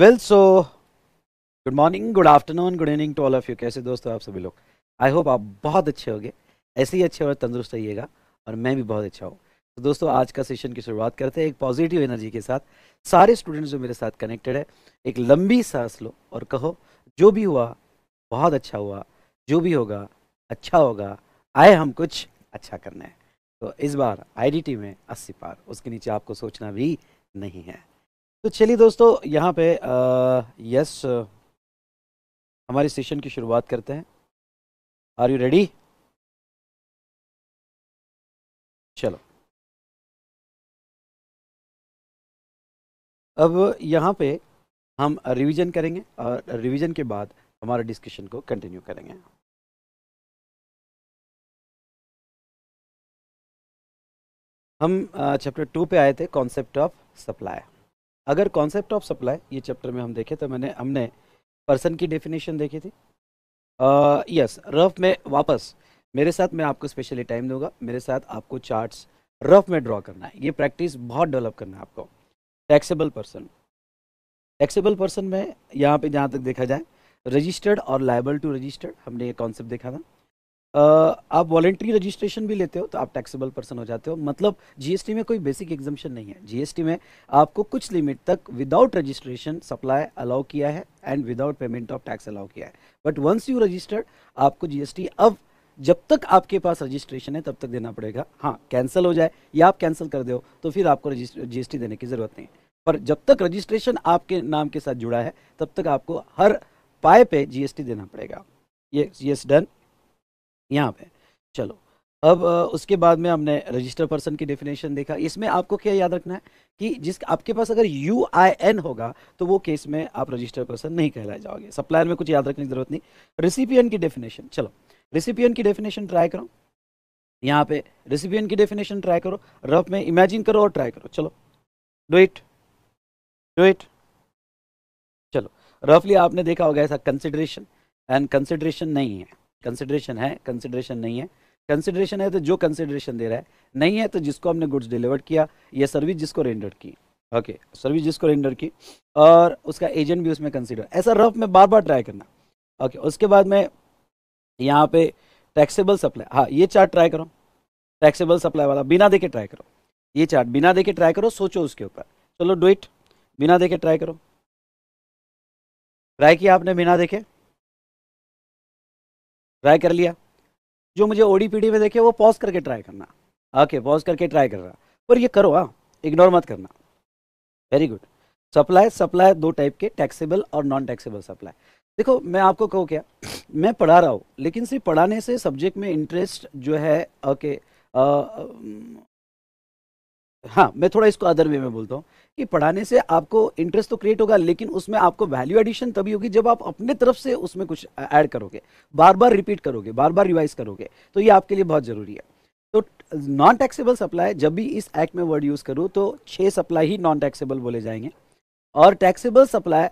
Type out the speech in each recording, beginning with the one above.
Well so good morning good afternoon good evening to all of you कैसे दोस्तों आप सभी लोग आई होप आप बहुत अच्छे होंगे ऐसे ही अच्छे और तंदुरुस्त रहिएगा और मैं भी बहुत अच्छा हूँ तो दोस्तों आज का सेशन की शुरुआत करते हैं एक पॉजिटिव एनर्जी के साथ सारे स्टूडेंट्स जो मेरे साथ कनेक्टेड है एक लंबी सांस लो और कहो जो भी हुआ बहुत अच्छा हुआ जो भी होगा अच्छा होगा आए हम कुछ अच्छा करना है तो इस बार आईडीटी में अस्सी पार उसके नीचे आपको सोचना भी नहीं है तो चलिए दोस्तों यहाँ पे यस हमारे सेशन की शुरुआत करते हैं आर यू रेडी चलो अब यहाँ पे हम रिवीजन करेंगे और रिवीजन के बाद हमारा डिस्कशन को कंटिन्यू करेंगे हम चैप्टर टू पे आए थे कॉन्सेप्ट ऑफ सप्लाई अगर कॉन्सेप्ट ऑफ सप्लाई ये चैप्टर में हम देखे तो मैंने हमने पर्सन की डेफिनेशन देखी थी यस uh, रफ yes, में वापस मेरे साथ मैं आपको स्पेशली टाइम दूंगा मेरे साथ आपको चार्ट्स रफ में ड्रॉ करना है ये प्रैक्टिस बहुत डेवलप करना है आपको टैक्सेबल पर्सन टैक्सेबल पर्सन में यहाँ पे जहाँ तक देखा जाए रजिस्टर्ड और लाइबल टू रजिस्टर्ड हमने ये कॉन्सेप्ट देखा था आप वॉलेंट्री रजिस्ट्रेशन भी लेते हो तो आप टैक्सेबल पर्सन हो जाते हो मतलब जीएसटी में कोई बेसिक एग्जामेशन नहीं है जीएसटी में आपको कुछ लिमिट तक विदाउट रजिस्ट्रेशन सप्लाई अलाउ किया है and without payment of tax allow किया है बट वंस यू रजिस्टर्ड आपको जीएसटी अब जब तक आपके पास रजिस्ट्रेशन है तब तक देना पड़ेगा हाँ कैंसिल हो जाए या आप कैंसिल कर दो तो फिर आपको जीएसटी देने की ज़रूरत नहीं पर जब तक रजिस्ट्रेशन आपके नाम के साथ जुड़ा है तब तक आपको हर पाए पे जीएसटी देना पड़ेगा ये यस डन यहाँ पे चलो अब उसके बाद में हमने रजिस्टर पर्सन की डेफिनेशन देखा इसमें आपको क्या याद रखना है कि जिस आपके पास अगर यू आई एन होगा तो वो केस में आप रजिस्टर पर्सन नहीं कहलाए जाओगे सप्लायर में कुछ याद रखने की जरूरत नहीं रेसिपियन की डेफिनेशन चलो रेसिपियन की डेफिनेशन ट्राई करो यहाँ पे रेसिपियन की डेफिनेशन ट्राई करो रफ में इमेजिन करो और ट्राई करो चलो डू इट डू इट चलो रफली आपने देखा होगा ऐसा कंसिडरेशन एंड कंसिडरेशन नहीं है कंसिडरेशन है कंसिडरेशन नहीं है कंसिडरेशन है तो जो कंसिडरेशन दे रहा है नहीं है तो जिसको हमने गुड्स डिलीवर किया या सर्विस जिसको रेंडर की ओके सर्विस जिसको रेंडर की और उसका एजेंट भी उसमें कंसिडर ऐसा रफ में बार बार ट्राई करना ओके okay, उसके बाद में यहाँ पे टैक्सेबल सप्लाई हाँ ये चार्ट ट्राई करो टैक्सेबल सप्लाई वाला बिना देखे ट्राई करो ये चार्ट बिना देखे ट्राई करो सोचो उसके ऊपर चलो डू इट बिना देखे ट्राई करो ट्राई किया आपने बिना देखे ट्राई कर लिया जो मुझे ओ में देखे वो पॉज करके ट्राई करना ओके पॉज करके ट्राई कर रहा पर ये करो हाँ इग्नोर मत करना वेरी गुड सप्लाई सप्लाई दो टाइप के टैक्सेबल और नॉन टैक्सेबल सप्लाई देखो मैं आपको कहूँ क्या मैं पढ़ा रहा हूँ लेकिन सिर्फ पढ़ाने से सब्जेक्ट में इंटरेस्ट जो है ओके okay, हाँ मैं थोड़ा इसको अदर वे में बोलता हूँ कि पढ़ाने से आपको इंटरेस्ट तो क्रिएट होगा लेकिन उसमें आपको वैल्यू एडिशन तभी होगी जब आप अपने तरफ से उसमें कुछ ऐड करोगे बार बार रिपीट करोगे बार बार रिवाइज करोगे तो ये आपके लिए बहुत ज़रूरी है तो नॉन टैक्सेबल सप्लाई जब भी इस एक्ट में वर्ड यूज़ करूँ तो छः सप्लाई ही नॉन टैक्सेबल बोले जाएंगे और टैक्सेबल सप्लाई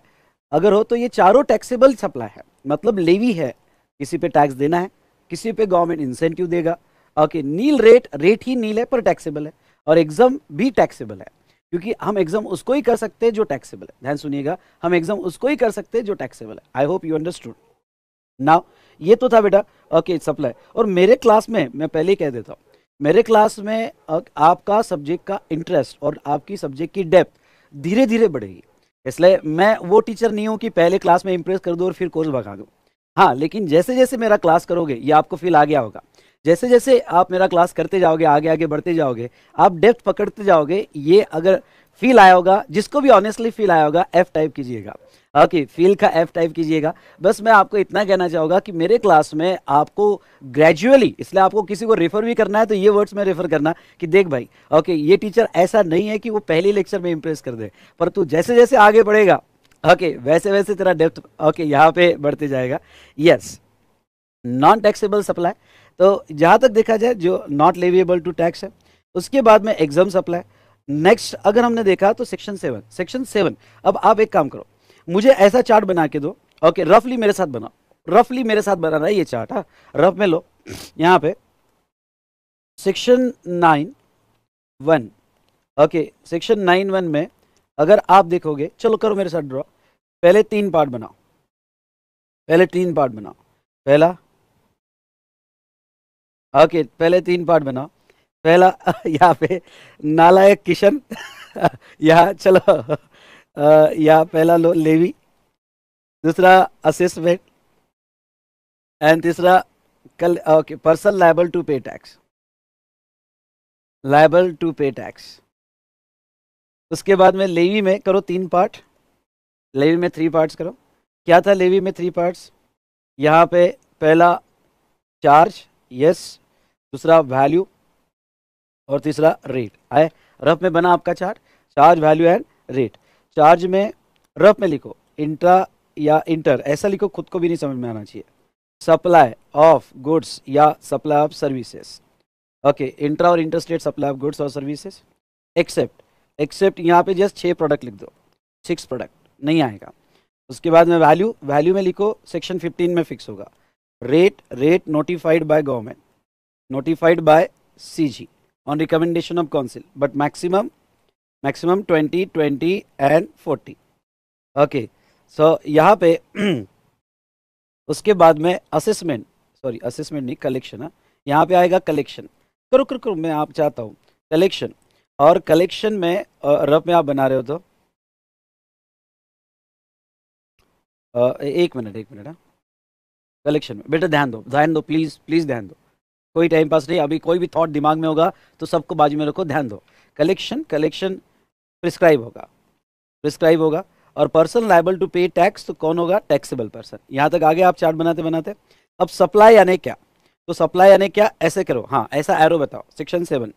अगर हो तो ये चारों टैक्सेबल सप्लाई है मतलब लेवी है किसी पे टैक्स देना है किसी पे गवर्नमेंट इंसेंटिव देगा ओके नील रेट रेट ही नील है पर टैक्सेबल है और एग्जाम भी टैक्सेबल है क्योंकि हम एग्जाम उसको ही कर सकते हैं जो टैक्सेबल है ध्यान सुनिएगा हम एग्जाम उसको ही कर सकते हैं जो टैक्सेबल है I hope you understood now ये तो था बेटा ओके सप्लाई और मेरे क्लास में मैं पहले ही कह देता हूँ मेरे क्लास में आपका सब्जेक्ट का इंटरेस्ट और आपकी सब्जेक्ट की डेप्थ धीरे धीरे बढ़ेगी इसलिए मैं वो टीचर नहीं हूँ कि पहले क्लास में इंप्रेस कर दूँ और फिर कोर्स भगा दूँ हाँ लेकिन जैसे जैसे मेरा क्लास करोगे ये आपको फील आ गया होगा जैसे जैसे आप मेरा क्लास करते जाओगे आगे आगे बढ़ते जाओगे आप डेप्थ पकड़ते जाओगे ये अगर फील आया होगा जिसको भी ऑनेस्टली फील आया होगा एफ टाइप कीजिएगा ओके okay, फील का एफ टाइप कीजिएगा बस मैं आपको इतना कहना चाहूँगा कि मेरे क्लास में आपको ग्रेजुअली इसलिए आपको किसी को रेफर भी करना है तो ये वर्ड्स में रेफर करना कि देख भाई ओके okay, ये टीचर ऐसा नहीं है कि वो पहले लेक्चर में इम्प्रेस कर दे पर तू जैसे जैसे आगे बढ़ेगा ओके okay, वैसे वैसे तेरा डेप्थ ओके यहाँ पे बढ़ते जाएगा यस नॉन टैक्सेबल सप्लाई तो जहाँ तक देखा जाए जो नॉट लेविएबल टू टैक्स है उसके बाद में एग्जाम सप्लाई नेक्स्ट अगर हमने देखा तो सेक्शन सेवन सेक्शन सेवन अब आप एक काम करो मुझे ऐसा चार्ट बना के दो ओके रफली मेरे साथ बनाओ रफली मेरे साथ बना रहा है ये चार्ट हाँ रफ में लो यहाँ पे section nine one okay section nine one में अगर आप देखोगे चलो करो मेरे साथ ड्रॉ पहले तीन पार्ट बनाओ पहले तीन पार्ट बनाओ पहला ओके पहले तीन पार्ट बनाओ पहला यहाँ पे नालायक किशन यहाँ चलो यहाँ पहला लो लेवी दूसरा असेसमेंट एंड तीसरा कल okay person liable to pay tax liable to pay tax उसके बाद में लेवी में करो तीन पार्ट लेवी में थ्री पार्ट्स करो क्या था लेवी में थ्री पार्ट्स यहाँ पे पहला चार्ज यस दूसरा वैल्यू और तीसरा रेट आए रफ में बना आपका chart charge value and rate charge में रफ में लिखो इंट्रा या इंटर ऐसा लिखो खुद को भी नहीं समझ में आना चाहिए सप्लाई ऑफ गुड्स या supply of services okay intra और इंटरस्टेट सप्लाई ऑफ गुड्स और सर्विसेज एक्सेप्ट एक्सेप्ट यहाँ पे जस्ट छः प्रोडक्ट लिख दो सिक्स प्रोडक्ट नहीं आएगा उसके बाद में वैल्यू वैल्यू में लिखो सेक्शन फिफ्टीन में फिक्स होगा rate rate notified by government notified by CG on recommendation of council but maximum maximum 20 20 and 40 okay so यहाँ पे उसके बाद में assessment, sorry assessment नहीं collection है यहाँ पे आएगा collection. करो करो करो मैं आप चाहता हूँ collection और collection में रफ में आप बना रहे हो तो एक मिनट एक मिनट कलेक्शन में बेटा ध्यान दो ध्यान दो प्लीज़ प्लीज़ ध्यान दो कोई टाइम पास नहीं अभी कोई भी थॉट दिमाग में होगा तो सबको बाजू में रखो ध्यान दो कलेक्शन कलेक्शन प्रिस्क्राइब होगा प्रिस्क्राइब होगा और person liable to pay tax तो कौन होगा टैक्सेबल पर्सन यहाँ तक आगे आप चार्ट बनाते बनाते अब सप्लाई यानी क्या तो सप्लाई यानी क्या ऐसे करो हाँ ऐसा एरो बताओ सेक्शन सेवन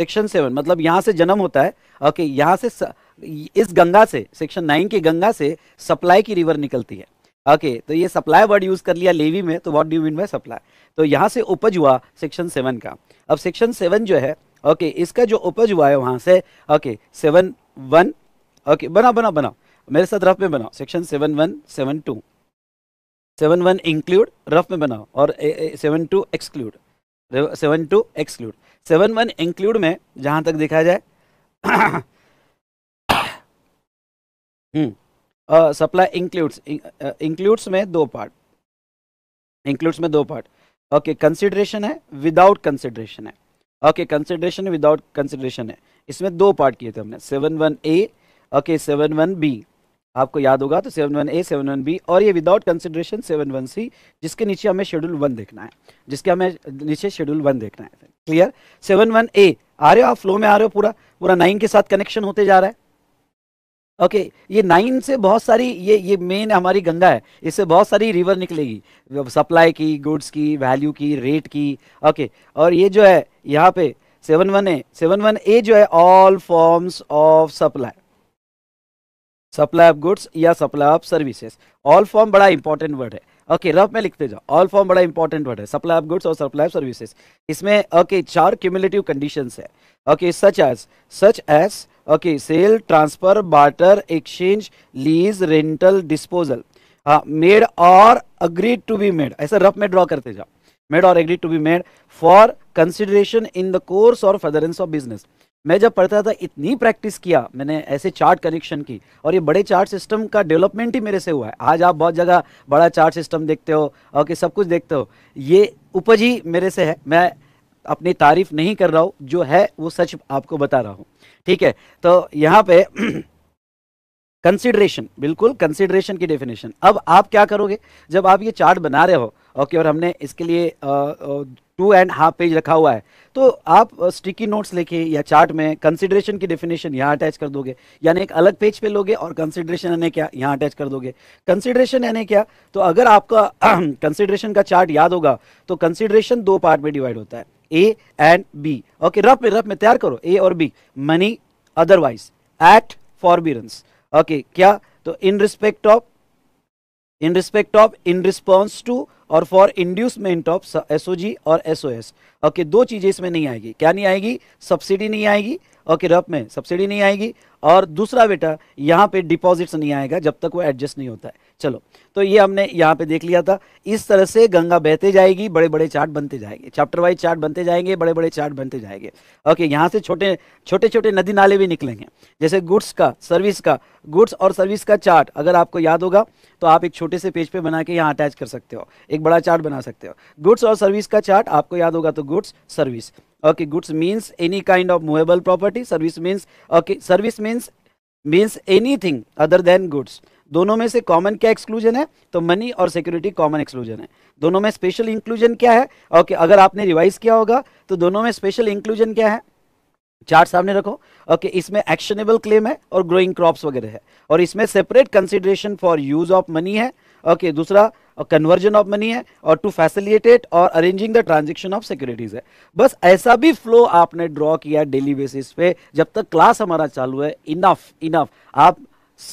सेक्शन सेवन मतलब यहाँ से जन्म होता है ओके यहाँ से स, इस गंगा से सेक्शन नाइन की गंगा से सप्लाई की रिवर निकलती है ओके तो ये सप्लाई वर्ड यूज कर लिया लेवी में तो what do mean by supply तो यहाँ से उपज हुआ सेक्शन सेवन का अब सेक्शन सेवन जो है ओके okay, इसका जो उपज हुआ है वहां से ओके सेवन वन ओके बना बना बना मेरे साथ रफ में बनाओ section seven one seven two seven one include rough में बनाओ और seven two exclude seven two exclude seven one include में जहां तक देखा जाए हम्म सप्लाई इंक्लूड्स इंक्लूड्स में दो पार्ट इंक्लूड्स में दो पार्ट ओके कंसिडरेशन है विदाउट कंसिडरेशन है ओके कंसिडरेशन विदाउट कंसिडरेशन है इसमें दो पार्ट किए थे हमने seven one A okay seven one B आपको याद होगा तो seven one A seven one B और ये without consideration seven one C जिसके नीचे हमें शेड्यूल वन देखना है जिसके हमें नीचे शेड्यूल वन देखना है क्लियर सेवन वन ए आ रहे हो आप फ्लो में आ रहे हो पूरा पूरा नाइन के साथ कनेक्शन होते जा रहा है ओके ये नाइन से बहुत सारी ये ये मेन हमारी गंगा है इससे बहुत सारी रिवर निकलेगी सप्लाई की गुड्स की वैल्यू की रेट की ओके okay, और ये जो है यहाँ पे seven one A seven one A जो है all forms of supply supply of goods या supply of services all form बड़ा इंपॉर्टेंट वर्ड है ओके okay, रफ में लिखते जाओ ऑल फॉर्म बड़ा इंपॉर्टेंट वर्ड है सप्लाई ऑफ गुड्स और सप्लाई ऑफ सर्विसेज इसमें ओके okay, चार क्यूमुलेटिव कंडीशंस है okay such as such as okay sale transfer barter exchange lease rental disposal हाँ मेड और अग्रीड टू बी मेड ऐसा rough में draw करते जाओ मेड और agreed to be made for consideration in the course और furtherance of business मैं जब पढ़ता था इतनी प्रैक्टिस किया मैंने ऐसे चार्ट कनेक्शन की और ये बड़े चार्ट सिस्टम का डेवलपमेंट ही मेरे से हुआ है आज आप बहुत जगह बड़ा चार्ट सिस्टम देखते हो ओके सब कुछ देखते हो ये उपज ही मेरे से है मैं अपनी तारीफ नहीं कर रहा हूँ जो है वो सच आपको बता रहा हूँ ठीक है तो यहाँ पे कंसिडरेशन बिल्कुल कंसिडरेशन की डेफिनेशन अब आप क्या करोगे जब आप ये चार्ट बना रहे हो ओके okay, और हमने इसके लिए टू एंड हाफ पेज रखा हुआ है तो आप स्टिकी नोट्स लेके या चार्ट में कंसिडरेशन की डेफिनेशन यहाँ अटैच कर दोगे यानी एक अलग पेज पे लोगे और कंसिडरेशन यानी क्या यहाँ अटैच कर दोगे कंसिडरेशन यानी क्या तो अगर आपका कंसिडरेशन का चार्ट याद होगा तो कंसिडरेशन दो पार्ट में डिवाइड होता है A and B okay rough में रफ में तैयार करो ए और B money otherwise at forbearance okay क्या तो in respect of in respect of in response to और फॉर इंड्यूसमेंट ऑफ एसओजी और एसओएस ओके दो चीजें इसमें नहीं आएगी क्या नहीं आएगी सब्सिडी नहीं आएगी ओके रफ में सब्सिडी नहीं आएगी और दूसरा बेटा यहाँ पे डिपॉजिट्स नहीं आएगा जब तक वो एडजस्ट नहीं होता है चलो तो ये हमने यहाँ पे देख लिया था इस तरह से गंगा बहते जाएगी बड़े बड़े चार्ट बनते जाएंगे चैप्टर वाइज चार्ट बनते जाएंगे बड़े बड़े चार्ट बनते जाएंगे ओके यहाँ से छोटे छोटे छोटे नदी नाले भी निकलेंगे जैसे गुड्स का सर्विस का गुड्स और सर्विस का चार्ट अगर आपको याद होगा तो आप एक छोटे से पेज पे बना के यहाँ अटैच कर सकते हो एक बड़ा चार्ट बना सकते हो गुड्स और सर्विस का चार्ट आपको याद होगा तो goods service okay goods means any kind of movable property service means okay service means means anything other than goods दोनों में से कॉमन क्या एक्सक्लूजन है तो मनी और सिक्योरिटी कॉमन एक्सक्लूजन है दोनों में स्पेशल इंक्लूजन क्या है ओके okay, अगर आपने रिवाइज किया होगा तो दोनों में स्पेशल इंक्लूजन क्या है चार्ट सामने रखो ओके okay, इसमें एक्शनेबल क्लेम है और ग्रोइंग क्रॉप्स वगैरह है और इसमें separate consideration for use of money है ओके दूसरा कन्वर्जन ऑफ मनी है और टू फैसिलिटेट और arranging the transaction of securities है बस ऐसा भी फ्लो आपने ड्रॉ किया डेली बेसिस पे जब तक क्लास हमारा चालू है इनफ इनफ आप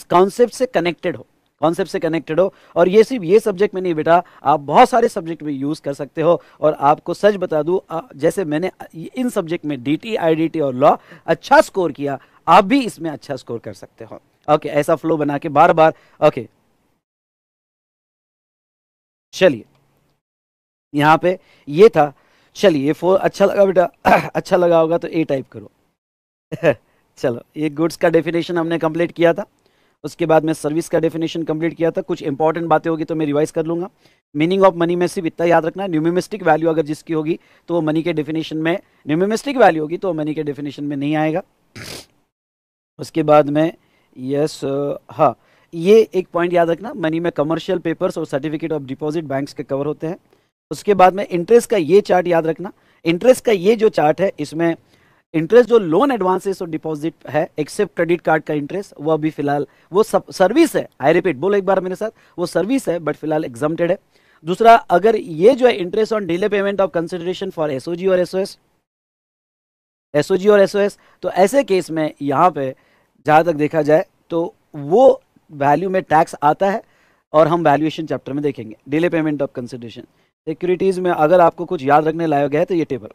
कॉन्सेप्ट से कनेक्टेड हो कॉन्सेप्ट से कनेक्टेड हो और ये सिर्फ ये सब्जेक्ट में नहीं बेटा आप बहुत सारे सब्जेक्ट में यूज़ कर सकते हो और आपको सच बता दू जैसे मैंने इन सब्जेक्ट में डी टी और लॉ अच्छा स्कोर किया आप भी इसमें अच्छा स्कोर कर सकते हो ओके ऐसा फ्लो बना के बार बार ओके चलिए यहाँ पे ये था चलिए ये फोर अच्छा लगा बेटा अच्छा लगा होगा तो ए टाइप करो चलो ये गुड्स का डेफिनेशन हमने कंप्लीट किया था उसके बाद में सर्विस का डेफिनेशन कंप्लीट किया था कुछ इंपॉर्टेंट बातें होगी तो मैं रिवाइज कर लूँगा मीनिंग ऑफ मनी में सिर्फ इतना याद रखना है न्यूमिमिस्टिक वैल्यू अगर जिसकी होगी तो वो मनी के डेफिनेशन में न्यूमिमिस्टिक वैल्यू होगी तो वो मनी के डेफिनेशन में नहीं आएगा उसके बाद में यस हाँ ये एक पॉइंट याद रखना मनी में कमर्शियल पेपर्स और सर्टिफिकेट ऑफ डिपॉजिट बैंक्स के कवर होते हैं उसके बाद में इंटरेस्ट का ये चार्ट याद रखना इंटरेस्ट का ये जो चार्ट है इसमें इंटरेस्ट जो लोन एडवांसेस और डिपॉजिट है एक्सेप्ट क्रेडिट कार्ड का इंटरेस्ट वो अभी फिलहाल वो सब सर्विस है आई रिपीट बोलो एक बार मेरे साथ वो सर्विस है बट फिलहाल एग्जामटेड है दूसरा अगर ये जो है interest on delay payment of consideration for SOG और एसओएस एसओजी और एसओएस तो ऐसे केस में यहाँ पे जहाँ तक देखा जाए तो वो वैल्यू में टैक्स आता है और हम वैल्यूएशन चैप्टर में देखेंगे delay payment of consideration securities में अगर आपको कुछ याद रखने लायक है तो ये टेबल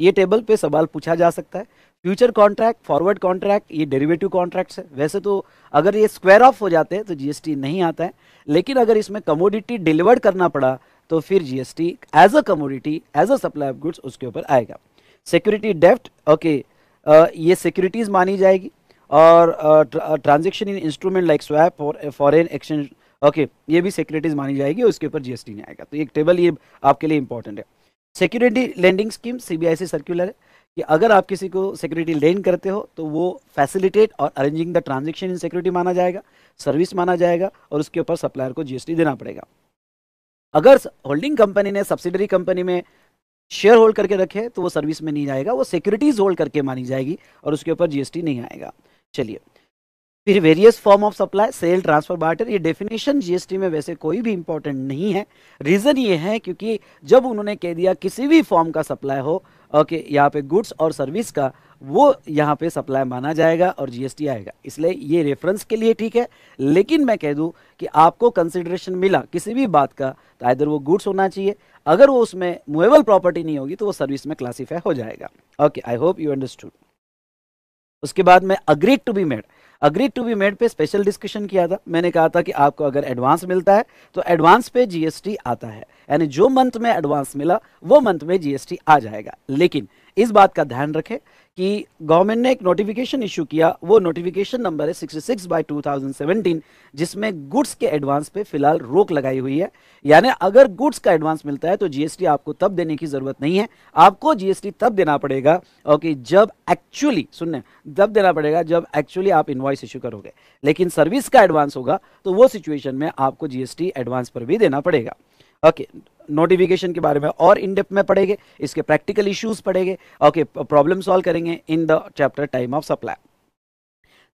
ये टेबल पे सवाल पूछा जा सकता है फ्यूचर कॉन्ट्रैक्ट फॉरवर्ड कॉन्ट्रैक्ट ये डेरिवेटिव कॉन्ट्रैक्ट्स है वैसे तो अगर ये स्क्वायर ऑफ हो जाते हैं तो जीएसटी नहीं आता है लेकिन अगर इसमें कमोडिटी डिलीवर्ड करना पड़ा तो फिर GST as a commodity as a supply of goods उसके ऊपर आएगा सिक्योरिटी डेफ्ट ओके ये सिक्योरिटीज़ मानी जाएगी और transaction in instrument like swap और फॉरन एक्सचेंज ओके ये भी सिक्योरिटीज मानी जाएगी उसके ऊपर जीएसटी नहीं आएगा तो एक टेबल ये आपके लिए इंपॉर्टेंट है सिक्योरिटी लैंडिंग स्कीम सीबीआई से सर्कुलर है कि अगर आप किसी को सिक्योरिटी लैंड करते हो तो वो फैसिलिटेट और arranging the transaction in security माना जाएगा सर्विस माना जाएगा और उसके ऊपर सप्लायर को जीएसटी देना पड़ेगा अगर होल्डिंग कंपनी ने सब्सिडरी कंपनी में शेयर होल्ड करके रखे तो वो सर्विस में नहीं जाएगा वो सिक्योरिटीज होल्ड करके मानी जाएगी और उसके ऊपर जीएसटी नहीं आएगा चलिए फिर various form of supply sale transfer barter ये डेफिनेशन जीएसटी में वैसे कोई भी इंपॉर्टेंट नहीं है रीज़न ये है क्योंकि जब उन्होंने कह दिया किसी भी फॉर्म का सप्लाई हो ओके यहाँ पे गुड्स और सर्विस का वो यहाँ पे सप्लाई माना जाएगा और जीएसटी आएगा इसलिए ये रेफरेंस के लिए ठीक है लेकिन मैं कह दूँ कि आपको कंसिडरेशन मिला किसी भी बात का तो आइधर वो गुड्स होना चाहिए अगर वो उसमें मूवेबल प्रॉपर्टी नहीं होगी तो वो सर्विस में क्लासीफाई हो जाएगा okay I hope you understood उसके बाद में agreed to be made agreed to be made पे स्पेशल डिस्कशन किया था मैंने कहा था कि आपको अगर एडवांस मिलता है तो एडवांस पे जीएसटी आता है यानी जो मंथ में एडवांस मिला वो मंथ में जीएसटी आ जाएगा लेकिन इस बात का ध्यान रखें कि गवर्नमेंट ने एक नोटिफिकेशन इशू किया वो नोटिफिकेशन नंबर है 66 बाय 2017 जिसमें गुड्स के एडवांस पे फिलहाल रोक लगाई हुई है यानी अगर गुड्स का एडवांस मिलता है तो जीएसटी आपको तब देने की ज़रूरत नहीं है आपको जीएसटी तब देना पड़ेगा ओके जब एक्चुअली सुनने तब देना पड़ेगा जब एक्चुअली आप इन्वाइस इशू करोगे लेकिन सर्विस का एडवांस होगा तो वो सिचुएशन में आपको जीएसटी एडवांस पर भी देना पड़ेगा ओके नोटिफिकेशन के बारे में और इन डेप्थ में पढ़ेंगे इसके प्रैक्टिकल इश्यूज पढ़ेंगे ओके प्रॉब्लम सॉल्व करेंगे in the chapter time of supply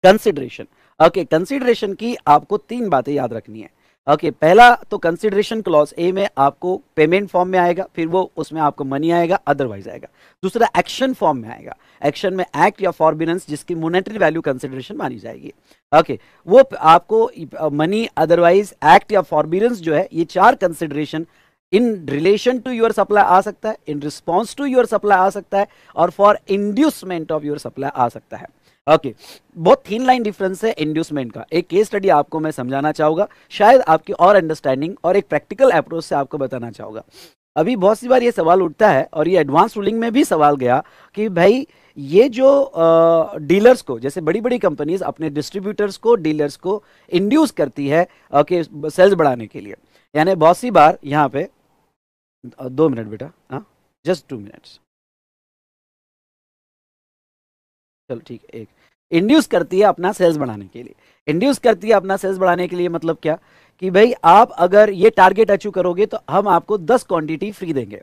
consideration okay consideration की आपको तीन बातें याद रखनी है ओके okay, पहला तो कंसिडरेशन क्लॉज ए में आपको पेमेंट फॉर्म में आएगा फिर वो उसमें आपको मनी आएगा अदरवाइज आएगा दूसरा एक्शन फॉर्म में आएगा एक्शन में एक्ट या फॉर्बिनेंस जिसकी मोनेटरी वैल्यू कंसिडरेशन मानी जाएगी ओके okay, वो आपको मनी अदरवाइज एक्ट या फॉर्बिनेंस जो है ये चार consideration in relation to your supply आ सकता है in response to your supply आ सकता है और for inducement of your supply आ सकता है ओके okay. बहुत थीन लाइन डिफरेंस है इंड्यूसमेंट का एक केस स्टडी आपको मैं समझाना चाहूँगा शायद आपकी और अंडरस्टैंडिंग और एक प्रैक्टिकल अप्रोच से आपको बताना चाहूंगा अभी बहुत सी बार ये सवाल उठता है और ये एडवांस रूलिंग में भी सवाल गया कि भाई ये जो डीलर्स को जैसे बड़ी बड़ी कंपनीज अपने डिस्ट्रीब्यूटर्स को डीलर्स को इंड्यूस करती है ओके सेल्स बढ़ाने के लिए यानी बहुत सी बार यहाँ पे दो मिनट बेटा हाँ जस्ट टू मिनट्स चलो ठीक है एक इंड्यूस करती है अपना सेल्स बढ़ाने के लिए इंड्यूस करती है अपना सेल्स बढ़ाने के लिए मतलब क्या कि भाई आप अगर ये टारगेट अचीव करोगे तो हम आपको दस क्वांटिटी फ्री देंगे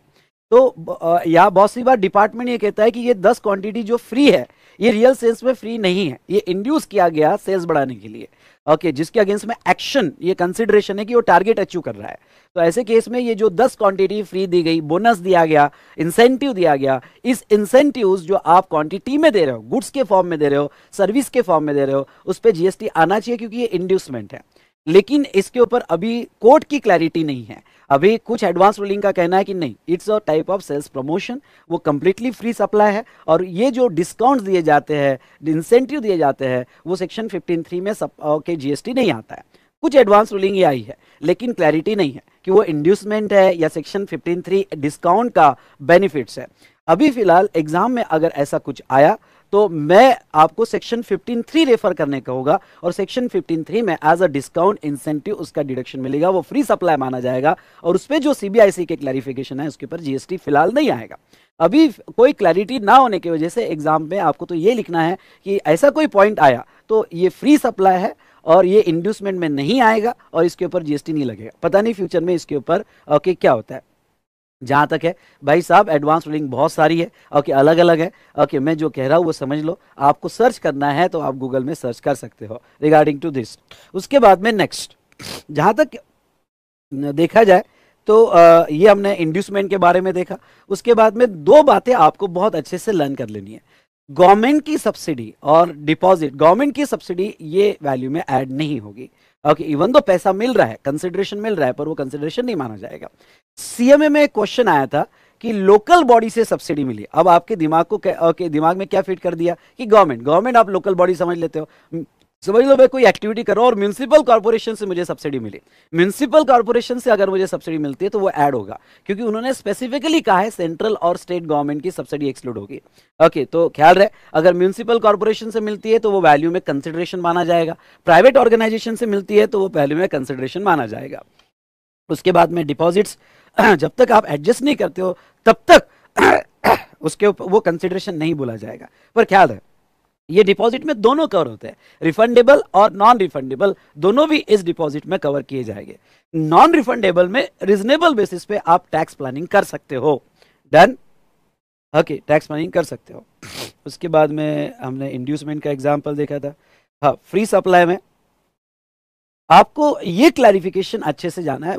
तो या बहुत सी बार डिपार्टमेंट ये कहता है कि ये दस क्वांटिटी जो फ्री है ये रियल सेल्स में फ्री नहीं है ये इंड्यूस किया गया सेल्स बढ़ाने के लिए ओके okay, जिसके अगेंस्ट में एक्शन ये कंसिडरेशन है कि वो टारगेट अचीव कर रहा है तो ऐसे केस में ये जो 10 क्वांटिटी फ्री दी गई बोनस दिया गया इंसेंटिव दिया गया इस इंसेंटिव्स जो आप क्वांटिटी में दे रहे हो गुड्स के फॉर्म में दे रहे हो सर्विस के फॉर्म में दे रहे हो उस पर जीएसटी आना चाहिए क्योंकि ये इंड्यूसमेंट है लेकिन इसके ऊपर अभी कोर्ट की क्लैरिटी नहीं है अभी कुछ एडवांस रूलिंग का कहना है कि नहीं it's a type of sales promotion वो कंप्लीटली फ्री सप्लाई है और ये जो डिस्काउंट दिए जाते हैं इंसेंटिव दिए जाते हैं वो सेक्शन फिफ्टीन थ्री में सप के जीएसटी नहीं आता है कुछ एडवांस रूलिंग ये आई है लेकिन क्लैरिटी नहीं है कि वो इंड्यूसमेंट है या सेक्शन फिफ्टीन थ्री डिस्काउंट का बेनिफिट्स है अभी फिलहाल एग्जाम में अगर ऐसा कुछ आया तो मैं आपको सेक्शन 15.3 रेफर करने का होगा और सेक्शन 15.3 में एज अ डिस्काउंट इंसेंटिव उसका डिडक्शन मिलेगा वो फ्री सप्लाई माना जाएगा और उस पर जो सीबीआईसी के क्लैरिफिकेशन है उसके ऊपर जीएसटी फिलहाल नहीं आएगा अभी कोई क्लैरिटी ना होने की वजह से एग्जाम में आपको तो ये लिखना है कि ऐसा कोई पॉइंट आया तो ये फ्री सप्लाई है और ये इंड्यूसमेंट में नहीं आएगा और इसके ऊपर जीएसटी नहीं लगेगा पता नहीं फ्यूचर में इसके ऊपर ओके क्या होता है जहाँ तक है भाई साहब एडवांस रीडिंग बहुत सारी है ओके अलग अलग है ओके मैं जो कह रहा हूँ वो समझ लो आपको सर्च करना है तो आप गूगल में सर्च कर सकते हो रिगार्डिंग टू दिस उसके बाद में नेक्स्ट जहाँ तक देखा जाए तो ये हमने इंड्यूसमेंट के बारे में देखा उसके बाद में दो बातें आपको बहुत अच्छे से लर्न कर लेनी है गवर्नमेंट की सब्सिडी और डिपॉजिट गवर्नमेंट की सब्सिडी ये वैल्यू में ऐड नहीं होगी ओके इवन दो पैसा मिल रहा है कंसिडरेशन मिल रहा है पर वो कंसिडरेशन नहीं माना जाएगा सीएमए में एक क्वेश्चन आया था कि लोकल बॉडी से सब्सिडी मिली अब आपके दिमाग को ओके दिमाग में क्या फिट कर दिया कि गवर्नमेंट गवर्नमेंट आप लोकल बॉडी समझ लेते हो समझ लो मैं कोई एक्टिविटी कर रहा हूँ और म्यूनसिपल कॉर्पोरेशन से मुझे सब्सिडी मिले म्यूनसिपल कॉर्पोरेशन से अगर मुझे सब्सिडी मिलती है तो वो ऐड होगा क्योंकि उन्होंने स्पेसिफिकली कहा है सेंट्रल और स्टेट गवर्नमेंट की सब्सिडी एक्सक्लूड होगी ओके तो ख्याल रहे अगर म्यूनसिपल कॉर्पोरेशन से मिलती है तो वो वैल्यू में कंसिडरेशन माना जाएगा प्राइवेट ऑर्गेनाइजेशन से मिलती है तो वो वैल्यू में कंसिडरेशन माना जाएगा उसके बाद में डिपॉजिट्स जब तक आप एडजस्ट नहीं करते हो तब तक उसके ऊपर वो कंसिडरेशन नहीं बोला जाएगा पर ख्याल रहे ये डिपॉजिट में दोनों कवर होते हैं रिफंडेबल और नॉन रिफंडेबल दोनों भी इस डिपॉजिट में कवर किए जाएंगे नॉन रिफंडेबल में रिजनेबल बेसिस पे आप टैक्स प्लानिंग कर सकते हो डन ओके टैक्स प्लानिंग कर सकते हो उसके बाद में हमने इंड्यूसमेंट का एग्जाम्पल देखा था हाँ फ्री सप्लाई में आपको ये क्लैरिफिकेशन अच्छे से जाना है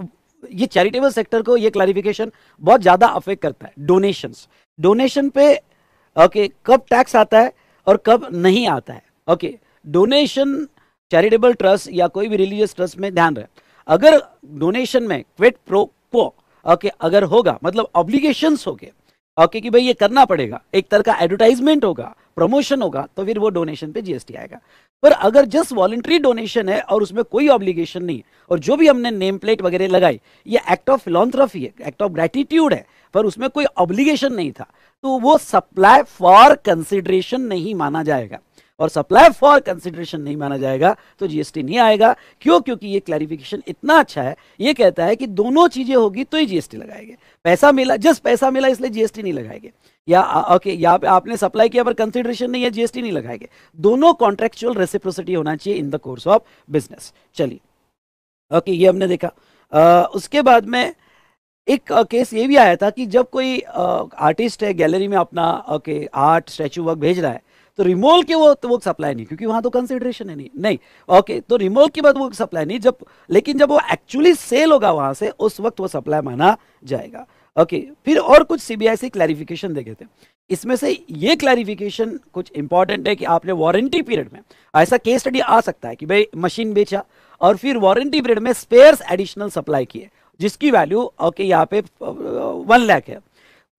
ये चैरिटेबल सेक्टर को ये क्लैरिफिकेशन बहुत ज़्यादा अफेक्ट करता है डोनेशन डोनेशन पे ओके okay, कब टैक्स आता है और कब नहीं आता है ओके डोनेशन चैरिटेबल ट्रस्ट या कोई भी रिलीजियस ट्रस्ट में ध्यान रहे अगर डोनेशन में क्विट प्रो क्वो ओके अगर होगा मतलब ऑब्लिगेशन हो गए ओके कि भाई ये करना पड़ेगा एक तरह का एडवर्टाइजमेंट होगा प्रमोशन होगा तो फिर वो डोनेशन पे जीएसटी आएगा पर अगर जस्ट वॉलेंट्री डोनेशन है और उसमें कोई ऑब्लिगेशन नहीं है और जो भी हमने नेम प्लेट वगैरह लगाई ये एक्ट ऑफ फिलोथ्रफी है एक्ट ऑफ ग्रेटिट्यूड है पर उसमें कोई ऑब्लिगेशन नहीं था तो वो सप्लाई फॉर कंसिडरेशन नहीं माना जाएगा और सप्लाई फॉर कंसिडरेशन नहीं माना जाएगा तो जीएसटी नहीं आएगा क्यों क्योंकि ये क्लैरिफिकेशन इतना अच्छा है ये कहता है कि दोनों चीजें होगी तो ही जीएसटी लगाएंगे पैसा मिला जस्ट पैसा मिला इसलिए जीएसटी नहीं लगाएंगे या ओके यहाँ पे आपने सप्लाई किया पर कंसिडरेशन नहीं है जीएसटी नहीं लगाएंगे दोनों कॉन्ट्रेक्चुअल रेसिप्रोसिटी होना चाहिए in the course of business चलिए ओके ये हमने देखा आ, उसके बाद में एक केस ये भी आया था कि जब कोई आर्टिस्ट है गैलरी में अपना ओके आर्ट स्टैचू वर्क भेज रहा है तो रिमोल के वो तो वो सप्लाई नहीं क्योंकि वहां तो कंसिडरेशन है नहीं नहीं ओके तो रिमोल के बाद वो सप्लाई नहीं जब लेकिन जब वो एक्चुअली सेल होगा वहां से उस वक्त वो सप्लाई माना जाएगा ओके फिर और कुछ सीबीआई से क्लैरिफिकेशन देखे थे इसमें से ये क्लैरिफिकेशन कुछ इंपॉर्टेंट है कि आपने वारंटी पीरियड में ऐसा केस स्टडी आ सकता है कि भाई मशीन बेचा और फिर वारंटी पीरियड में स्पेयर्स एडिशनल सप्लाई किए जिसकी वैल्यू ओके यहाँ पे वन लैख है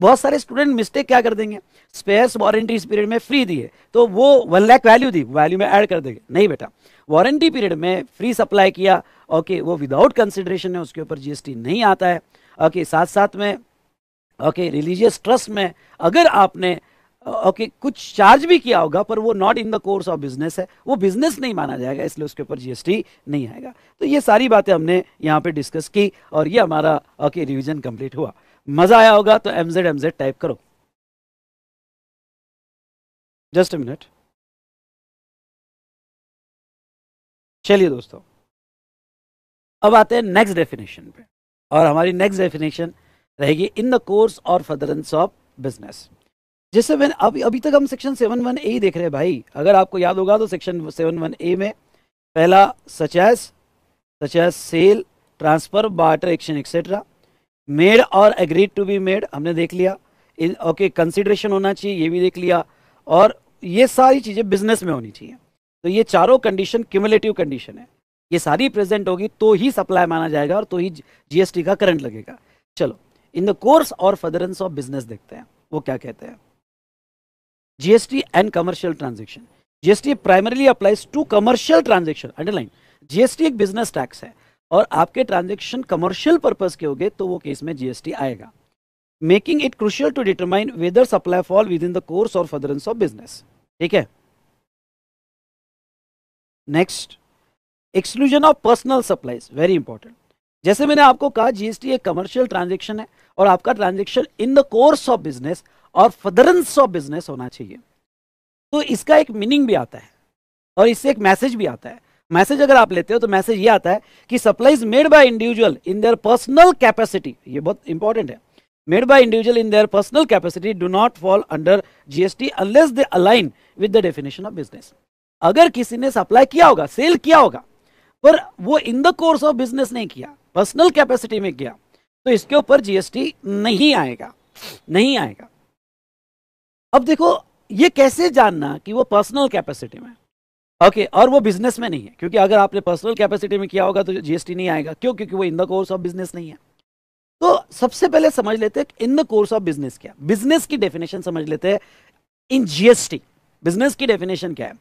बहुत सारे स्टूडेंट मिस्टेक क्या कर देंगे स्पेस वारंटी इस पीरियड में फ्री दी है तो वो वन लैख वैल्यू दी वैल्यू में ऐड कर देंगे नहीं बेटा वारंटी पीरियड में फ्री सप्लाई किया ओके वो विदाउट कंसिडरेशन है उसके ऊपर जीएसटी नहीं आता है ओके साथ साथ में ओके रिलीजियस ट्रस्ट में अगर आपने ओके okay, कुछ चार्ज भी किया होगा पर वो not in the course of business है वो बिजनेस नहीं माना जाएगा इसलिए उसके ऊपर जीएसटी नहीं आएगा तो ये सारी बातें हमने यहाँ पे डिस्कस की और ये हमारा ओके okay, रिविजन कंप्लीट हुआ मजा आया होगा तो एमजेड एमजेड टाइप करो जस्ट अ मिनट चलिए दोस्तों अब आते हैं नेक्स्ट डेफिनेशन पे और हमारी नेक्स्ट डेफिनेशन रहेगी इन the course or furtherance of business जैसे मैंने अभी अभी तक हम सेक्शन सेवन वन ए देख रहे हैं भाई अगर आपको याद होगा तो सेक्शन सेवन वन ए में पहला such as such as sale transfer barter action etcetera made और एग्रीड टू बी मेड हमने देख लिया ओके कंसिडरेशन होना चाहिए ये भी देख लिया और ये सारी चीज़ें बिजनेस में होनी चाहिए तो ये चारों कंडीशन क्यूमलेटिव कंडीशन है ये सारी प्रेजेंट होगी तो ही सप्लाई माना जाएगा और तो ही जीएसटी का करंट लगेगा चलो इन the course or furtherance of business देखते हैं वो क्या कहते हैं GST and commercial transaction. GST primarily applies to commercial transaction. Underline. GST एक business tax है और आपके transaction commercial purpose के होंगे तो वो केस में GST आएगा. Making it crucial to determine whether supply fall within the course or furtherance of business. ठीक है. Next, exclusion of personal supplies. Very important. जैसे मैंने आपको कहा जीएसटी एक कमर्शियल ट्रांजेक्शन है और आपका transaction in the course of business और फदरेंस ऑफ बिजनेस होना चाहिए तो इसका एक मीनिंग भी आता है और इससे एक मैसेज भी आता है मैसेज अगर आप लेते हो तो मैसेज ये आता है कि supplies made by individual in their personal capacity ये बहुत इंपॉर्टेंट है made by individual in their personal capacity do not fall under GST unless they align with the definition of business अगर किसी ने सप्लाई किया होगा सेल किया होगा पर वो in the course of business नहीं किया पर्सनल कैपेसिटी में किया तो इसके ऊपर जीएसटी नहीं आएगा नहीं आएगा अब देखो ये कैसे जानना कि वो पर्सनल कैपेसिटी में ओके okay, और वो बिजनेस में नहीं है क्योंकि अगर आपने पर्सनल कैपेसिटी में किया होगा तो जीएसटी नहीं आएगा क्यों क्योंकि वो in the course of business नहीं है तो सबसे पहले समझ लेते हैं in the course of business क्या बिजनेस की डेफिनेशन समझ लेते हैं इन जीएसटी बिजनेस की डेफिनेशन क्या है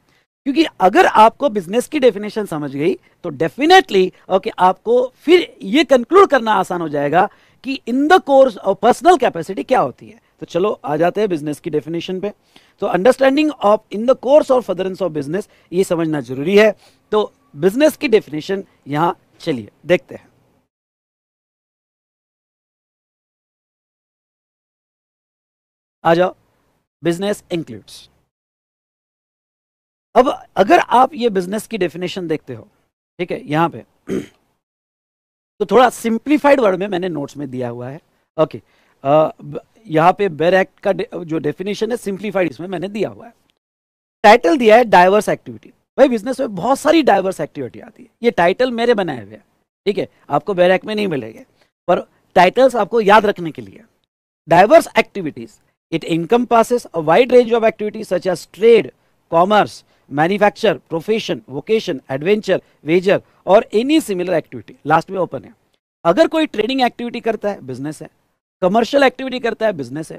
क्योंकि अगर आपको बिजनेस की डेफिनेशन समझ गई तो डेफिनेटली ओके okay, आपको फिर ये कंक्लूड करना आसान हो जाएगा कि in the course of personal capacity क्या होती है तो चलो आ जाते हैं बिजनेस की डेफिनेशन पे तो understanding of in the course of furtherance of business ये समझना जरूरी है तो बिजनेस की डेफिनेशन यहाँ चलिए देखते हैं आ जाओ बिजनेस इंक्लूड्स अब अगर आप ये बिजनेस की डेफिनेशन देखते हो ठीक है यहां पे तो थोड़ा सिंप्लीफाइड वर्ड में मैंने नोट्स में दिया हुआ है ओके okay. यहाँ पे बेर एक्ट का जो डेफिनेशन है सिंप्लीफाइड इसमें मैंने दिया हुआ है टाइटल दिया है डाइवर्स एक्टिविटी भाई बिजनेस में बहुत सारी डाइवर्स एक्टिविटी आती है ये टाइटल मेरे बनाए हुए हैं ठीक है आपको बेर एक्ट में नहीं मिलेंगे पर टाइटल्स आपको याद रखने के लिए diverse activities it encompasses a wide range of activities such as trade commerce manufacture profession vocation adventure wager और एनी सिमिलर एक्टिविटी लास्ट में ओपन है अगर कोई ट्रेडिंग एक्टिविटी करता है बिजनेस है कमर्शियल एक्टिविटी करता है बिजनेस है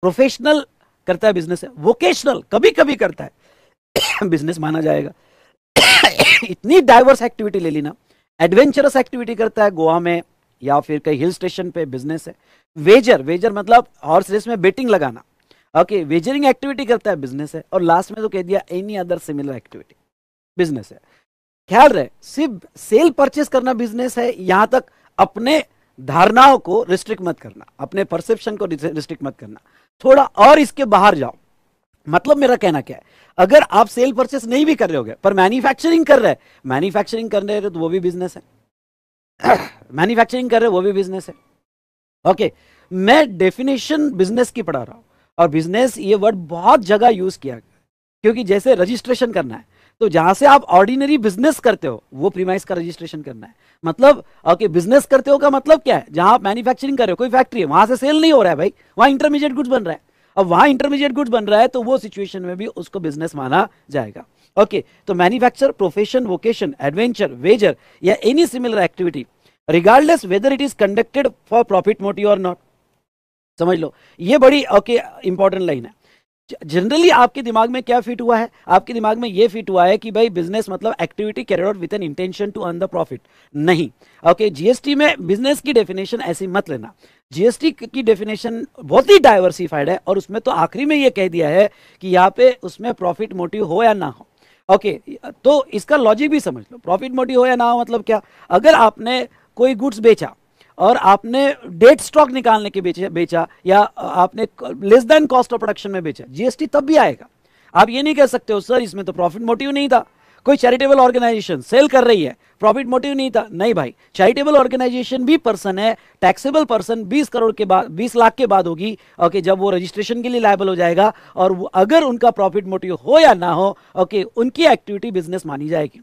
प्रोफेशनल करता है बिजनेस है वोकेशनल कभी कभी करता है बिजनेस माना जाएगा इतनी डाइवर्स एक्टिविटी ले लेना एडवेंचरस एक्टिविटी करता है गोवा में या फिर कहीं हिल स्टेशन पे बिजनेस है वेजर वेजर मतलब हॉर्स रेस में बेटिंग लगाना ओके वेजरिंग एक्टिविटी करता है बिजनेस है और लास्ट में तो कह दिया any other similar activity business है ख्याल रहे सिर्फ सेल परचेस करना बिजनेस है यहां तक अपने धारणाओं को रिस्ट्रिक्ट मत करना अपने परसेप्शन को रिस्ट्रिक्ट मत करना थोड़ा और इसके बाहर जाओ मतलब मेरा कहना क्या है अगर आप सेल परचेस नहीं भी कर रहे हो पर मैन्युफैक्चरिंग कर रहे हैं मैन्युफैक्चरिंग कर रहे तो वो भी बिजनेस है मैन्युफैक्चरिंग कर रहे वो भी बिजनेस है ओके मैं डेफिनेशन बिजनेस की पढ़ा रहा हूं और बिजनेस ये वर्ड बहुत जगह यूज किया क्योंकि जैसे रजिस्ट्रेशन करना है तो जहां से आप ऑर्डिनरी बिजनेस करते हो वो प्रीमाइस का रजिस्ट्रेशन करना है मतलब ओके बिजनेस करते हो का मतलब क्या है जहां आप मैन्युफैक्चरिंग कर रहे हो कोई फैक्ट्री है वहां से सेल नहीं हो रहा है भाई वहां इंटरमीडिएट गुड्स बन रहा है अब वहां इंटरमीडिएट गुड्स बन रहा है तो वो सिचुएशन में भी उसको बिजनेस माना जाएगा ओके तो manufacture profession vocation adventure wager या any similar activity regardless whether it is conducted for profit motive और नॉट समझ लो ये बड़ी ओके इंपॉर्टेंट लाइन है जनरली आपके दिमाग में क्या फिट हुआ है आपके दिमाग में ये फिट हुआ है कि भाई बिजनेस मतलब activity carried with an intention to earn the profit नहीं ओके okay, जीएसटी में बिजनेस की डेफिनेशन ऐसी मत लेना जीएसटी की डेफिनेशन बहुत ही डाइवर्सिफाइड है और उसमें तो आखिरी में ये कह दिया है कि यहाँ पे उसमें प्रॉफिट मोटिव हो या ना हो ओके okay, तो इसका लॉजिक भी समझ लो प्रॉफिट मोटिव हो या ना हो मतलब क्या अगर आपने कोई गुड्स बेचा और आपने डेट स्टॉक निकालने के बेचा बेचा या आपने less than cost of production में बेचा जीएसटी तब भी आएगा आप ये नहीं कह सकते हो सर इसमें तो प्रॉफिट मोटिव नहीं था कोई चैरिटेबल ऑर्गेनाइजेशन सेल कर रही है प्रॉफिट मोटिव नहीं था नहीं भाई चैरिटेबल ऑर्गेनाइजेशन भी पर्सन है टैक्सेबल पर्सन 20 करोड़ के बाद 20 लाख के बाद होगी ओके जब वो रजिस्ट्रेशन के लिए लायबल हो जाएगा और वो अगर उनका प्रॉफिट मोटिव हो या ना हो ओके उनकी एक्टिविटी बिजनेस मानी जाएगी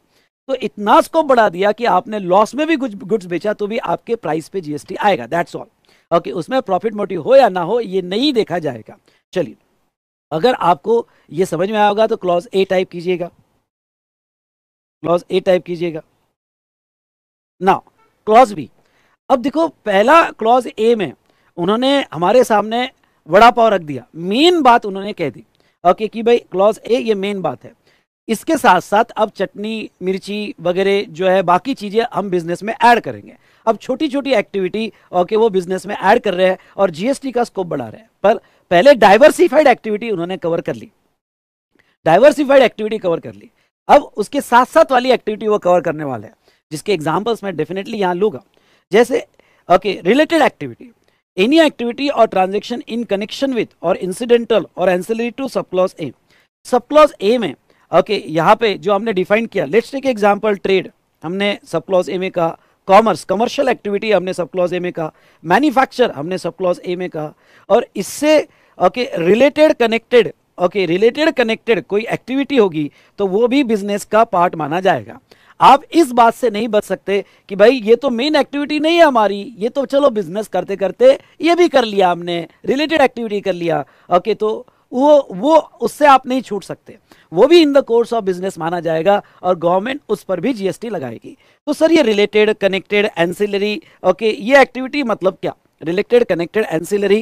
तो इतना को बढ़ा दिया कि आपने लॉस में भी कुछ गुड्स बेचा तो भी आपके प्राइस पे जीएसटी आएगा दैट्स ऑल ओके उसमें प्रॉफिट मोटिव हो या ना हो ये नहीं देखा जाएगा चलिए अगर आपको ये समझ में आएगा तो क्लॉज ए टाइप कीजिएगा क्लॉज ए टाइप कीजिएगा ना क्लॉज बी अब देखो पहला क्लॉज ए में उन्होंने हमारे सामने वड़ा पाव रख दिया मेन बात उन्होंने कह दी ओके कि भाई क्लॉज ए ये मेन बात है इसके साथ साथ अब चटनी मिर्ची वगैरह जो है बाकी चीज़ें हम बिजनेस में ऐड करेंगे अब छोटी छोटी एक्टिविटी ओके वो बिजनेस में ऐड कर रहे हैं और जीएसटी का स्कोप बढ़ा रहे हैं पर पहले डाइवर्सिफाइड एक्टिविटी उन्होंने कवर कर ली डाइवर्सिफाइड एक्टिविटी कवर कर ली अब उसके साथ साथ वाली एक्टिविटी वो कवर करने वाले हैं जिसके एग्जाम्पल्स मैं डेफिनेटली यहाँ लूँगा जैसे okay related activity any activity और ट्रांजेक्शन इन कनेक्शन विथ और इंसिडेंटल और ancillary to clause A clause A में ओके okay, यहाँ पे जो हमने डिफाइन किया लेट्स टेक एग्जांपल ट्रेड हमने सब क्लॉज ए में कहा कॉमर्स कमर्शियल एक्टिविटी हमने सब क्लॉज ए में कहा मैन्युफैक्चर हमने सब क्लॉज ए में कहा और इससे okay related connected okay related connected कोई एक्टिविटी होगी तो वो भी बिजनेस का पार्ट माना जाएगा आप इस बात से नहीं बच सकते कि भाई ये तो मेन एक्टिविटी नहीं है हमारी ये तो चलो बिजनेस करते करते ये भी कर लिया हमने रिलेटेड एक्टिविटी कर लिया ओके okay, तो वो वो उससे आप नहीं छूट सकते वो भी in the course of business माना जाएगा और गवर्नमेंट उस पर भी जीएसटी लगाएगी तो सर ये रिलेटेड कनेक्टेड एनसिलरी ओके ये एक्टिविटी मतलब क्या रिलेटेड कनेक्टेड एनसिलरी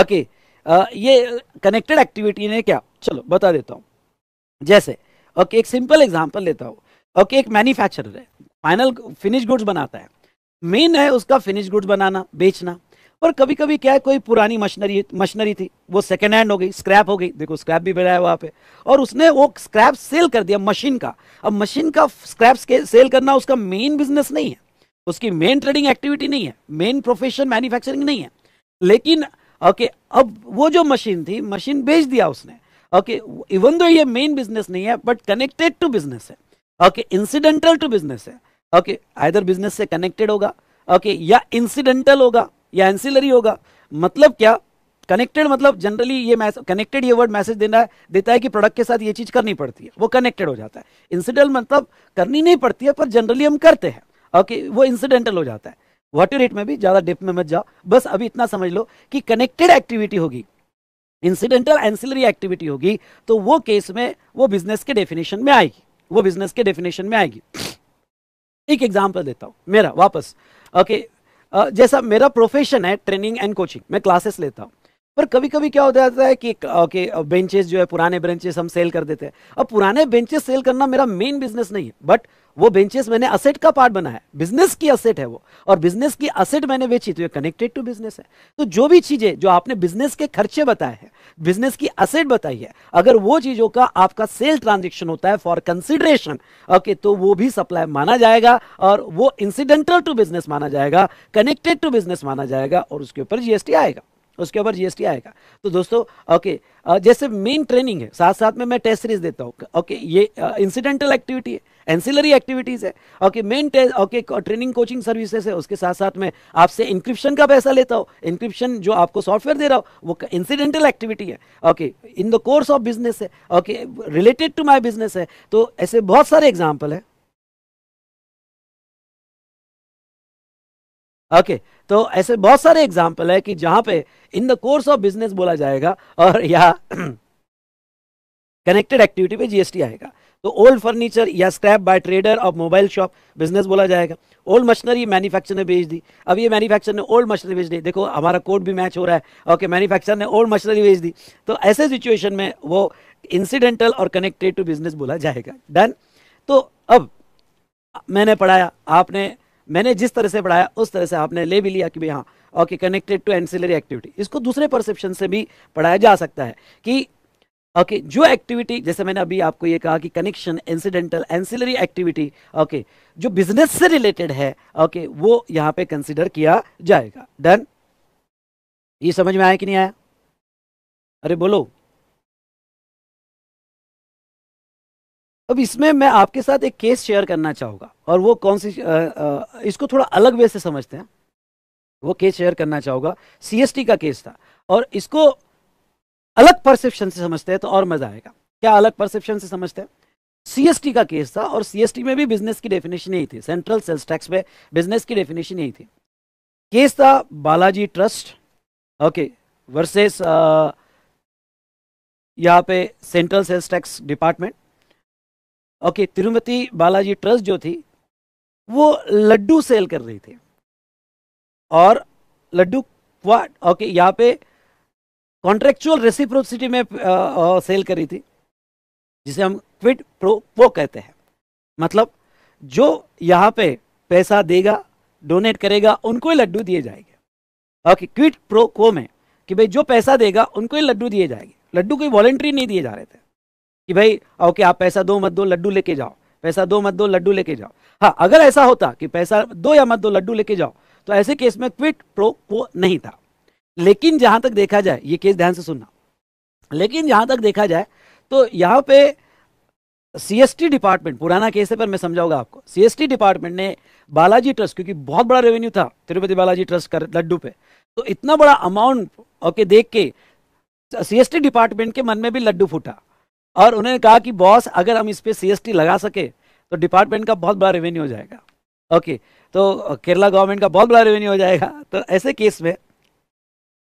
ओके ये कनेक्टेड एक्टिविटी ने क्या चलो बता देता हूं जैसे ओके okay, एक सिंपल एग्जाम्पल लेता हूँ ओके okay, एक मैन्युफैक्चरर है फाइनल फिनिश गुड्स बनाता है मेन है उसका फिनिश गुड्स बनाना बेचना पर कभी कभी क्या है कोई पुरानी मशीनरी मशीनरी थी वो सेकेंड हैंड हो गई स्क्रैप हो गई देखो स्क्रैप भी मिला है वहाँ पे और उसने वो स्क्रैप सेल कर दिया मशीन का अब मशीन का स्क्रैप सेल करना उसका मेन बिजनेस नहीं है उसकी मेन ट्रेडिंग एक्टिविटी नहीं है मेन प्रोफेशन मैन्युफैक्चरिंग नहीं है लेकिन ओके okay, अब वो जो मशीन थी मशीन बेच दिया उसने ओके इवन दो ये मेन बिजनेस नहीं है बट कनेक्टेड टू बिजनेस है ओके इंसिडेंटल टू बिजनेस है ओके आइदर बिजनेस से कनेक्टेड होगा ओके okay, या इंसिडेंटल होगा या एंसिलरी होगा मतलब क्या कनेक्टेड मतलब जनरली ये कनेक्टेड ये वर्ड मैसेज देना देता है कि प्रोडक्ट के साथ ये चीज करनी पड़ती है वो कनेक्टेड हो जाता है इंसिडेंट मतलब करनी नहीं पड़ती है पर जनरली हम करते हैं ओके okay, वो इंसिडेंटल हो जाता है वॉट रेट में भी ज्यादा डिप में मत जाओ बस अभी इतना समझ लो कि कनेक्टेड एक्टिविटी होगी इंसिडेंटल एंसिलरी एक्टिविटी होगी तो वो केस में वो बिजनेस के डेफिनेशन में आएगी वो बिजनेस के डेफिनेशन में आएगी एक एग्जाम्पल देता हूं मेरा वापस ओके okay, जैसा मेरा प्रोफेशन है ट्रेनिंग एंड कोचिंग मैं क्लासेस लेता हूँ पर कभी कभी क्या हो जाता है कि ओके बेंचेस जो है पुराने बेंचेस हम सेल कर देते हैं अब पुराने बेंचेस सेल करना मेरा मेन बिजनेस नहीं है बट वो बेंचेस मैंने असेट का पार्ट बना है बिजनेस की असेट है वो और बिजनेस की असेट मैंने बेची तो ये कनेक्टेड टू बिजनेस है तो जो भी चीजें जो आपने बिजनेस के खर्चे बताए हैं बिजनेस की असेट बताई है अगर वो चीजों का आपका सेल ट्रांजेक्शन होता है फॉर कंसिडरेशन ओके तो वो भी सप्लाई माना जाएगा और वो इंसिडेंटल टू बिजनेस माना जाएगा कनेक्टेड टू बिजनेस माना जाएगा और उसके ऊपर जीएसटी आएगा उसके ऊपर जीएसटी आएगा तो दोस्तों ओके जैसे मेन ट्रेनिंग है साथ साथ में मैं टेस्ट सीरीज देता हूँ ओके ये इंसिडेंटल एक्टिविटी है एंसिलरी एक्टिविटीज है okay main okay training coaching services है उसके साथ साथ में आपसे इंक्रिप्शन का पैसा लेता हूँ इंक्रिप्शन जो आपको सॉफ्टवेयर दे रहा हूँ वो इंसिडेंटल एक्टिविटी है okay in the course of business है okay related to my business है तो ऐसे बहुत सारे एग्जाम्पल है ओके okay. तो ऐसे बहुत सारे एग्जाम्पल है कि जहां पे in the course of business बोला जाएगा और या कनेक्टेड एक्टिविटी पे जीएसटी आएगा तो ओल्ड फर्नीचर या scrap by trader of mobile shop business बोला जाएगा ओल्ड मशीनरी मैन्युफैक्चर ने बेच दी अब ये मैन्युफैक्चर ने ओल्ड मशीनरी बेच दी देखो हमारा कोड भी मैच हो रहा है ओके मैन्युफैक्चर ने ओल्ड मशीनरी बेच दी तो ऐसे सिचुएशन में वो इंसिडेंटल और कनेक्टेड टू बिजनेस बोला जाएगा डन तो अब मैंने पढ़ाया आपने मैंने जिस तरह से पढ़ाया उस तरह से आपने ले भी लिया कि भाई हाँ okay connected to ancillary activity इसको दूसरे परसेप्शन से भी पढ़ाया जा सकता है कि ओके okay, जो एक्टिविटी जैसे मैंने अभी आपको ये कहा कि connection incidental ancillary activity okay जो बिजनेस से रिलेटेड है ओके okay, वो यहां पे कंसिडर किया जाएगा डन ये समझ में आया कि नहीं आया अरे बोलो अब इसमें मैं आपके साथ एक केस शेयर करना चाहूँगा और वो कौन सी आ, आ, इसको थोड़ा अलग वे से समझते हैं वो केस शेयर करना चाहूंगा सीएसटी का केस था और इसको अलग परसेप्शन से समझते हैं तो और मज़ा आएगा क्या अलग परसेप्शन से समझते हैं सीएसटी का केस था और सीएसटी में भी बिजनेस की डेफिनेशन यही थी सेंट्रल सेल्स टैक्स में बिजनेस की डेफिनेशन यही थी केस था बालाजी ट्रस्ट ओके वर्सेस यहाँ पे central sales tax department okay Tirumati Balaji trust जो थी वो लड्डू सेल कर रही थी और लड्डू क्वाड ओके यहाँ पे कॉन्ट्रेक्चुअल रेसिप्रोसिटी में आ, आ, सेल करी थी जिसे हम क्विट प्रो वो कहते हैं मतलब जो यहाँ पे पैसा देगा डोनेट करेगा उनको ही लड्डू दिए जाएंगे ओके क्विट प्रो को में कि भाई जो पैसा देगा उनको ही लड्डू दिए जाएंगे लड्डू कोई वॉलेंट्री नहीं दिए जा रहे थे कि भाई ओके आप पैसा दो मत दो लड्डू लेके जाओ पैसा दो मत दो लड्डू लेके जाओ हाँ अगर ऐसा होता कि पैसा दो या मत दो लड्डू लेके जाओ तो ऐसे केस में क्विट प्रो को नहीं था लेकिन जहां तक देखा जाए ये केस ध्यान से सुनना लेकिन जहां तक देखा जाए तो यहाँ पे सीएसटी डिपार्टमेंट पुराना केस है पर मैं समझाऊंगा आपको सीएसटी डिपार्टमेंट ने बालाजी ट्रस्ट क्योंकि बहुत बड़ा रेवेन्यू था तिरुपति बालाजी ट्रस्ट का लड्डू पे तो इतना बड़ा अमाउंट ओके देख के सीएसटी डिपार्टमेंट के मन में भी लड्डू फूटा और उन्होंने कहा कि बॉस अगर हम इस पर सी लगा सके तो डिपार्टमेंट का बहुत बड़ा रेवेन्यू हो जाएगा ओके तो केरला गवर्नमेंट का बहुत बड़ा रेवेन्यू हो जाएगा तो ऐसे केस में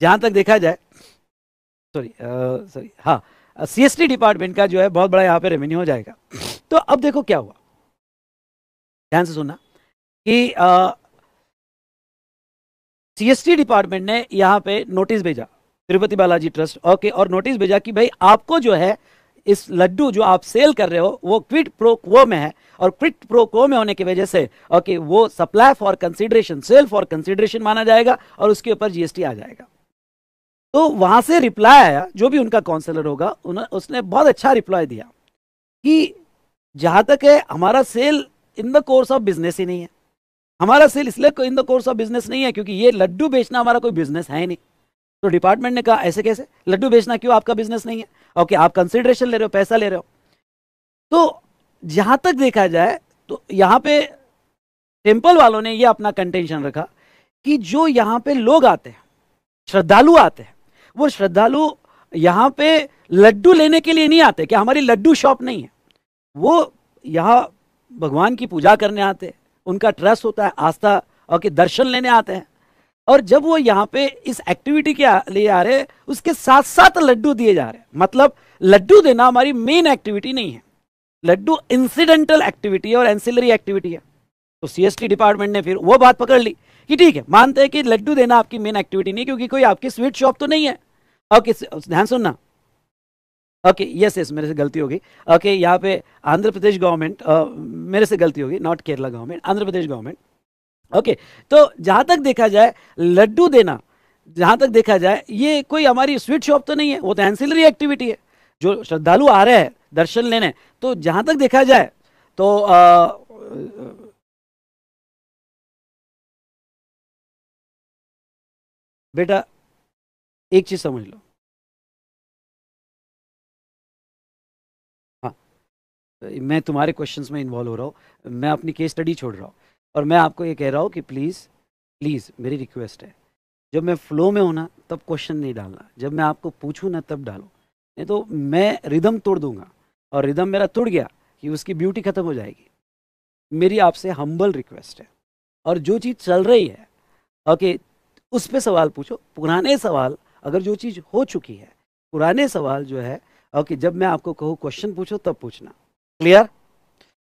जहाँ तक देखा जाए सॉरी सॉरी हाँ सीएसटी डिपार्टमेंट का जो है बहुत बड़ा यहाँ पे रेवेन्यू हो जाएगा तो अब देखो क्या हुआ ध्यान से सुनना कि सीएसटी डिपार्टमेंट ने यहाँ पे नोटिस भेजा तिरुपति बालाजी ट्रस्ट ओके और नोटिस भेजा कि भाई आपको जो है इस लड्डू जो आप सेल कर रहे हो वो क्विट प्रो क्वो में है और क्विट प्रो क्वो में होने की वजह से ओके वो supply for consideration sale for consideration माना जाएगा और उसके ऊपर जीएसटी आ जाएगा तो वहां से रिप्लाई आया जो भी उनका काउंसलर होगा उसने बहुत अच्छा रिप्लाई दिया कि जहां तक है हमारा sale in the course of business ही नहीं है हमारा सेल इसलिए in the course of business नहीं है क्योंकि ये लड्डू बेचना हमारा कोई बिजनेस है ही नहीं तो डिपार्टमेंट ने कहा ऐसे कैसे लड्डू बेचना क्यों आपका बिजनेस नहीं है ओके आप कंसिडरेशन ले रहे हो पैसा ले रहे हो तो जहां तक देखा जाए तो यहाँ पे टेम्पल वालों ने ये अपना कंटेंशन रखा कि जो यहाँ पे लोग आते हैं श्रद्धालु आते हैं वो श्रद्धालु यहाँ पे लड्डू लेने के लिए नहीं आते कि हमारी लड्डू शॉप नहीं है वो यहाँ भगवान की पूजा करने आते हैं उनका ट्रस्ट होता है आस्था और कि दर्शन लेने आते हैं और जब वो यहाँ पे इस एक्टिविटी के लिए आ रहे उसके साथ साथ लड्डू दिए जा रहे हैं मतलब लड्डू देना हमारी मेन एक्टिविटी नहीं है लड्डू इंसिडेंटल एक्टिविटी है और एंसिलरी एक्टिविटी है तो सीएसटी डिपार्टमेंट ने फिर वो बात पकड़ ली कि ठीक है मानते हैं कि लड्डू देना आपकी मेन एक्टिविटी नहीं क्योंकि कोई आपकी स्वीट शॉप तो नहीं है ओके ध्यान सुनना ओके यस यस मेरे से गलती होगी ओके यहाँ पे आंध्र प्रदेश गवर्नमेंट मेरे से गलती होगी not Kerala government Andhra Pradesh government okay तो जहां तक देखा जाए लड्डू देना जहां तक देखा जाए ये कोई हमारी स्वीट शॉप तो नहीं है वो तो एंसिलरी एक्टिविटी है जो श्रद्धालु आ रहे हैं दर्शन लेने तो जहां तक देखा जाए तो आ, बेटा एक चीज समझ लो हाँ मैं तुम्हारे क्वेश्चंस में इन्वॉल्व हो रहा हूं मैं अपनी केस स्टडी छोड़ रहा हूं और मैं आपको ये कह रहा हूँ कि प्लीज़ प्लीज़ मेरी रिक्वेस्ट है जब मैं फ्लो में हूँ ना तब क्वेश्चन नहीं डालना जब मैं आपको पूछूँ ना तब डालो नहीं तो मैं रिदम तोड़ दूंगा और रिदम मेरा तोड़ गया कि उसकी ब्यूटी ख़त्म हो जाएगी मेरी आपसे हम्बल रिक्वेस्ट है और जो चीज़ चल रही है ओके उस पर सवाल पूछो पुराने सवाल अगर जो चीज़ हो चुकी है पुराने सवाल जो है ओके जब मैं आपको कहूँ क्वेश्चन पूछो तब पूछना क्लियर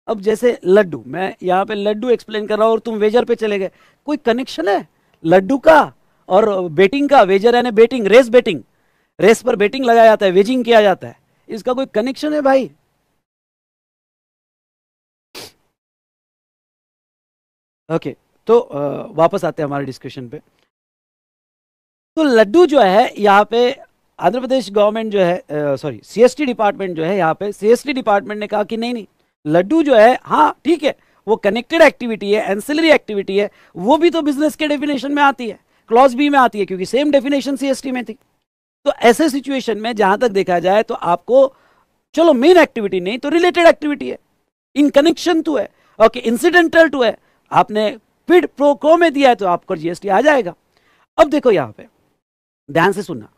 अब जैसे लड्डू मैं यहाँ पे लड्डू एक्सप्लेन कर रहा हूँ और तुम वेजर पे चले गए कोई कनेक्शन है लड्डू का और बेटिंग का वेजर यानी बेटिंग रेस बेटिंग रेस पर बेटिंग लगाया जाता है वेजिंग किया जाता है इसका कोई कनेक्शन है भाई ओके okay, तो वापस आते हैं हमारे डिस्कशन पे तो लड्डू जो है यहाँ पे आंध्र प्रदेश गवर्नमेंट जो है सॉरी सीएसटी डिपार्टमेंट जो है यहाँ पे सीएसटी डिपार्टमेंट ने कहा कि नहीं नहीं लड्डू जो है हाँ ठीक है वो कनेक्टेड एक्टिविटी है एंसिलरी एक्टिविटी है वो भी तो बिजनेस के डेफिनेशन में आती है क्लॉज बी में आती है क्योंकि सेम डेफिनेशन सीएसटी में थी तो ऐसे सिचुएशन में जहां तक देखा जाए तो आपको चलो मेन एक्टिविटी नहीं तो रिलेटेड एक्टिविटी है इन कनेक्शन टू है ओके इंसिडेंटल टू है आपने पिड को में दिया है तो आपको जीएसटी आ जाएगा अब देखो यहां पे ध्यान से सुनना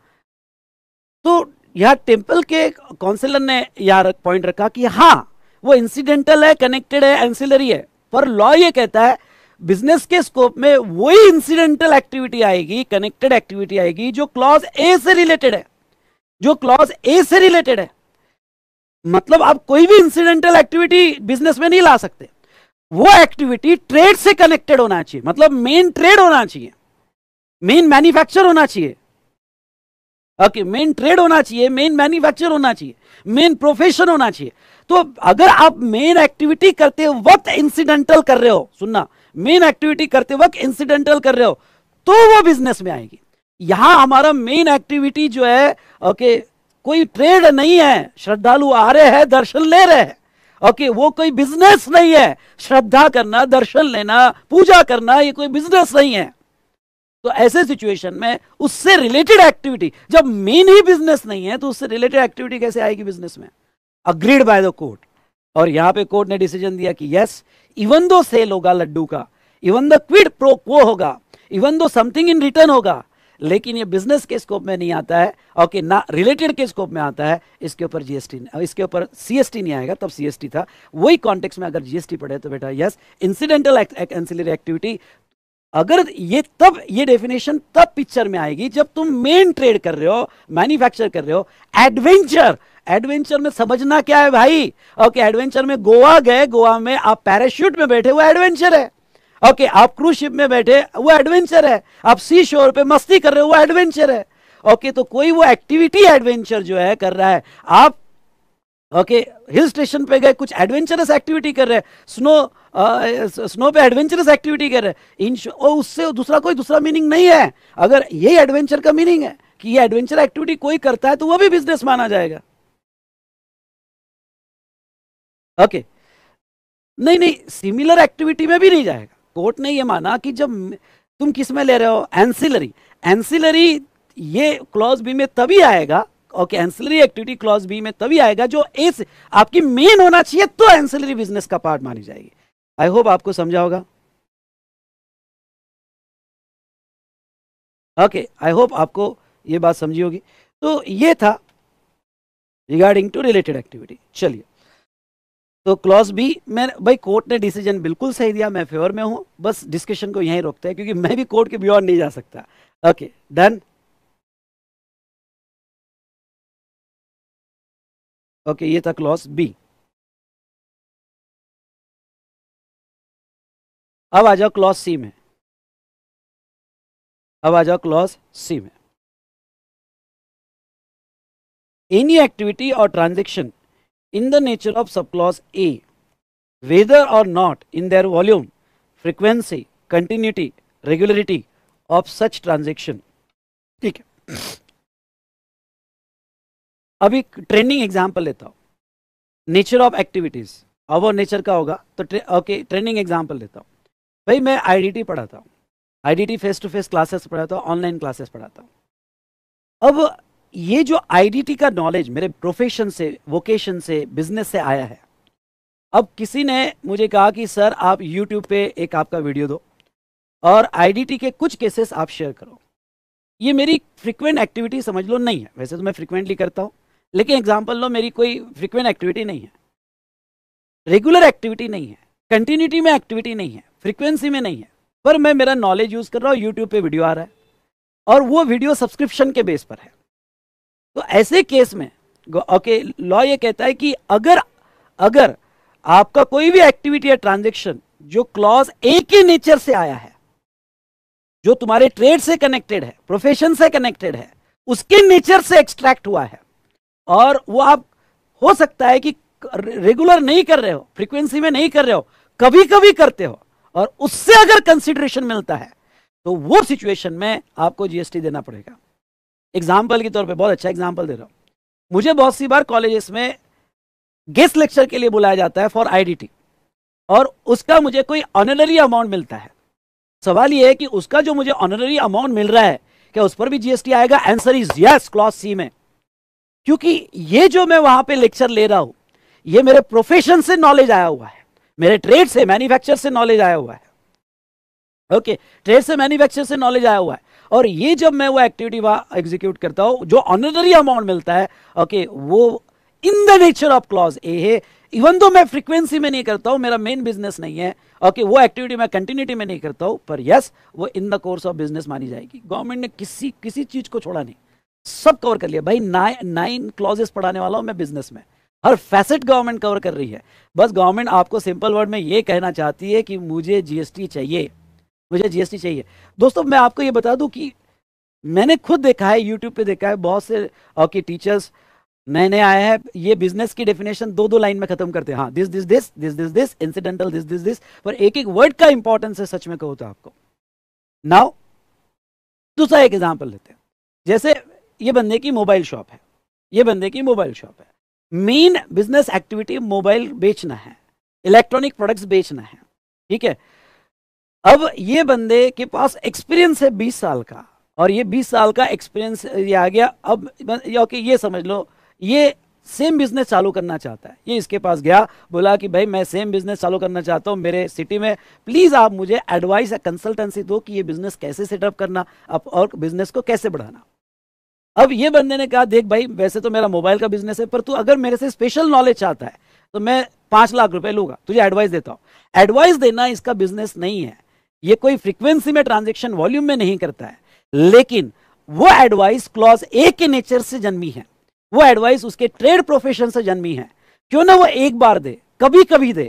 तो यहां टेम्पल के काउंसिलर ने यहां पॉइंट रखा कि हाँ वो इंसिडेंटल है कनेक्टेड है एंसिलरी है पर लॉ ये कहता है बिजनेस के स्कोप में वही इंसिडेंटल एक्टिविटी आएगी कनेक्टेड एक्टिविटी आएगी जो क्लॉज ए से रिलेटेड है जो क्लॉज ए से रिलेटेड है मतलब आप कोई भी इंसिडेंटल एक्टिविटी बिजनेस में नहीं ला सकते वो एक्टिविटी ट्रेड से कनेक्टेड होना चाहिए मतलब मेन ट्रेड होना चाहिए मेन मैन्युफैक्चर होना चाहिए ओके मेन ट्रेड होना चाहिए मेन मैन्युफैक्चर होना चाहिए मेन प्रोफेशन होना चाहिए तो अगर आप मेन एक्टिविटी करते वक्त इंसिडेंटल कर रहे हो सुनना मेन एक्टिविटी करते वक्त इंसिडेंटल कर रहे हो तो वो बिजनेस में आएगी यहां हमारा मेन एक्टिविटी जो है ओके कोई ट्रेड नहीं है श्रद्धालु आ रहे हैं दर्शन ले रहे हैं ओके वो कोई बिजनेस नहीं है श्रद्धा करना दर्शन लेना पूजा करना ये कोई बिजनेस नहीं है तो ऐसे सिचुएशन में उससे रिलेटेड एक्टिविटी जब मेन ही बिजनेस नहीं है तो उससे रिलेटेड एक्टिविटी कैसे आएगी बिजनेस में अग्रीड बाय द कोर्ट और यहां पे कोर्ट ने डिसीजन दिया कि यस इवन दो सेल होगा लड्डू का even the quid pro quo होगा इवन दो समथिंग इन रिटर्न होगा लेकिन ये बिजनेस के स्कोप में नहीं आता है और कि ना रिलेटेड के स्कोप में आता है इसके ऊपर जीएसटी इसके ऊपर सीएसटी नहीं आएगा तब सीएसटी था वही कॉन्टेक्स्ट में अगर जीएसटी पड़े तो बेटा यस इंसिडेंटल एंसिलरी एक्टिविटी अगर ये तब ये डेफिनेशन तब पिक्चर में आएगी जब तुम मेन ट्रेड कर रहे हो मैन्युफैक्चर कर रहे हो एडवेंचर एडवेंचर में समझना क्या है भाई ओके एडवेंचर में गोवा गए गोवा में आप पैराशूट में बैठे वो एडवेंचर है ओके आप क्रूज शिप में बैठे वो एडवेंचर है आप सी शोर पे मस्ती कर रहे हो वो एडवेंचर है ओके तो कोई वो एक्टिविटी एडवेंचर जो है कर रहा है आप ओके हिल स्टेशन पे गए कुछ एडवेंचरस एक्टिविटी कर रहे हैं स्नो स्नो uh, uh, पे एडवेंचरस एक्टिविटी कर रहे हैं इन और उससे दूसरा कोई दूसरा मीनिंग नहीं है अगर यही एडवेंचर का मीनिंग है कि ये एडवेंचर एक्टिविटी कोई करता है तो वह भी बिजनेस माना जाएगा ओके okay. नहीं नहीं सिमिलर एक्टिविटी में भी नहीं जाएगा कोर्ट ने ये माना कि जब तुम किस में ले रहे हो एंसिलरी एंसिलरी ये क्लॉज बी में तभी आएगा okay ancillary activity clause B में तभी आएगा जो इस आपकी मेन होना चाहिए तो एंसिलरी बिजनेस का पार्ट मानी जाएगी आई होप आपको समझा होगा ओके आई होप आपको ये बात समझी होगी तो ये था रिगार्डिंग टू रिलेटेड एक्टिविटी चलिए तो क्लॉज बी मैं भाई कोर्ट ने डिसीजन बिल्कुल सही दिया मैं फेवर में हूँ बस डिस्कशन को यहीं रोकते हैं क्योंकि मैं भी कोर्ट के बियॉन्ड नहीं जा सकता ओके okay, डन ओके ये था क्लॉस बी अब आ जाओ क्लॉज सी में अब आ जाओ क्लॉस सी में एनी एक्टिविटी और transaction in the nature of sub clause A whether or not in their volume frequency continuity regularity of such transaction ठीक है अब एक ट्रेंडिंग एग्जाम्पल लेता हूँ नेचर ऑफ एक्टिविटीज़ अब वो नेचर का होगा तो ओके ट्रेंडिंग एग्जाम्पल लेता हूँ भाई मैं आईडीटी पढ़ाता हूँ IDT face to face classes पढ़ाता हूँ ऑनलाइन क्लासेस पढ़ाता हूँ अब ये जो आईडीटी का नॉलेज मेरे प्रोफेशन से वोकेशन से बिजनेस से आया है अब किसी ने मुझे कहा कि सर आप यूट्यूब पे एक आपका वीडियो दो और आईडीटी के कुछ केसेस आप शेयर करो ये मेरी फ्रिक्वेंट एक्टिविटी समझ लो नहीं है वैसे तो मैं फ्रिक्वेंटली करता हूँ लेकिन एग्जाम्पल लो मेरी कोई फ्रिक्वेंट एक्टिविटी नहीं है रेगुलर एक्टिविटी नहीं है कंटिन्यूटी में एक्टिविटी नहीं है फ्रिक्वेंसी में नहीं है पर मैं मेरा नॉलेज यूज़ कर रहा हूँ यूट्यूब पे वीडियो आ रहा है और वो वीडियो सब्सक्रिप्शन के बेस पर है तो ऐसे केस में ओके लॉ ये कहता है कि अगर अगर आपका कोई भी एक्टिविटी या ट्रांजेक्शन जो क्लॉज ए के नेचर से आया है जो तुम्हारे ट्रेड से कनेक्टेड है प्रोफेशन से कनेक्टेड है उसके नेचर से एक्सट्रैक्ट हुआ है और वो आप हो सकता है कि रेगुलर नहीं कर रहे हो फ्रीक्वेंसी में नहीं कर रहे हो कभी कभी करते हो और उससे अगर कंसिडरेशन मिलता है तो वो सिचुएशन में आपको जीएसटी देना पड़ेगा एग्जाम्पल के तौर पर बहुत अच्छा एग्जाम्पल दे रहा हूँ मुझे बहुत सी बार कॉलेजेस में गेस्ट लेक्चर के लिए बुलाया जाता है फॉर आईडीटी और उसका मुझे कोई ऑनररी अमाउंट मिलता है सवाल यह है कि उसका जो मुझे ऑनररी अमाउंट मिल रहा है क्या उस पर भी जीएसटी आएगा answer is yes clause C में क्योंकि ये जो मैं वहां पे लेक्चर ले रहा हूं ये मेरे प्रोफेशन से नॉलेज आया हुआ है मेरे ट्रेड से मैन्युफैक्चर से नॉलेज आया हुआ है ओके ट्रेड से मैन्युफैक्चर से नॉलेज आया हुआ है और ये जब मैं वो एक्टिविटी वहां एग्जीक्यूट करता हूं जो ऑनररी अमाउंट मिलता है ओके वो in the nature of clause A है इवन दो मैं फ्रीक्वेंसी में नहीं करता हूं मेरा मेन बिजनेस नहीं है ओके okay, वो एक्टिविटी मैं कंटिन्यूटी में नहीं करता हूं पर यस वो in the course of business मानी जाएगी गवर्नमेंट ने किसी किसी चीज़ को छोड़ा नहीं सब कवर कर लिया भाई नाइन क्लॉजेस पढ़ाने वाला हूं मैं बिजनेस में हर फैसेट गवर्नमेंट कवर कर रही है बस गवर्नमेंट आपको सिंपल वर्ड में ये कहना चाहती है कि मुझे जीएसटी चाहिए मुझे जीएसटी चाहिए दोस्तों मैं आपको ये बता दूं कि मैंने खुद देखा है यूट्यूब पे देखा है बहुत से ओके टीचर्स नए नए आए हैं ये बिजनेस की डेफिनेशन दो दो लाइन में खत्म करते हैं हाँ this this this this this this incidental this this this पर एक एक वर्ड का इंपॉर्टेंस है सच में कहो तो आपको नाउ दूसरा एक एग्जाम्पल लेते हैं जैसे ये बंदे की मोबाइल शॉप है ये बंदे की मोबाइल शॉप है मेन बिजनेस एक्टिविटी मोबाइल बेचना है इलेक्ट्रॉनिक प्रोडक्ट्स बेचना है ठीक है अब ये बंदे के पास एक्सपीरियंस है बीस साल का और ये बीस साल का एक्सपीरियंस ये आ गया अब ओके ये समझ लो ये सेम बिजनेस चालू करना चाहता है ये इसके पास गया बोला कि भाई मैं सेम बिजनेस चालू करना चाहता हूँ मेरे सिटी में प्लीज़ आप मुझे एडवाइस या कंसल्टेंसी दो कि ये बिजनेस कैसे सेटअप करना और बिजनेस को कैसे बढ़ाना अब ये बंदे ने कहा देख भाई वैसे तो मेरा मोबाइल का बिजनेस है पर तू अगर मेरे से स्पेशल नॉलेज चाहता है तो मैं पांच लाख रुपए लूंगा तुझे एडवाइस देता हूं एडवाइस देना इसका बिजनेस नहीं है ये कोई फ्रीक्वेंसी में ट्रांजेक्शन वॉल्यूम में नहीं करता है लेकिन वो एडवाइस क्लॉज ए के नेचर से जन्मी है वो एडवाइस उसके ट्रेड प्रोफेशन से जन्मी है क्यों ना वो एक बार दे कभी कभी दे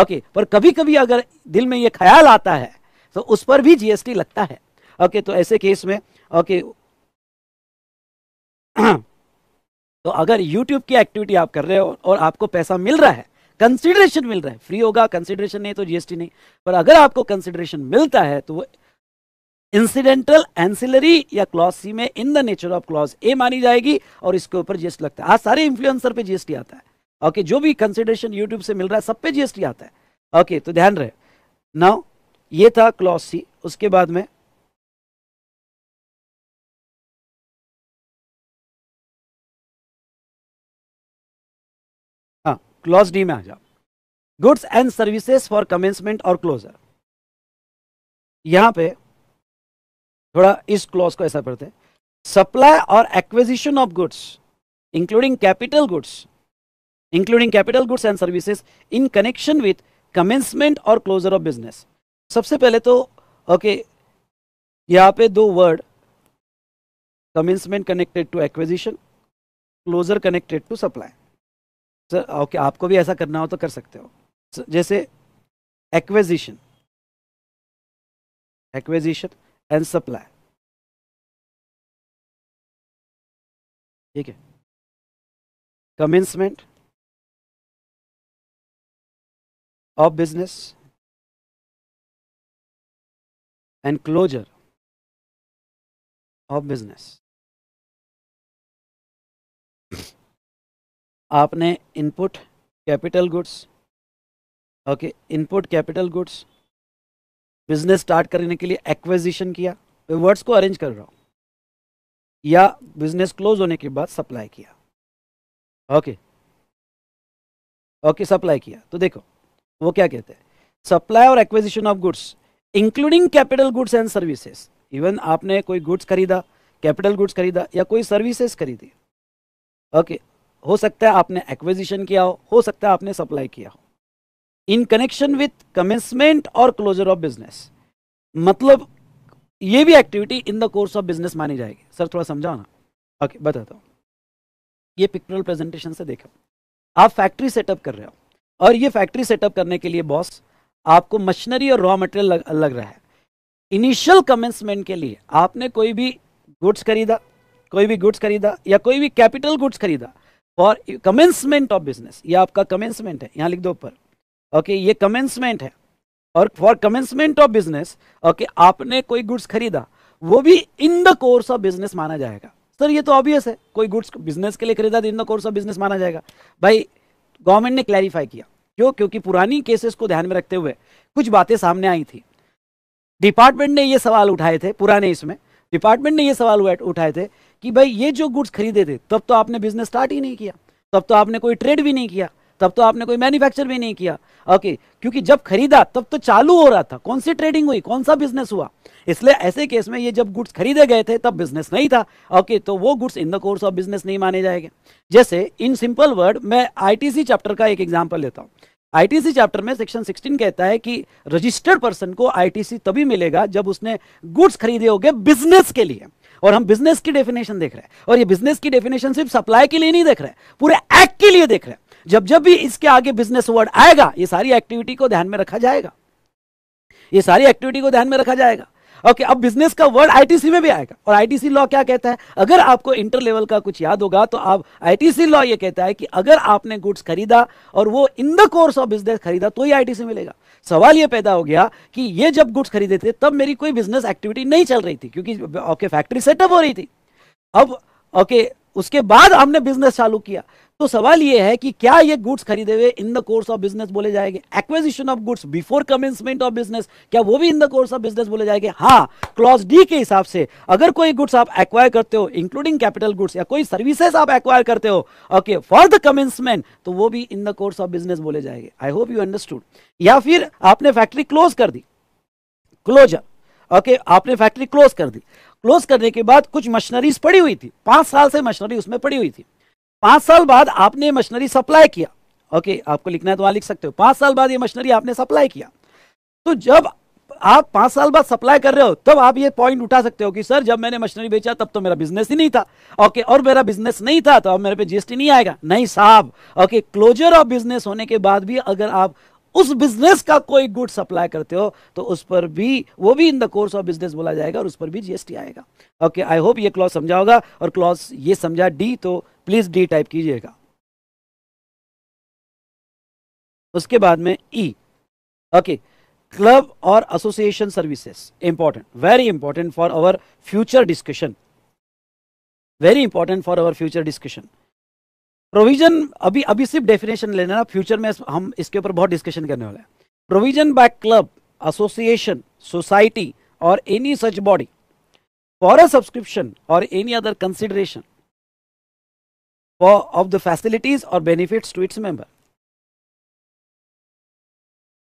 ओके पर कभी कभी अगर दिल में ये ख्याल आता है तो उस पर भी जीएसटी लगता है ओके तो ऐसे केस में ओके तो अगर यूट्यूब की एक्टिविटी आप कर रहे हो और आपको पैसा मिल रहा है कंसिडरेशन मिल रहा है फ्री होगा कंसिडरेशन नहीं तो जीएसटी नहीं पर अगर आपको कंसिडरेशन मिलता है तो वो इंसिडेंटल एंसिलरी या क्लॉज सी में in the nature of clause A मानी जाएगी और इसके ऊपर जीएसटी लगता है आज सारे इन्फ्लुएंसर पे जीएसटी आता है ओके okay, जो भी कंसिडरेशन यूट्यूब से मिल रहा है सब पे जीएसटी आता है ओके okay, तो ध्यान रहे नाउ ये था क्लॉज सी उसके बाद में क्लॉज डी में आ जाओ goods and services for commencement or closure यहां पे थोड़ा इस क्लॉज को ऐसा पढ़ते supply or acquisition of goods including capital goods including capital goods and services in connection with commencement or closure of business सबसे पहले तो ओके okay, यहां पे दो word commencement connected to acquisition closure connected to supply sir okay आपको भी ऐसा करना हो तो कर सकते हो जैसे एक्वेजिशन एक्वेजिशन एंड सप्लाई ठीक है commencement of business and closure of business आपने input capital goods okay input capital goods business start करने के लिए एक्विजिशन किया वर्ड्स को अरेंज कर रहा हूँ या बिजनेस क्लोज होने के बाद सप्लाई किया ओके ओके सप्लाई किया तो देखो वो क्या कहते हैं supply or acquisition of goods including capital goods and services even आपने कोई गुड्स खरीदा कैपिटल गुड्स खरीदा या कोई सर्विसेज खरीदी ओके हो सकता है आपने एक्विजिशन किया हो हो सकता है आपने सप्लाई किया हो in connection with commencement or closure of business मतलब ये भी activity in the course of business मानी जाएगी सर थोड़ा समझाओ ना ओके बताता हूँ ये पिक्टोरल प्रेजेंटेशन से देखो आप फैक्ट्री सेटअप कर रहे हो और ये फैक्ट्री सेटअप करने के लिए बॉस आपको मशीनरी और रॉ मटेरियल लग, लग रहा है इनिशियल कमेंसमेंट के लिए आपने कोई भी गुड्स खरीदा कोई भी गुड्स खरीदा या कोई भी कैपिटल गुड्स खरीदा फॉर कमेंसमेंट ऑफ बिजनेस ये आपका कमेंसमेंट है यहां लिख दो ऊपर ओके ये कमेंसमेंट है और for commencement of business okay आपने कोई गुड्स खरीदा वो भी in the course of business माना जाएगा सर ये तो ऑब्वियस है कोई गुड्स बिजनेस के लिए खरीदा तो in the course of business माना जाएगा भाई गवर्नमेंट ने क्लैरिफाई किया क्यों क्योंकि पुरानी केसेस को ध्यान में रखते हुए कुछ बातें सामने आई थी डिपार्टमेंट ने ये सवाल उठाए थे पुराने इसमें डिपार्टमेंट ने ये सवाल उठाए थे कि भाई ये जो गुड्स खरीदे थे तब तो आपने बिजनेस स्टार्ट ही नहीं किया तब तो आपने कोई ट्रेड भी नहीं किया तब तो आपने कोई मैन्युफैक्चर भी नहीं किया ओके क्योंकि जब खरीदा तब तो चालू हो रहा था कौन सी ट्रेडिंग हुई कौन सा बिजनेस हुआ इसलिए ऐसे केस में ये जब गुड्स खरीदे गए थे तब बिजनेस नहीं था ओके तो वो goods in the course of business नहीं माने जाएंगे जैसे इन सिंपल वर्ड मैं आईटीसी चैप्टर का एक एग्जाम्पल लेता हूँ आईटीसी चैप्टर में सेक्शन 16 कहता है कि रजिस्टर्ड पर्सन को आईटीसी तभी मिलेगा जब उसने गुड्स खरीदे होंगे बिजनेस के लिए और हम बिजनेस की डेफिनेशन देख रहे हैं और ये बिजनेस की डेफिनेशन सिर्फ सप्लाई के लिए नहीं देख रहे पूरे एक्ट के लिए देख रहे हैं जब जब भी इसके आगे बिजनेस वर्ड आएगा ये सारी एक्टिविटी को ध्यान में रखा जाएगा ये सारी एक्टिविटी को ध्यान में रखा जाएगा ओके अब बिजनेस का वर्ड आईटीसी में भी आएगा और आईटीसी लॉ क्या कहता है अगर आपको इंटर लेवल का कुछ याद होगा तो आप आईटीसी लॉ ये कहता है कि अगर आपने गुड्स खरीदा और वो in the course of business खरीदा तो ही आईटीसी मिलेगा सवाल ये पैदा हो गया कि ये जब गुड्स खरीदे थे तब मेरी कोई बिजनेस एक्टिविटी नहीं चल रही थी क्योंकि ओके फैक्ट्री सेटअप हो रही थी अब ओके उसके बाद हमने बिजनेस चालू किया तो सवाल यह है कि क्या ये गुड्स खरीदे हुए in the course of business बोले जाएंगे acquisition of goods before commencement of business क्या वो भी in the course of business बोले जाएंगे हाँ क्लॉज डी के हिसाब से अगर कोई गुड्स आप एक्वायर करते हो इंक्लूडिंग कैपिटल गुड्स या कोई सर्विसेस आप एक्वायर करते हो ओके फॉर द कमेंसमेंट तो वो भी in the course of business बोले जाएंगे आई होप यू अंडरस्टूड या फिर आपने फैक्ट्री क्लोज कर दी क्लोजर ओके okay, आपने फैक्ट्री क्लोज कर दी क्लोज करने के बाद कुछ मशीनरीज पड़ी हुई थी पांच साल से मशीनरी उसमें पड़ी हुई थी पांच साल बाद आपने मशीनरी सप्लाई किया ओके आपको लिखना है तो वहां लिख सकते हो पांच साल बाद ये मशीनरी आपने सप्लाई किया तो जब आप पांच साल बाद सप्लाई कर रहे हो तब आप ये पॉइंट उठा सकते हो कि सर जब मैंने मशीनरी बेचा तब तो मेरा बिजनेस ही नहीं था ओके और मेरा बिजनेस नहीं था तो अब मेरे पे जीएसटी नहीं आएगा नहीं साहब ओके क्लोजर ऑफ बिजनेस होने के बाद भी अगर आप उस बिजनेस का कोई गुड सप्लाई करते हो तो उस पर भी वो भी in the course of business बोला जाएगा और उस पर भी जीएसटी आएगा ओके आई होप ये क्लॉज समझा होगा और क्लॉज ये समझा डी तो प्लीज़ डी टाइप कीजिएगा उसके बाद में ई ओके क्लब और association services important very important for our future discussion very important for our future discussion provision अभी अभी सिर्फ डेफिनेशन लेना ना फ्यूचर में हम इसके ऊपर बहुत डिस्कशन करने वाले हैं provision by club association society or any such body for a subscription or any other consideration for of the facilities or benefits to its member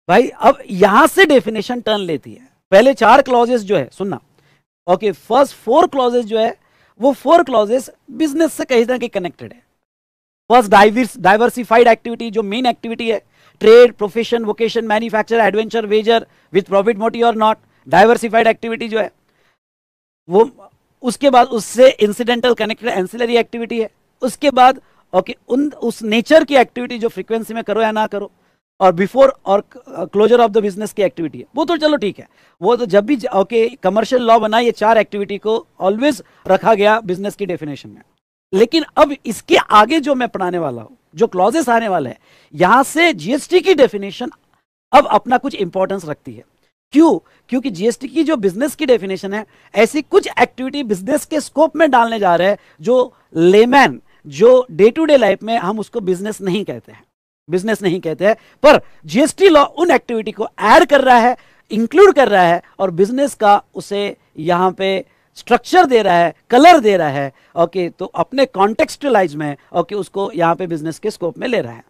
भाई अब यहां से डेफिनेशन टर्न लेती है पहले चार क्लॉजेस जो है सुनना ओके फर्स्ट फोर क्लॉजेस जो है वो फोर क्लॉजेस बिजनेस से कहीं ना कहीं कनेक्टेड है फर्स्ट डाइवर्स डाइवर्सिफाइड एक्टिविटी जो मेन एक्टिविटी है trade profession vocation manufacture adventure wager with profit motive और नॉट डाइवर्सिफाइड एक्टिविटी जो है वो उसके बाद उससे इंसिडेंटल कनेक्टेड एंसिलरी एक्टिविटी है उसके बाद ओके उन उस नेचर की एक्टिविटी जो फ्रीक्वेंसी में करो या ना करो और before or closure of the business की एक्टिविटी है वो तो चलो ठीक है वो तो जब भी ओके कमर्शियल लॉ बना ये चार एक्टिविटी को ऑलवेज रखा गया बिजनेस की डेफिनेशन में लेकिन अब इसके आगे जो मैं पढ़ाने वाला हूँ जो क्लॉजेस आने वाले हैं यहाँ से जीएसटी की डेफिनेशन अब अपना कुछ इंपॉर्टेंस रखती है क्यों क्योंकि जीएसटी की जो बिजनेस की डेफिनेशन है ऐसी कुछ एक्टिविटी बिजनेस के स्कोप में डालने जा रहे हैं जो लेमैन जो डे टू डे लाइफ में हम उसको बिजनेस नहीं कहते हैं बिजनेस नहीं कहते हैं पर जीएसटी लॉ उन एक्टिविटी को ऐड कर रहा है इंक्लूड कर रहा है और बिजनेस का उसे यहां पे स्ट्रक्चर दे रहा है कलर दे रहा है ओके तो अपने कॉन्टेक्सटलाइज में ओके उसको यहां पे बिजनेस के स्कोप में ले रहा है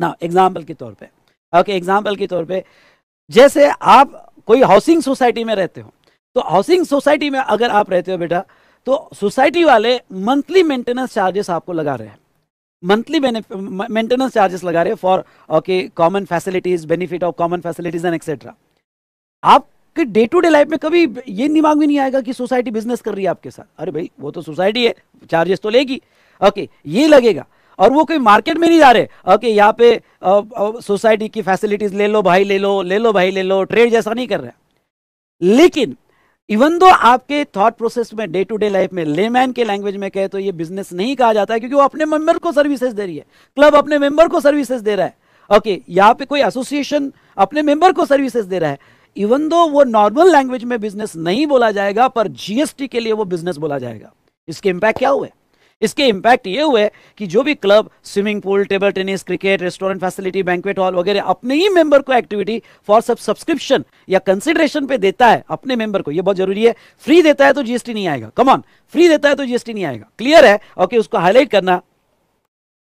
ना एग्जाम्पल के तौर पे ओके एग्जाम्पल के तौर पे जैसे आप कोई हाउसिंग सोसाइटी में रहते हो तो हाउसिंग सोसाइटी में अगर आप रहते हो बेटा तो सोसाइटी वाले मंथली मेंटेनेंस चार्जेस आपको लगा रहे हैं मंथली मेंटेनेंस चार्जेस लगा रहे हैं for okay common facilities benefit of common facilities and etcetera आपके डे टू डे लाइफ में कभी ये दिमाग में नहीं आएगा कि सोसाइटी बिजनेस कर रही है आपके साथ अरे भाई वो तो सोसाइटी है चार्जेस तो लेगी ओके okay, ये लगेगा और वो कोई मार्केट में नहीं जा रहे ओके यहाँ पे सोसाइटी की फैसिलिटीज ले लो भाई ले लो ले लो भाई ले लो ट्रेड जैसा नहीं कर रहे लेकिन इवन दो आपके थॉट प्रोसेस में डे टू डे लाइफ में लेमैन के लैंग्वेज में कहे तो ये बिजनेस नहीं कहा जाता है क्योंकि वो अपने मेंबर को सर्विसेज दे रही है क्लब अपने मेंबर को सर्विसेज दे रहा है ओके okay, यहाँ पे कोई एसोसिएशन अपने मेंबर को सर्विसेज दे रहा है इवन दो वो नॉर्मल लैंग्वेज में बिजनेस नहीं बोला जाएगा पर जीएसटी के लिए वो बिजनेस बोला जाएगा इसके इम्पैक्ट क्या हुआ इसके इम्पैक्ट ये हुए कि जो भी club swimming pool table tennis cricket restaurant facility banquet hall वगैरह अपने ही मेंबर को एक्टिविटी फॉर सब सब्सक्रिप्शन या कंसिडरेशन पे देता है अपने मेंबर को ये बहुत जरूरी है फ्री देता है तो जीएसटी नहीं आएगा कमॉन फ्री देता है तो जीएसटी नहीं आएगा क्लियर है ओके okay, उसको हाईलाइट करना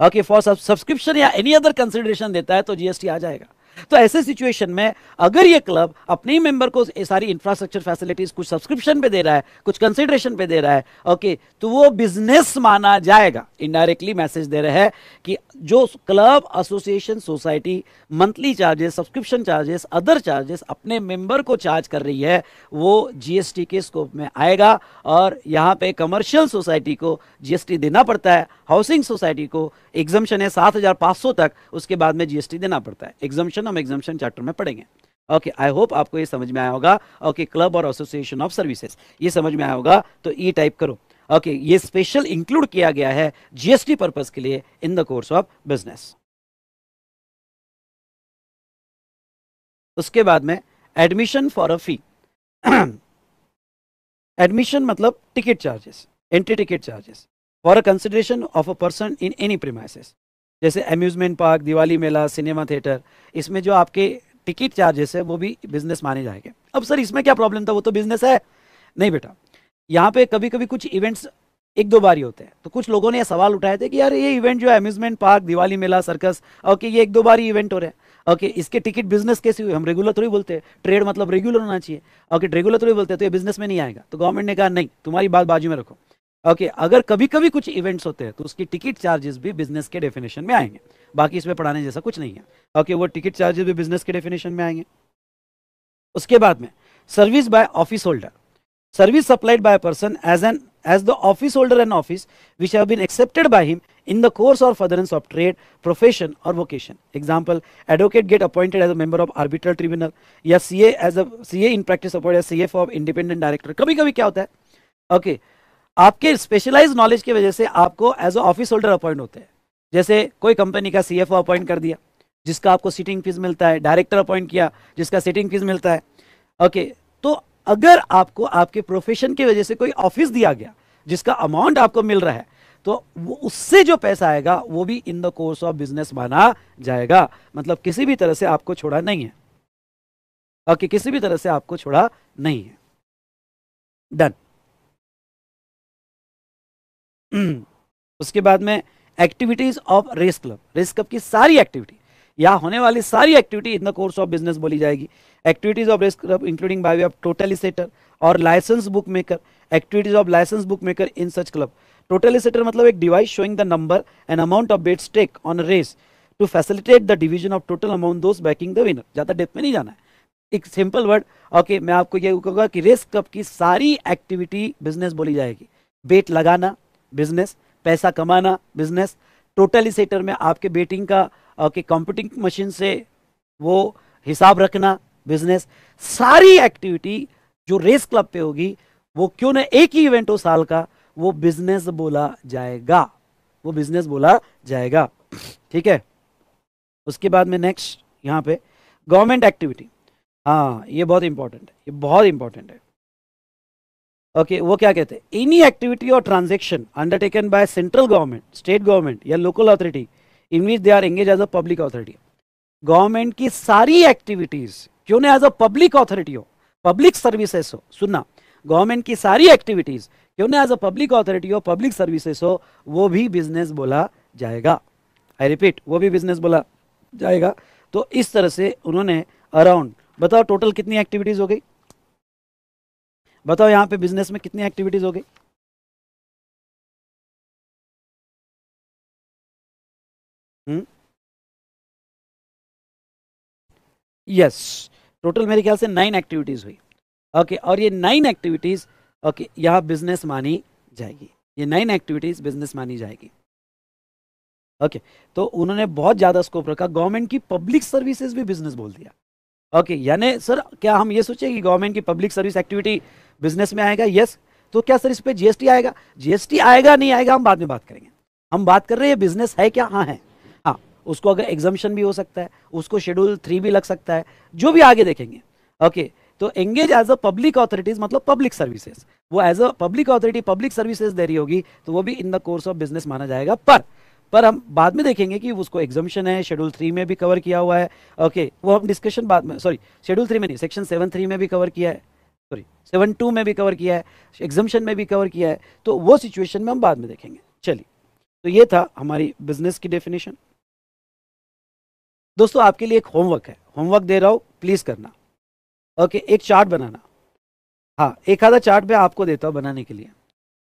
ओके फॉर सब सब्सक्रिप्शन या एनी अदर कंसिडरेशन देता है तो जीएसटी आ जाएगा तो ऐसे सिचुएशन में अगर ये क्लब अपने ही मेंबर को सारी इंफ्रास्ट्रक्चर फैसिलिटीज कुछ सब्सक्रिप्शन पे दे रहा है कुछ कंसिडरेशन पे दे रहा है ओके तो वो बिजनेस माना जाएगा इनडायरेक्टली मैसेज दे रहे हैं कि जो club association society monthly charges subscription charges other charges अपने मेंबर को चार्ज कर रही है वो जीएसटी के स्कोप में आएगा और यहाँ पे कमर्शियल सोसाइटी को जीएसटी देना पड़ता है हाउसिंग सोसाइटी को एग्जामेशन है सात हजार पाँच सौ तक उसके बाद में जीएसटी देना पड़ता है एग्जामेशन हम एग्जामेशन चैप्टर में पढ़ेंगे ओके आई होप आपको ये समझ में आया होगा ओके क्लब और एसोसिएशन ऑफ सर्विसेज ये समझ में आया होगा तो ई e टाइप करो ओके ये स्पेशल इंक्लूड किया गया है जीएसटी पर्पज के लिए in the course of business उसके बाद में admission for a fee admission मतलब ticket charges entry ticket charges for a consideration of a person in any premises जैसे अम्यूजमेंट पार्क दिवाली मेला सिनेमा थिएटर इसमें जो आपके टिकट चार्जेस है वो भी बिजनेस माने जाएंगे अब सर इसमें क्या प्रॉब्लम था वो तो बिजनेस है नहीं बेटा यहाँ पे कभी कभी कुछ इवेंट्स एक दो बार ही होते हैं तो कुछ लोगों ने यह सवाल उठाए थे कि यार ये इवेंट जो है अम्यूजमेंट पार्क दिवाली मेला सर्कस ओके ये एक दो बार ही इवेंट हो रहे हैं ओके इसके टिकट बिजनेस कैसे हुए हम रेगुलर थोड़ी बोलते हैं ट्रेड मतलब रेगुलर होना चाहिए ओके रेगुलर थोड़ी बोलते हैं तो ये बिजनेस में नहीं आएगा तो गवर्नमेंट ने कहा नहीं तुम्हारी बात बाजू में रखो ओके अगर कभी कभी कुछ इवेंट्स होते हैं तो उसकी टिकट चार्जेस भी बिजनेस के डेफिनेशन में आएंगे बाकी इसमें पढ़ाने जैसा कुछ नहीं है ओके वो टिकट चार्जेस भी बिजनेस के डेफिनेशन में आएंगे उसके बाद में service by office holder service supplied by a person as an as the office holder an office which have been accepted by him in the course or furtherance of trade profession or vocation example advocate get appointed as a member of arbitral tribunal ya ca as a ca in practice appointed as cf of independent director kabhi kabhi kya hota hai okay, आपके specialise knowledge की वजह से आपको as a office holder appoint होते हैं जैसे कोई company का सी अपॉइंट कर दिया जिसका आपको सीटिंग फीस मिलता है डायरेक्टर अपॉइंट किया जिसका सीटिंग फीस मिलता है ओके okay, तो अगर आपको आपके प्रोफेशन की वजह से कोई ऑफिस दिया गया जिसका अमाउंट आपको मिल रहा है तो वो उससे जो पैसा आएगा वो भी in the course of business माना जाएगा मतलब किसी भी तरह से आपको छोड़ा नहीं है ओके किसी भी तरह से आपको छोड़ा नहीं है डन उसके बाद में activities of race club race club की सारी एक्टिविटी या होने वाली सारी activity in the course of business बोली जाएगी activities of risk including by way of totalisator और licence bookmaker activities of licence bookmaker in such club totalisator मतलब एक device showing the number and amount of bets take on race to facilitate the division of total amount दोस्त backing the winner ज़्यादा depth में नहीं जाना है एक simple word okay मैं आपको ये कहूँगा कि रेस क्लब की सारी एक्टिविटी बिजनेस बोली जाएगी बेट लगाना बिजनेस पैसा कमाना बिजनेस टोटली सेक्टर में आपके बेटिंग का कि कंप्यूटिंग मशीन से वो हिसाब रखना बिजनेस सारी एक्टिविटी जो रेस क्लब पे होगी वो क्यों ना एक ही इवेंट हो साल का वो बिजनेस बोला जाएगा वो बिजनेस बोला जाएगा ठीक है उसके बाद में नेक्स्ट यहाँ पे गवर्नमेंट एक्टिविटी हाँ ये बहुत इंपॉर्टेंट है ये बहुत इंपॉर्टेंट है ओके okay, वो क्या कहते हैं एनी एक्टिविटी और transaction undertaken by central government state government या local authority in which they are engage as a public authority government की सारी एक्टिविटीज क्यों ना एज अ पब्लिक अथॉरिटी हो पब्लिक सर्विसेस हो सुनना गवर्नमेंट की सारी एक्टिविटीज क्यों ना एज अ पब्लिक अथॉरिटी हो पब्लिक सर्विसेस हो वो भी बिजनेस बोला जाएगा आई रिपीट वो भी बिजनेस बोला जाएगा तो इस तरह से उन्होंने अराउंड बताओ टोटल कितनी एक्टिविटीज हो गई बताओ यहाँ पे बिजनेस में कितनी एक्टिविटीज हो गई यस हम्म? टोटल मेरे ख्याल से नाइन एक्टिविटीज़ हुई ओके और ये नाइन एक्टिविटीज़ ओके यहां बिजनेस मानी जाएगी ये नाइन एक्टिविटीज़ बिजनेस मानी जाएगी ओके okay, तो उन्होंने बहुत ज़्यादा स्कोप रखा गवर्नमेंट की पब्लिक सर्विसेज भी बिजनेस बोल दिया ओके okay, यानी सर क्या हम ये सोचे कि गवर्नमेंट की पब्लिक सर्विस एक्टिविटी बिजनेस में आएगा यस yes. तो क्या सर इस पर जीएसटी आएगा जीएसटी आएगा नहीं आएगा हम बाद में बात करेंगे हम बात कर रहे हैं बिजनेस है क्या हाँ है उसको अगर एग्जामेशन भी हो सकता है उसको शेड्यूल थ्री भी लग सकता है जो भी आगे देखेंगे ओके तो engage as a public authorities मतलब पब्लिक सर्विसेज वो as a public authority public services दे रही होगी तो वो भी in the course of business माना जाएगा पर पर हम बाद में देखेंगे कि उसको एग्जामेशन है शेड्यूल थ्री में भी कवर किया हुआ है ओके okay, वो हम डिस्कशन बाद में सॉरी शेड्यूल थ्री में नहीं सेक्शन सेवन थ्री में भी कवर किया है सॉरी सेवन टू में भी कवर किया है एग्जामेशन में भी कवर किया है तो वो सिचुएशन में हम बाद में देखेंगे चलिए तो ये था हमारी बिजनेस की डेफिनेशन दोस्तों आपके लिए एक होमवर्क है होमवर्क दे रहा हूँ प्लीज़ करना ओके एक चार्ट बनाना हाँ एक आधा चार्ट मैं आपको देता हूँ बनाने के लिए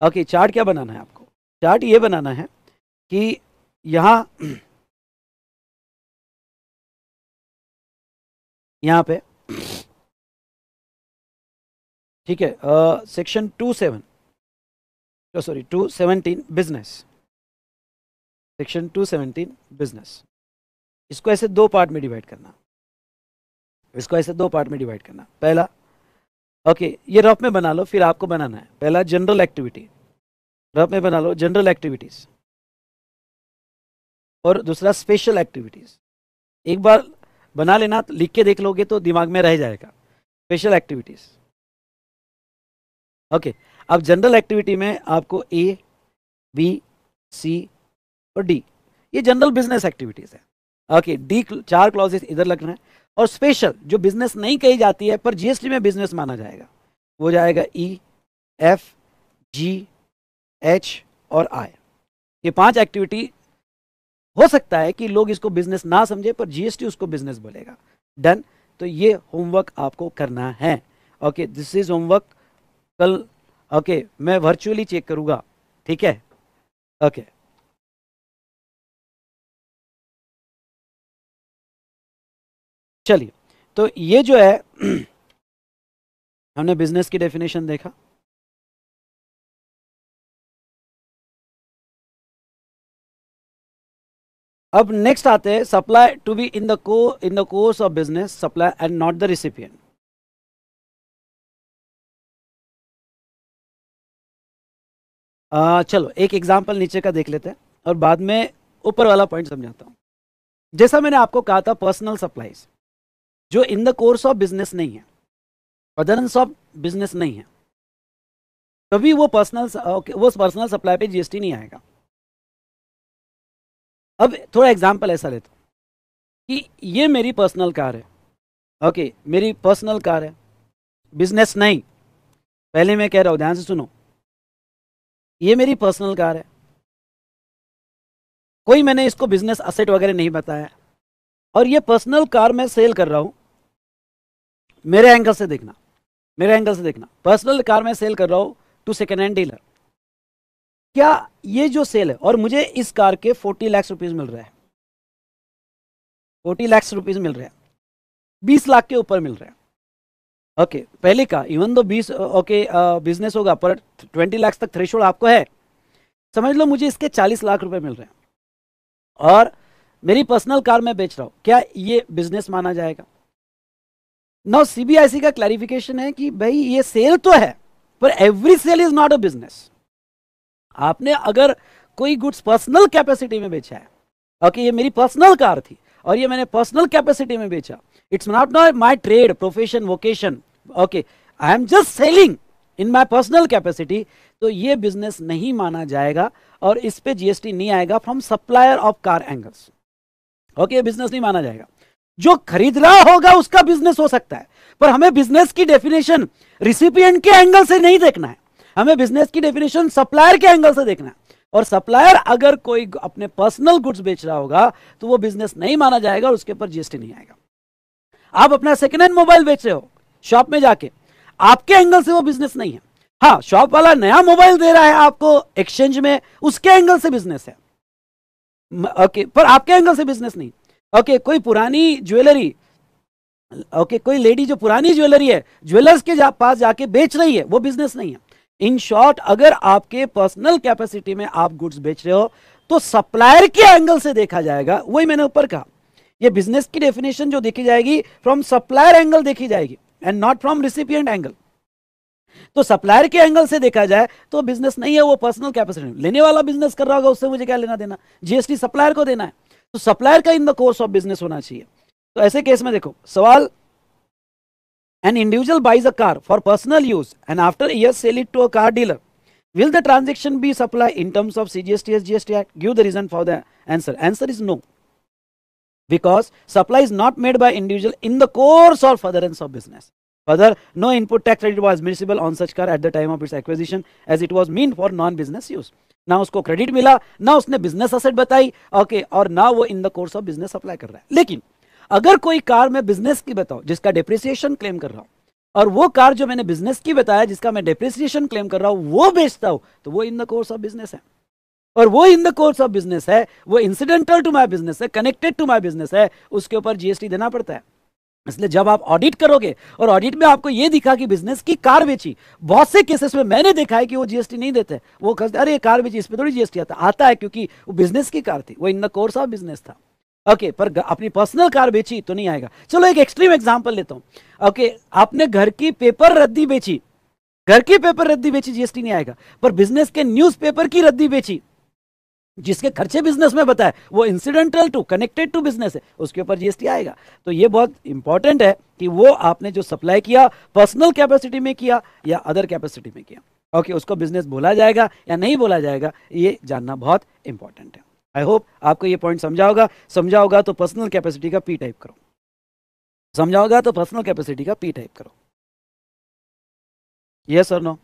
ओके चार्ट क्या बनाना है आपको चार्ट ये बनाना है कि यहाँ यहाँ पे ठीक है section two seven sorry two seventeen business section two seventeen business इसको ऐसे दो पार्ट में डिवाइड करना इसको ऐसे दो पार्ट में डिवाइड करना पहला ओके ये रफ में बना लो फिर आपको बनाना है पहला जनरल एक्टिविटी रफ में बना लो जनरल एक्टिविटीज और दूसरा स्पेशल एक्टिविटीज एक बार बना लेना लिख के देख लोगे तो दिमाग में रह जाएगा स्पेशल एक्टिविटीज ओके अब जनरल एक्टिविटी में आपको ए बी सी और डी ये जनरल बिजनेस एक्टिविटीज है ओके डी चार क्लॉजेस इधर लग रहे हैं और स्पेशल जो बिजनेस नहीं कही जाती है पर जीएसटी में बिजनेस माना जाएगा वो जाएगा ई एफ जी एच और आई ये पांच एक्टिविटी हो सकता है कि लोग इसको बिजनेस ना समझे पर जीएसटी उसको बिजनेस बोलेगा डन तो ये होमवर्क आपको करना है ओके दिस इज होमवर्क कल ओके मैं वर्चुअली चेक करूँगा ठीक है ओके चलिए तो ये जो है हमने बिजनेस की डेफिनेशन देखा अब नेक्स्ट आते हैं supply to be in the को in the course of business supply and not the recipient चलो एक एग्जांपल नीचे का देख लेते हैं और बाद में ऊपर वाला पॉइंट समझाता हूं जैसा मैंने आपको कहा था पर्सनल सप्लाईज़ जो in the course of business नहीं है फर्दरेंस ऑफ बिजनेस नहीं है तभी वो पर्सनल वो पर्सनल सप्लाई पे जीएसटी नहीं आएगा अब थोड़ा एग्जांपल ऐसा लेता हूँ कि ये मेरी पर्सनल कार है ओके मेरी पर्सनल कार है बिजनेस नहीं पहले मैं कह रहा हूँ ध्यान से सुनो ये मेरी पर्सनल कार है कोई मैंने इसको बिजनेस असेट वगैरह नहीं बताया और ये पर्सनल कार मैं सेल कर रहा हूं मेरे एंगल से देखना मेरे एंगल से देखना पर्सनल कार मैं सेल कर रहा हूं टू सेकेंड हैंड डीलर क्या ये जो सेल है और मुझे इस कार के फोर्टी लैक्स रुपीज मिल रहा है फोर्टी लैक्स रुपीज मिल रहा है बीस लाख के ऊपर मिल रहा है ओके okay, पहले का इवन दो बीस ओके बिजनेस होगा पर ट्वेंटी लाख तक थ्रेशोल्ड आपको है समझ लो मुझे इसके चालीस लाख रुपए मिल रहे हैं और मेरी पर्सनल कार मैं बेच रहा हूं क्या ये बिजनेस माना जाएगा नाउ सीबीआईसी का क्लैरिफिकेशन है कि भाई ये सेल तो है पर every sale is not a business आपने अगर कोई गुड्स पर्सनल कैपेसिटी में बेचा है ओके okay, ये मेरी पर्सनल कार थी और ये मैंने पर्सनल कैपेसिटी में बेचा it's not not my trade profession vocation okay I am just selling in my personal capacity तो ये बिजनेस नहीं माना जाएगा और इस पे जीएसटी नहीं आएगा from supplier of car angles okay business नहीं माना जाएगा जो खरीद रहा होगा उसका बिजनेस हो सकता है पर हमें बिजनेस की डेफिनेशन रिसिपियंट के एंगल से नहीं देखना है हमें बिजनेस की डेफिनेशन सप्लायर के एंगल से देखना है और सप्लायर अगर कोई अपने पर्सनल गुड्स बेच रहा होगा तो वो बिजनेस नहीं माना जाएगा और उसके ऊपर जीएसटी नहीं आएगा आप अपना सेकेंड हैंड मोबाइल बेच रहे हो शॉप में जाके आपके एंगल से वो बिजनेस नहीं है हाँ शॉप वाला नया मोबाइल दे रहा है आपको एक्सचेंज में उसके एंगल से बिजनेस है ओके पर आपके एंगल से बिजनेस नहीं ओके कोई पुरानी ज्वेलरी ओके कोई लेडी जो पुरानी ज्वेलरी है ज्वेलर्स के जा, पास जाके बेच रही है वो बिजनेस नहीं है इन शॉर्ट अगर आपके पर्सनल कैपेसिटी में आप गुड्स बेच रहे हो तो सप्लायर के एंगल से देखा जाएगा वही मैंने ऊपर कहा ये बिजनेस की डेफिनेशन जो देखी जाएगी फ्रॉम सप्लायर एंगल देखी जाएगी and not from recipient angle तो सप्लायर के एंगल से देखा जाए तो बिजनेस नहीं है वो पर्सनल कैपेसिटी लेने वाला बिजनेस कर रहा होगा उससे मुझे क्या लेना देना जीएसटी सप्लायर को देना है तो सप्लायर का in the course of business होना चाहिए तो ऐसे केस में देखो सवाल an individual buys a car for personal use and after year sell it to a car dealer will the transaction be supply in terms of CGST S GST act give the reason for the answer answer is no because supply is not made by individual in the course of furtherance of business Further, no input tax credit was admissible on such car at the time of its acquisition as it was meant for non-business use. ना उसको credit मिला ना उसने business asset बताई okay और ना वो in the course of business apply कर रहा है लेकिन अगर कोई कार मैं बिजनेस की बताऊं जिसका डिप्रिसिएशन क्लेम कर रहा हूं और वो कार जो मैंने बिजनेस की बताया जिसका मैं डिप्रिसिएशन क्लेम कर रहा हूं वो बेचता हूं तो वो in the course of business है और वो in the course of business है वो इंसिडेंटल टू माई बिजनेस है कनेक्टेड टू माई बिजनेस है उसके ऊपर जीएसटी देना पड़ता है इसलिए जब आप ऑडिट करोगे और ऑडिट में आपको ये दिखा कि बिजनेस की कार बेची बहुत से केसेस में मैंने देखा है कि वो जीएसटी नहीं देते वो कहते अरे कार बेची इस पर थोड़ी जीएसटी आता आता है क्योंकि वो बिजनेस की कार थी वो in the course of business था ओके okay, पर अपनी पर्सनल कार बेची तो नहीं आएगा चलो एक एक्सट्रीम एग्जाम्पल लेता हूँ ओके okay, आपने घर की पेपर रद्दी बेची घर की पेपर रद्दी बेची जीएसटी नहीं आएगा पर बिजनेस के न्यूज की रद्दी बेची जिसके खर्चे बिजनेस में बताए वो incidental to connected to business है उसके ऊपर जीएसटी आएगा तो ये बहुत इंपॉर्टेंट है कि वो आपने जो सप्लाई किया पर्सनल कैपेसिटी में किया या अदर कैपेसिटी में किया ओके okay, उसको बिजनेस बोला जाएगा या नहीं बोला जाएगा ये जानना बहुत इंपॉर्टेंट है आई होप आपको ये पॉइंट समझा होगा समझा होगा तो पर्सनल कैपेसिटी का पी टाइप करो समझा होगा तो पर्सनल कैपेसिटी का पी टाइप करो यस और नो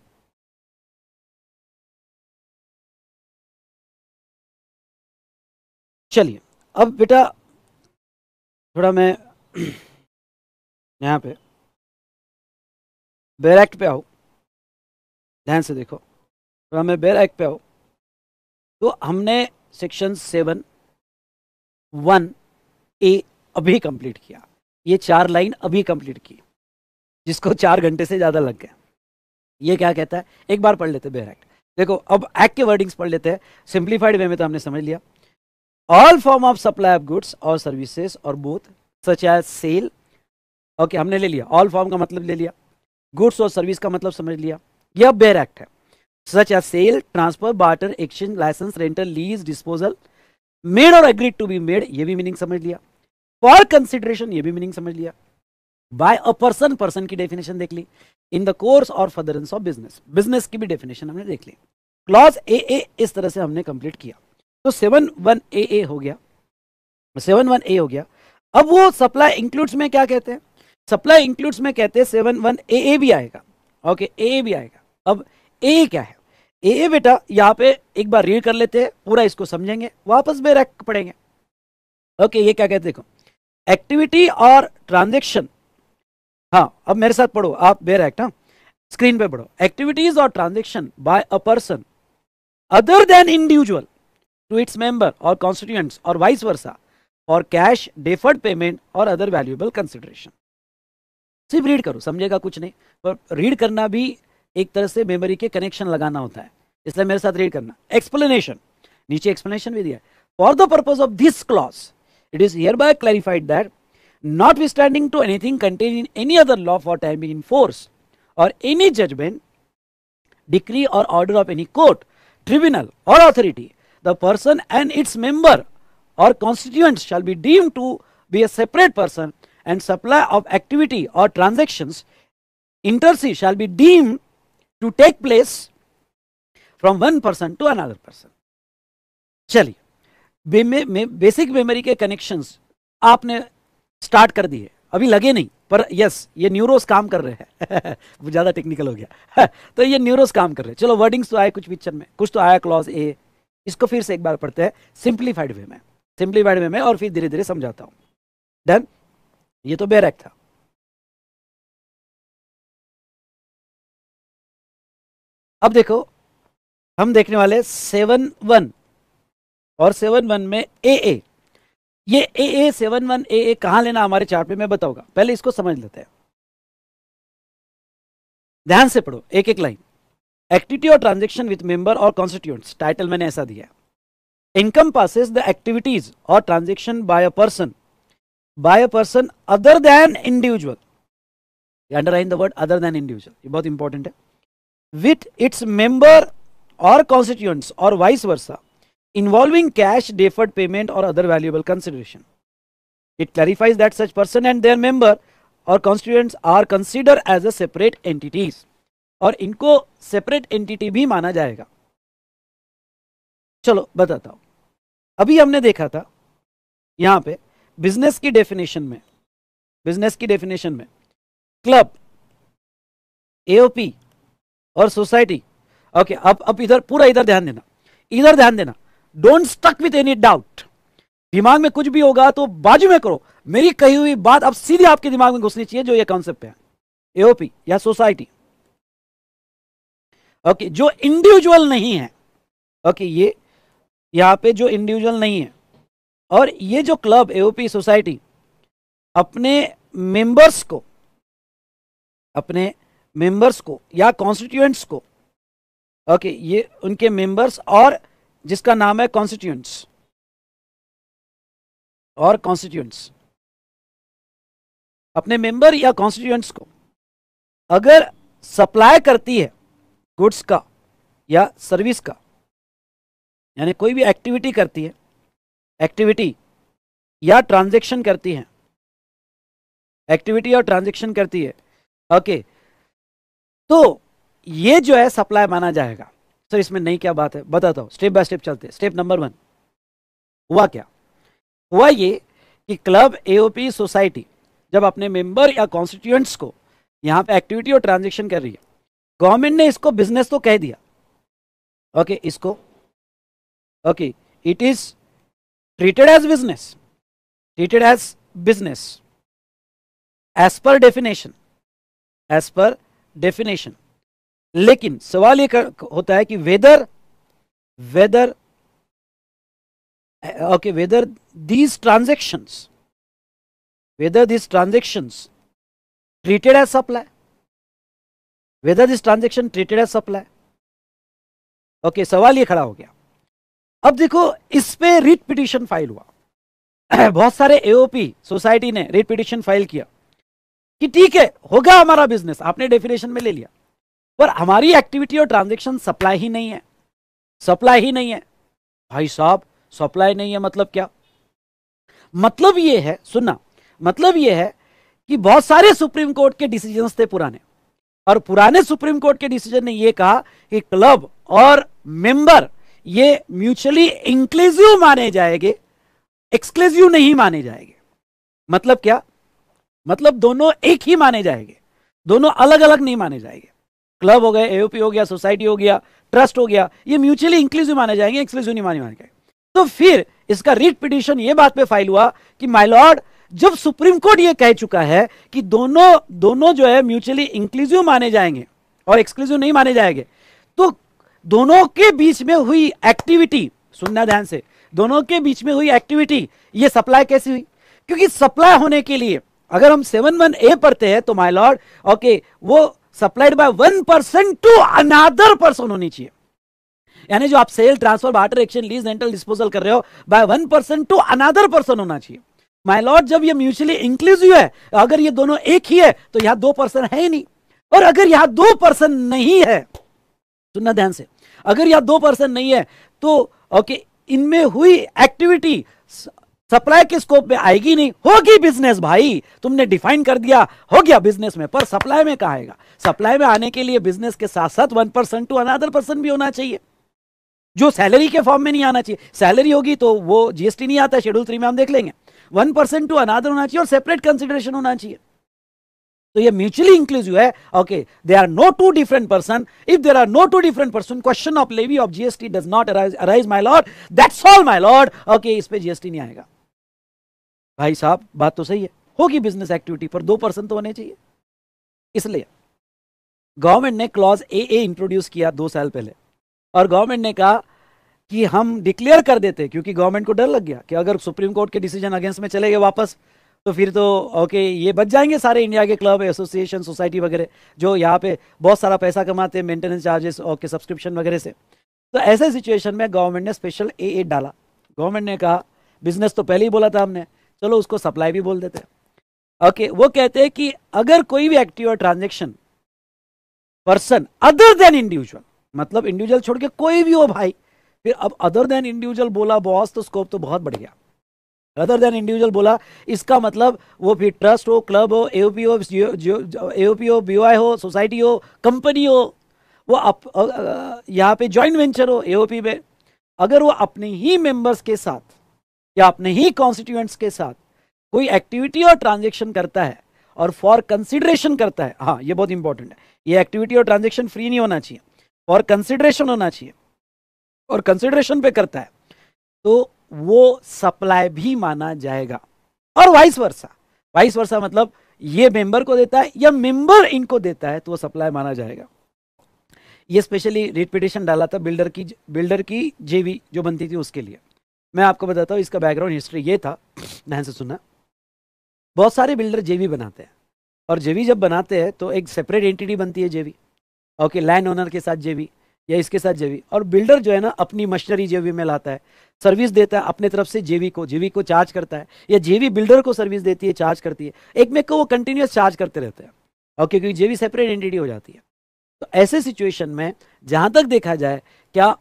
चलिए अब बेटा थोड़ा मैं यहाँ पे बेर एक्ट पे आओ ध्यान से देखो थोड़ा मैं बेर एक्ट पे आओ तो हमने सेक्शन सेवन वन ए अभी कंप्लीट किया ये चार लाइन अभी कंप्लीट की जिसको चार घंटे से ज़्यादा लग गए ये क्या कहता है एक बार पढ़ लेते बेर एक्ट देखो अब एक्ट के वर्डिंग्स पढ़ लेते हैं सिंप्लीफाइड वे में तो हमने समझ लिया all form of supply of goods or services or both such as sale okay हमने ले लिया all form का मतलब ले लिया goods और service का मतलब समझ लिया यह बेयर एक्ट है such as sale transfer barter exchange license rental lease disposal made or agreed to be made ये भी मीनिंग समझ लिया for consideration ये भी मीनिंग समझ लिया by a person person की डेफिनेशन देख ली इन द कोर्स और फॉदरेंस ऑफ बिजनेस बिजनेस की भी डेफिनेशन हमने देख ली क्लॉज ए ए इस तरह से हमने कंप्लीट किया तो सेवन वन ए ए हो गया सेवन वन ए हो गया अब वो सप्लाई इंक्लूड्स में क्या कहते हैं सप्लाई इंक्लूड्स में कहते हैं सेवन वन ए ए भी आएगा ओके ए ए भी आएगा अब ए क्या है ए ए बेटा यहाँ पे एक बार रीड कर लेते हैं पूरा इसको समझेंगे वापस में रैक पढ़ेंगे ओके ये क्या कहते देखो एक्टिविटी और ट्रांजेक्शन हाँ अब मेरे साथ पढ़ो आप बेर एक्ट हाँ स्क्रीन पे पढ़ो एक्टिविटीज और transaction by a person other than individual to its member और कॉन्स्टिट्यूएंट्स और वाइस वर्सा और कैश डेफर्ड पेमेंट और अदर वैल्यूएबल कंसिडरेशन सिर्फ रीड करो समझेगा कुछ नहीं पर रीड करना भी एक तरह से मेमोरी के कनेक्शन लगाना होता है इसलिए मेरे साथ रीड करना एक्सप्लेनेशन नीचे एक्सप्लेनेशन भी दिया for the purpose of this clause it is hereby clarified that notwithstanding to anything contain in any other law for time in force और एनी जजमेंट डिक्री और order of any court tribunal और authority the person and its member or constituents shall be deemed to be a separate person and supply of activity or transactions inter shall be deemed to take place from one person to another person चलिए basic memory के connections आपने start कर दिए अभी लगे नहीं पर yes ये न्यूरोस काम कर रहे हैं ज़्यादा टेक्निकल हो गया तो ये न्यूरोस काम कर रहे हैं चलो वर्डिंग्स तो आए कुछ पिक्चर में कुछ तो आया क्लॉज ए इसको फिर से एक बार पढ़ते हैं सिंप्लीफाइड वे में सिंप्लीफाइड वे में और फिर धीरे धीरे समझाता हूं डन ये तो बेरैक था अब देखो हम देखने वाले सेवन वन और सेवन वन में ए ए ये ए ए सेवन वन ए ए कहां लेना हमारे चार्ट में मैं बताऊंगा पहले इसको समझ लेते हैं ध्यान से पढ़ो एक एक लाइन एक्टिविटी और ट्रांजेक्शन विथ मेंबर और कॉन्स्टिट्यूंट टाइटल मैंने ऐसा दिया इनकम पासिस द एक्टिविटीज और transaction by a person by a person other than individual underline the word other than individual ये बहुत इंपॉर्टेंट है विथ इट्स मेंबर और कॉन्स्टिट्यूंट और vice versa involving cash deferred payment और other valuable consideration it clarifies that such person and their member और constituents are consider as a separate entities और इनको separate entity भी माना जाएगा चलो बताता हूं अभी हमने देखा था यहां पे बिजनेस की डेफिनेशन में बिजनेस की डेफिनेशन में क्लब एओपी और सोसाइटी ओके अब अब इधर पूरा इधर ध्यान देना इधर ध्यान देना don't stuck with any doubt दिमाग में कुछ भी होगा तो बाजू में करो मेरी कही हुई बात अब सीधे आपके दिमाग में घुसनी चाहिए जो ये कॉन्सेप्ट है एओपी या सोसाइटी ओके जो इंडिविजुअल नहीं है ओके ये यहाँ पे जो इंडिविजुअल नहीं है और ये जो क्लब एओपी सोसाइटी अपने मेंबर्स को अपने मेंबर्स को या कॉन्स्टिट्यूएंट्स को ओके ये उनके मेंबर्स और जिसका नाम है कॉन्स्टिट्यूएंट्स और कॉन्स्टिट्यूएंट्स अपने मेंबर या कॉन्स्टिट्यूएंट्स को अगर सप्लाई करती है गुड्स का या सर्विस का यानी कोई भी एक्टिविटी करती है एक्टिविटी या ट्रांजेक्शन करती है एक्टिविटी और ट्रांजेक्शन करती है ओके okay. तो ये जो है सप्लाई माना जाएगा सर इसमें नई क्या बात है बताता हूँ स्टेप बाय स्टेप चलते हैं स्टेप नंबर वन हुआ क्या हुआ ये कि क्लब एओपी सोसाइटी जब अपने मेंबर या कॉन्स्टिट्यूएंट्स को यहाँ पे एक्टिविटी और ट्रांजेक्शन कर रही है गवर्नमेंट ने इसको बिजनेस तो कह दिया ओके okay, इसको okay it is treated as business treated as business as per definition as per definition लेकिन सवाल ये होता है कि whether whether okay whether these transaction whether these transaction treated as supply whether this transaction treated as supply okay सवाल ये खड़ा हो गया अब देखो इस पे रिट पिटिशन फाइल हुआ बहुत सारे एओपी सोसाइटी ने रिट पिटिशन फाइल किया कि ठीक है होगा हमारा बिजनेस आपने डेफिनेशन में ले लिया पर हमारी एक्टिविटी और ट्रांजेक्शन सप्लाई ही नहीं है सप्लाई ही नहीं है भाई साहब सप्लाई नहीं है मतलब क्या मतलब ये है सुनना मतलब ये है कि बहुत सारे सुप्रीम कोर्ट के डिसीजन थे पुराने और पुराने सुप्रीम कोर्ट के डिसीजन ने यह कहा कि क्लब और मेंबर ये म्यूचुअली इंक्लूसिव माने जाएंगे एक्सक्लूसिव नहीं माने जाएंगे मतलब क्या मतलब दोनों एक ही माने जाएंगे दोनों अलग अलग नहीं माने जाएंगे क्लब हो गए एओपी हो गया सोसाइटी हो गया ट्रस्ट हो गया ये म्यूचुअली इंक्लूसिव माने जाएंगे एक्सक्लूसिव नहीं माने जाएंगे तो फिर इसका रिट पिटिशन ये बात पे फाइल हुआ कि माय लॉर्ड जब सुप्रीम कोर्ट ये कह चुका है कि दोनों दोनों जो है म्यूचुअली इंक्लूसिव माने जाएंगे और एक्सक्लूसिव नहीं माने जाएंगे तो दोनों के बीच में हुई एक्टिविटी सुनना ध्यान से दोनों के बीच में हुई एक्टिविटी ये सप्लाई कैसी हुई क्योंकि सप्लाई होने के लिए अगर हम सेवन वन ए पढ़ते हैं तो माई लॉर्ड ओके वो supplied by one person to another person होनी चाहिए यानी जो आप sale transfer barter action lease rental disposal कर रहे हो by one person to another person होना चाहिए माय लॉर्ड जब ये म्यूचुअली इंक्लूसिव है अगर ये दोनों एक ही है तो यहाँ दो पर्सन है ही नहीं और अगर यहां दो पर्सन नहीं है सुनना ध्यान से अगर यहां दो पर्सन नहीं है तो ओके इनमें हुई एक्टिविटी सप्लाई के स्कोप में आएगी नहीं होगी बिजनेस भाई तुमने डिफाइन कर दिया हो गया बिजनेस में पर सप्लाई में कहा आएगा सप्लाई में आने के लिए बिजनेस के साथ साथ one person to another person भी होना चाहिए जो सैलरी के फॉर्म में नहीं आना चाहिए सैलरी होगी तो वो जीएसटी नहीं आता शेड्यूल थ्री में हम देख लेंगे वन परसेंट टू अनादर होना चाहिए और सेपरेट कंसिडरेशन होना चाहिए तो ये म्यूचुअली इंक्लूसिव है okay they are no two different person if there are no two different person question of levy of GST does not arise my lord that's all my lord okay इस पर GST नहीं आएगा भाई साहब बात तो सही है होगी बिजनेस एक्टिविटी पर दो पर्सन तो होने चाहिए इसलिए गवर्नमेंट ने क्लॉज ए ए इंट्रोड्यूस किया दो साल पहले और गवर्नमेंट ने कहा कि हम डिक्लेयर कर देते क्योंकि गवर्नमेंट को डर लग गया कि अगर सुप्रीम कोर्ट के डिसीजन अगेंस्ट में चले गए वापस तो फिर तो ओके ये बच जाएंगे सारे इंडिया के क्लब एसोसिएशन सोसाइटी वगैरह जो यहाँ पे बहुत सारा पैसा कमाते हैं मेंटेनेंस चार्जेस ओके सब्सक्रिप्शन वगैरह से तो ऐसे सिचुएशन में गवर्नमेंट ने स्पेशल ए एड डाला गवर्नमेंट ने कहा बिजनेस तो पहले ही बोला था हमने चलो उसको सप्लाई भी बोल देते हैं ओके वो कहते हैं कि अगर कोई भी एक्टिव और transaction person other than individual मतलब इंडिविजुअल छोड़ के कोई भी हो भाई फिर अब अदर देन इंडिविजुअल बोला बॉस तो स्कोप तो बहुत बढ़ गया अदर देन इंडिविजुअल बोला इसका मतलब वो फिर ट्रस्ट हो क्लब हो ए हो ए हो बी हो सोसाइटी हो कंपनी हो वो अप यहाँ पे ज्वाइंट वेंचर हो ए में अगर वो अपने ही मेंबर्स के साथ या अपने ही कॉन्स्टिट्यूएंट्स के साथ कोई एक्टिविटी और ट्रांजेक्शन करता है और फॉर कंसिडरेशन करता है हाँ ये बहुत इंपॉर्टेंट है ये एक्टिविटी और ट्रांजेक्शन फ्री नहीं होना चाहिए फॉर कंसिडरेशन होना चाहिए और कंसिडरेशन पे करता है तो वो सप्लाई भी माना जाएगा और वाइस वर्षा वाइस वर्षा मतलब ये मेंबर को देता है या मेंबर इनको देता है तो वो सप्लाई माना जाएगा ये स्पेशली रेट पिटिशन डाला था बिल्डर की बिल्डर की जेवी जो बनती थी उसके लिए मैं आपको बताता हूँ इसका बैकग्राउंड हिस्ट्री ये था ध्यान से सुना बहुत सारे बिल्डर जेवी बनाते हैं और जेवी जब बनाते हैं तो एक सेपरेट एंटिटी बनती है जेवी ओके लैंड ओनर के साथ जेवी या इसके साथ जेवी और बिल्डर जो है ना अपनी मशीनरी जेवी में लाता है सर्विस देता है अपने तरफ से जेवी को जेवी को चार्ज करता है या जेवी बिल्डर को सर्विस देती है चार्ज करती है एक में को वो कंटिन्यूस चार्ज करते रहते हैं और क्योंकि जेवी सेपरेट एंटिटी हो जाती है तो ऐसे सिचुएशन में जहाँ तक देखा जाए क्या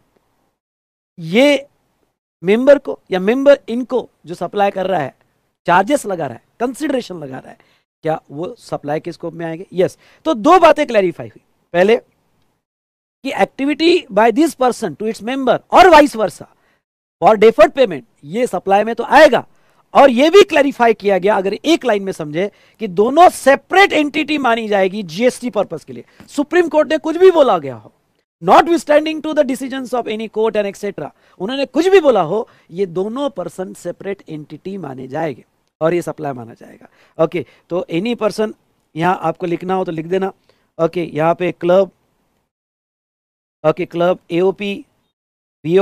ये मेंबर को या मेंबर इनको जो सप्लाई कर रहा है चार्जेस लगा रहा है कंसिडरेशन लगा रहा है क्या वो सप्लाई के स्कोप में आएंगे यस तो दो बातें क्लैरिफाई हुई पहले कि activity by this person to its member और वाइस वर्सा और डेफर्ड पेमेंट ये सप्लाई में तो आएगा और ये भी क्लैरिफाई किया गया अगर एक लाइन में समझे कि दोनों सेपरेट एंटिटी मानी जाएगी जीएसटी पर्पज के लिए सुप्रीम कोर्ट ने कुछ भी बोला गया हो notwithstanding to the decision of any court and etcetera उन्होंने कुछ भी बोला हो ये दोनों पर्सन सेपरेट एंटिटी माने जाएंगे और ये सप्लाई माना जाएगा ओके okay, तो एनी पर्सन यहाँ आपको लिखना हो तो लिख देना ओके okay, यहाँ पे क्लब ओके क्लब एओपी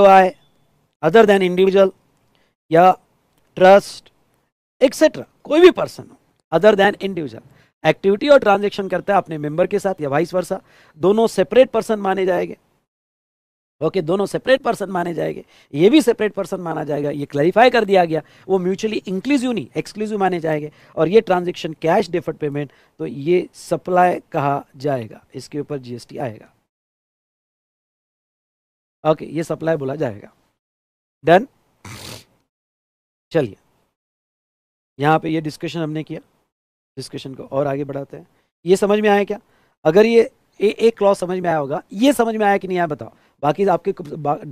आई अदर देन इंडिविजुअल या ट्रस्ट एक्सेट्रा कोई भी पर्सन हो अदर देन इंडिविजुअल एक्टिविटी और ट्रांजेक्शन करता है अपने मेंबर के साथ या वाइस वर्षा दोनों सेपरेट पर्सन माने जाएंगे ओके okay, दोनों सेपरेट पर्सन माने जाएंगे ये भी सेपरेट पर्सन माना जाएगा ये क्लैरिफाई कर दिया गया वो म्यूचुअली इंक्लूसिव नहीं एक्सक्लूसिव माने जाएंगे और ये ट्रांजेक्शन कैश डिफर्ड पेमेंट तो ये सप्लाई कहा जाएगा इसके ऊपर जीएसटी आएगा ओके ये सप्लाई बोला जाएगा डन चलिए यहाँ पे ये डिस्कशन हमने किया डिस्कशन को और आगे बढ़ाते हैं ये समझ में आया क्या अगर ये ए, एक क्लॉज समझ में आया होगा ये समझ में आया कि नहीं आया बताओ बाकी आपके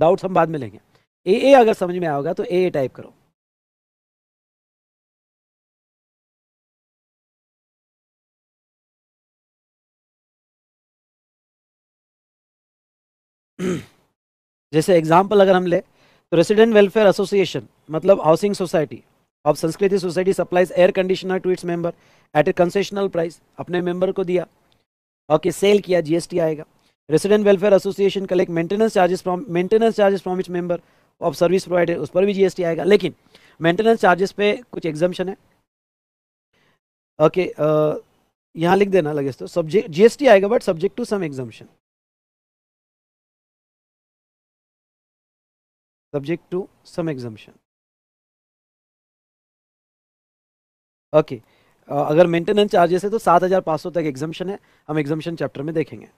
डाउट्स हम बाद में लेंगे ए ए अगर समझ में आया होगा तो ए ए टाइप करो mm जैसे एग्जाम्पल अगर हम ले तो रेसिडेंट वेलफेयर एसोसिएशन मतलब housing society of Sanskriti society supplies air conditioner to its member at a concessional price अपने मेंबर को दिया ओके okay, सेल किया जीएसटी आएगा resident welfare association collect maintenance charges from maintenance charges from its member of service provider उस पर भी GST आएगा लेकिन मेंटेनेंस चार्जेस पे कुछ एग्जामेशन है ओके okay, uh, यहाँ लिख देना लगे तो सब्जेक्ट जीएसटी आएगा but subject to some exemption subject to some exemption okay uh, अगर मेंटेनेंस चार्जेस है तो सात हज़ार पांच सौ तक एग्जामेशन है हम एग्जामेशन चैप्टर में देखेंगे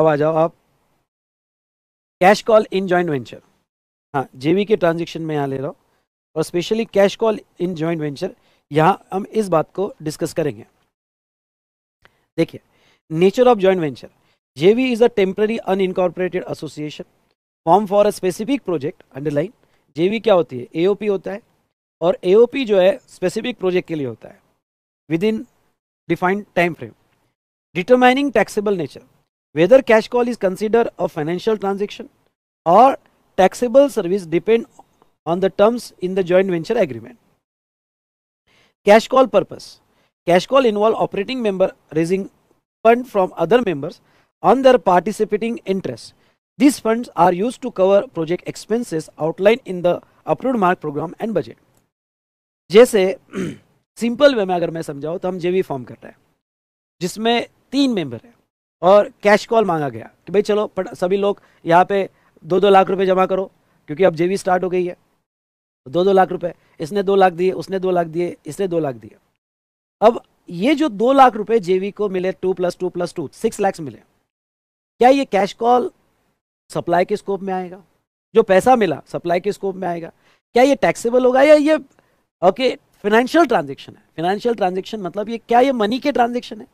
अब आ जाओ आप cash call in joint venture हाँ जेवी के ट्रांजेक्शन में यहाँ ले रहा हूँ और specially cash call in joint venture यहाँ हम इस बात को डिस्कस करेंगे देखिए nature of joint venture JV is a temporary unincorporated association form for a specific project underline JV क्या होती है एओपी होता है और एओपी जो है स्पेसिफिक प्रोजेक्ट के लिए होता है within defined time frame determining taxable nature whether cash call is consider a financial transaction और taxable service depend on the terms in the joint venture agreement cash call purpose cash call involve operating member raising fund from other members on their participating interest this fund are use to cover project expenses outline in the approve mark program and budget जैसे simple way में अगर मैं समझाऊँ तो हम जेवी form कर रहे हैं जिसमें तीन मेंबर हैं और कैश कॉल मांगा गया कि भाई चलो सभी लोग यहाँ पे दो दो लाख रुपए जमा करो क्योंकि अब जेवी स्टार्ट हो गई है दो तो दो लाख रुपए इसने दो लाख दिए उसने दो लाख दिए इसने दो लाख दिए अब ये जो दो लाख रुपए जेवी को मिले two plus two plus two six lakhs मिले क्या ये कैश कॉल सप्लाई के स्कोप में आएगा जो पैसा मिला सप्लाई के स्कोप में आएगा क्या ये टैक्सेबल होगा या ये ओके फाइनेंशियल ट्रांजेक्शन है फाइनेंशियल ट्रांजेक्शन मतलब ये क्या ये मनी के ट्रांजेक्शन है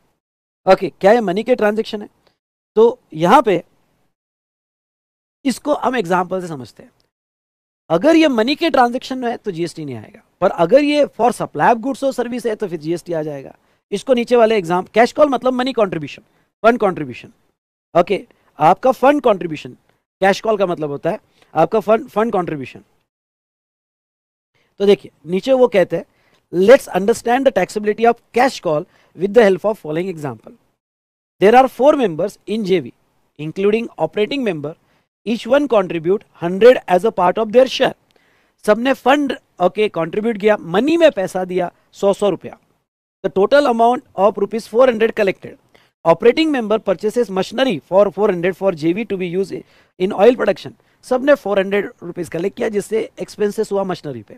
ओके क्या ये मनी के ट्रांजेक्शन है तो यहां पे इसको हम एग्जाम्पल से समझते हैं अगर ये मनी के ट्रांजेक्शन में है तो जीएसटी नहीं आएगा पर अगर ये फॉर सप्लाई ऑफ गुड्स और सर्विस है तो फिर जीएसटी आ जाएगा इसको नीचे वाले एग्जाम कैश कॉल मतलब money contribution fund contribution okay आपका फंड कॉन्ट्रीब्यूशन कैश कॉल का मतलब होता है आपका फंड फंड कॉन्ट्रीब्यूशन तो देखिए नीचे वो कहते हैं let's understand the taxability of cash call with the help of following example there are four members in JV including operating member each one contribute hundred as a part of their share सबने fund okay contribute किया money में पैसा दिया सौ सौ रुपया the total amount of rupees four hundred collected operating member purchases machinery for four hundred for JV to be use in oil production सबने four hundred rupees collect किया जिससे एक्सपेंसेस हुआ मशीनरी पे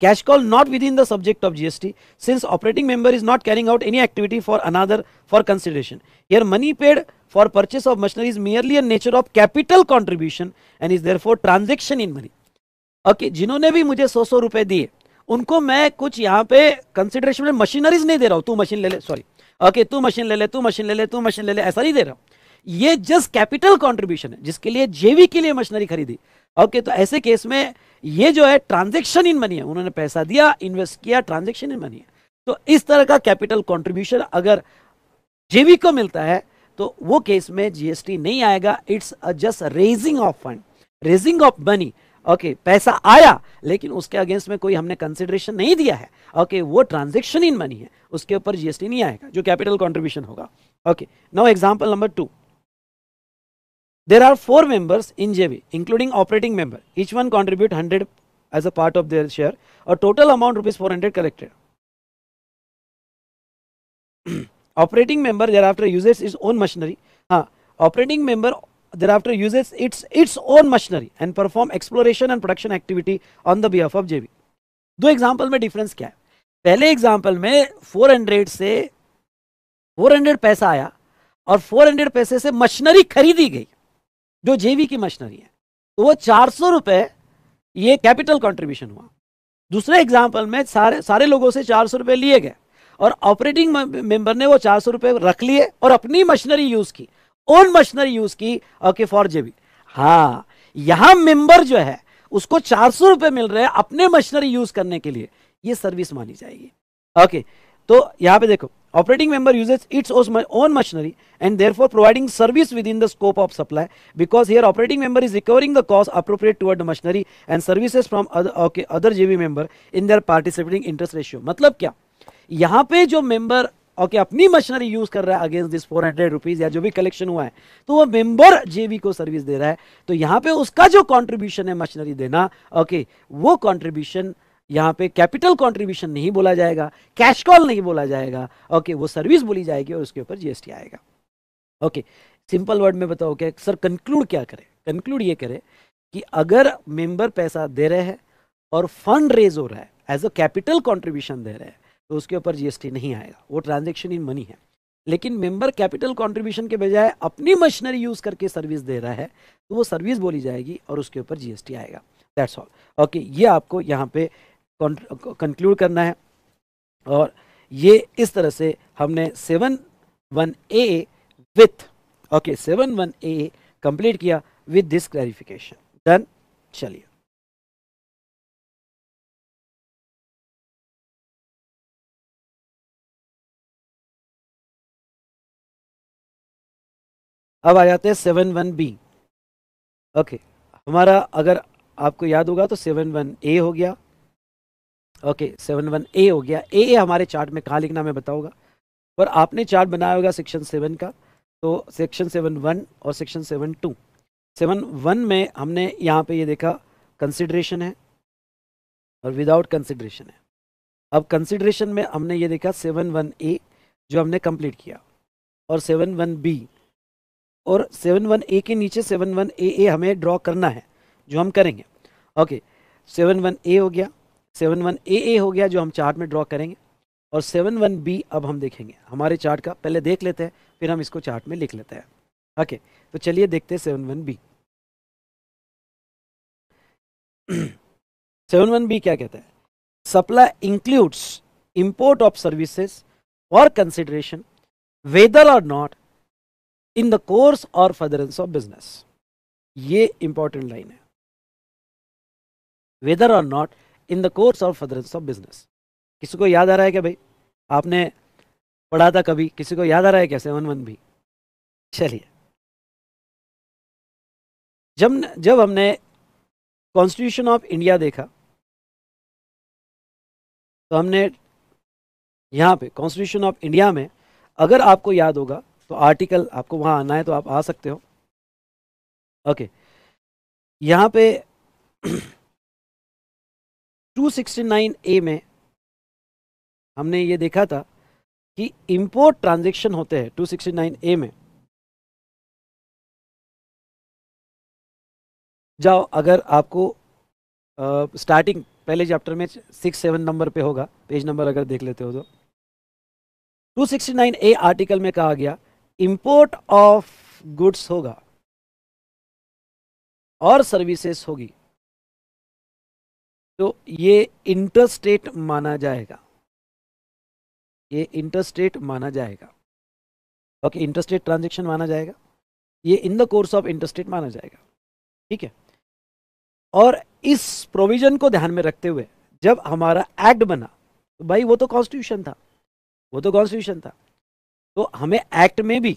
cash call not within the subject of GST since operating member is not carrying out any activity for another for consideration your money paid for purchase of machinery is merely a nature of capital contribution and is therefore transaction in money. Okay, जिन्होंने भी मुझे सौ सौ रुपए दिए उनको मैं कुछ yahan pe कंसिडरेशन में machineries नहीं दे रहा हूँ तू मशीन ले ले सॉरी ओके तू मशीन ले ले तू मशीन ले ले तू मशीन ले ले ऐसा नहीं दे रहा हूँ ये जस्ट कैपिटल कॉन्ट्रीब्यूशन है जिसके लिए जेवी के लिए मशीनरी खरीदी ओके तो ऐसे केस में ये जो है ट्रांजेक्शन इन मनी है उन्होंने पैसा दिया इन्वेस्ट किया ट्रांजेक्शन इन मनी है तो इस तरह का कैपिटल कॉन्ट्रीब्यूशन अगर जेवी को मिलता है तो वो केस में जीएसटी नहीं आएगा it's just raising of fund raising of money okay पैसा आया लेकिन उसके अगेंस्ट में कोई हमने कंसिडरेशन नहीं दिया है ओके okay, वो ट्रांजेक्शन इन मनी है उसके ऊपर जीएसटी नहीं आएगा जो कैपिटल कंट्रीब्यूशन होगा okay no example number two there are four members in JV including operating member each one contribute hundred as a part of their share और total amount rupees four hundred collected operating member thereafter uses its own machinery हाँ operating member thereafter uses its its own machinery and perform exploration and production activity on the behalf of JV दो example में difference क्या है पहले example में 400 से 400 पैसा आया और 400 पैसे से मशीनरी खरीदी गई जो जेवी की मशीनरी है तो वो चार सौ ये कैपिटल कंट्रीब्यूशन हुआ दूसरे एग्जाम्पल में सारे सारे लोगों से चार सौ लिए गए और ऑपरेटिंग मेंबर ने वो चार सौ रुपए रख लिए और अपनी मशीनरी यूज की ओन मशीनरी यूज की ओके फॉर जेबी हाँ यहां मेंबर जो है उसको चार सौ रुपए मिल रहे हैं अपने मशीनरी यूज करने के लिए ये सर्विस मानी जाएगी ओके तो यहां पे देखो operating member uses its own machinery and therefore providing service within the scope of supply because here operating member is recovering the cost appropriate toward machinery and services from other JV member in their participating interest ratio मतलब क्या यहां पे जो member okay okay, अपनी machinery use कर रहा है against this four hundred rupees या जो भी कलेक्शन हुआ है तो वो मेंबर जेवी को सर्विस दे रहा है तो यहां पे उसका जो कंट्रीब्यूशन है मशीनरी देना ओके okay, वो कंट्रीब्यूशन यहां पे कैपिटल कंट्रीब्यूशन नहीं बोला जाएगा कैश कॉल नहीं बोला जाएगा ओके okay, वो सर्विस बोली जाएगी और उसके ऊपर जीएसटी आएगा ओके सिंपल वर्ड में बताओ क्या सर कंक्लूड क्या करें कंक्लूड ये करें कि अगर मेंबर पैसा दे रहे हैं और फंड रेज हो रहा है एज अ कैपिटल कॉन्ट्रीब्यूशन दे रहे हैं तो उसके ऊपर जीएसटी नहीं आएगा वो ट्रांजेक्शन इन मनी है लेकिन मेंबर कैपिटल कंट्रीब्यूशन के बजाय अपनी मशीनरी यूज करके सर्विस दे रहा है तो वो सर्विस बोली जाएगी और उसके ऊपर जीएसटी आएगा दैट्स ऑल ओके ये आपको यहाँ पे कंक्लूड करना है और ये इस तरह से हमने seven one A with okay seven one A complete किया विथ दिस क्लैरिफिकेशन डन चलिए अब आ जाते हैं सेवन वन बी ओके हमारा अगर आपको याद होगा तो सेवन वन ए हो गया ओके सेवन वन ए हो गया ए हमारे चार्ट में कहाँ लिखना मैं बताऊंगा पर आपने चार्ट बनाया होगा सेक्शन सेवन का तो सेक्शन सेवन वन और section seven two seven one में हमने यहाँ पे ये देखा कंसिड्रेशन है और विदाउट कंसिड्रेशन है अब कंसिड्रेशन में हमने ये देखा सेवन वन ए जो हमने कंप्लीट किया और सेवन वन बी और सेवन वन ए के नीचे सेवन वन ए ए हमें ड्रॉ करना है जो हम करेंगे ओके सेवन वन ए हो गया सेवन वन ए ए हो गया जो हम चार्ट में ड्रॉ करेंगे और सेवन वन बी अब हम देखेंगे हमारे चार्ट का पहले देख लेते हैं फिर हम इसको चार्ट में लिख लेते हैं ओके तो चलिए देखते हैं seven one B seven one B क्या कहता है supply includes import of services और consideration whether or not in the course or furtherance of business ये इंपॉर्टेंट लाइन है whether or not in the course or furtherance of business किसी को याद आ रहा है क्या भाई आपने पढ़ा था कभी किसी को याद आ रहा है क्या सेवन वन भी चलिए जब जब हमने कॉन्स्टिट्यूशन ऑफ इंडिया देखा तो हमने यहाँ पे कॉन्स्टिट्यूशन ऑफ इंडिया में अगर आपको याद होगा तो आर्टिकल आपको वहाँ आना है तो आप आ सकते हो ओके यहाँ पे 269 ए में हमने ये देखा था कि इंपोर्ट ट्रांजेक्शन होते हैं 269 ए में जाओ अगर आपको स्टार्टिंग uh, पहले चैप्टर में सिक्स सेवन नंबर पे होगा पेज नंबर अगर देख लेते हो तो 269 ए आर्टिकल में कहा गया इम्पोर्ट ऑफ गुड्स होगा और सर्विसेज होगी तो ये इंटरस्टेट माना जाएगा ये इंटरस्टेट माना जाएगा ओके इंटरस्टेट ट्रांजेक्शन माना जाएगा ये in the course of interstate माना जाएगा ठीक है और इस प्रोविजन को ध्यान में रखते हुए जब हमारा एक्ट बना तो भाई वो तो कॉन्स्टिट्यूशन था वो तो कॉन्स्टिट्यूशन था तो हमें एक्ट में भी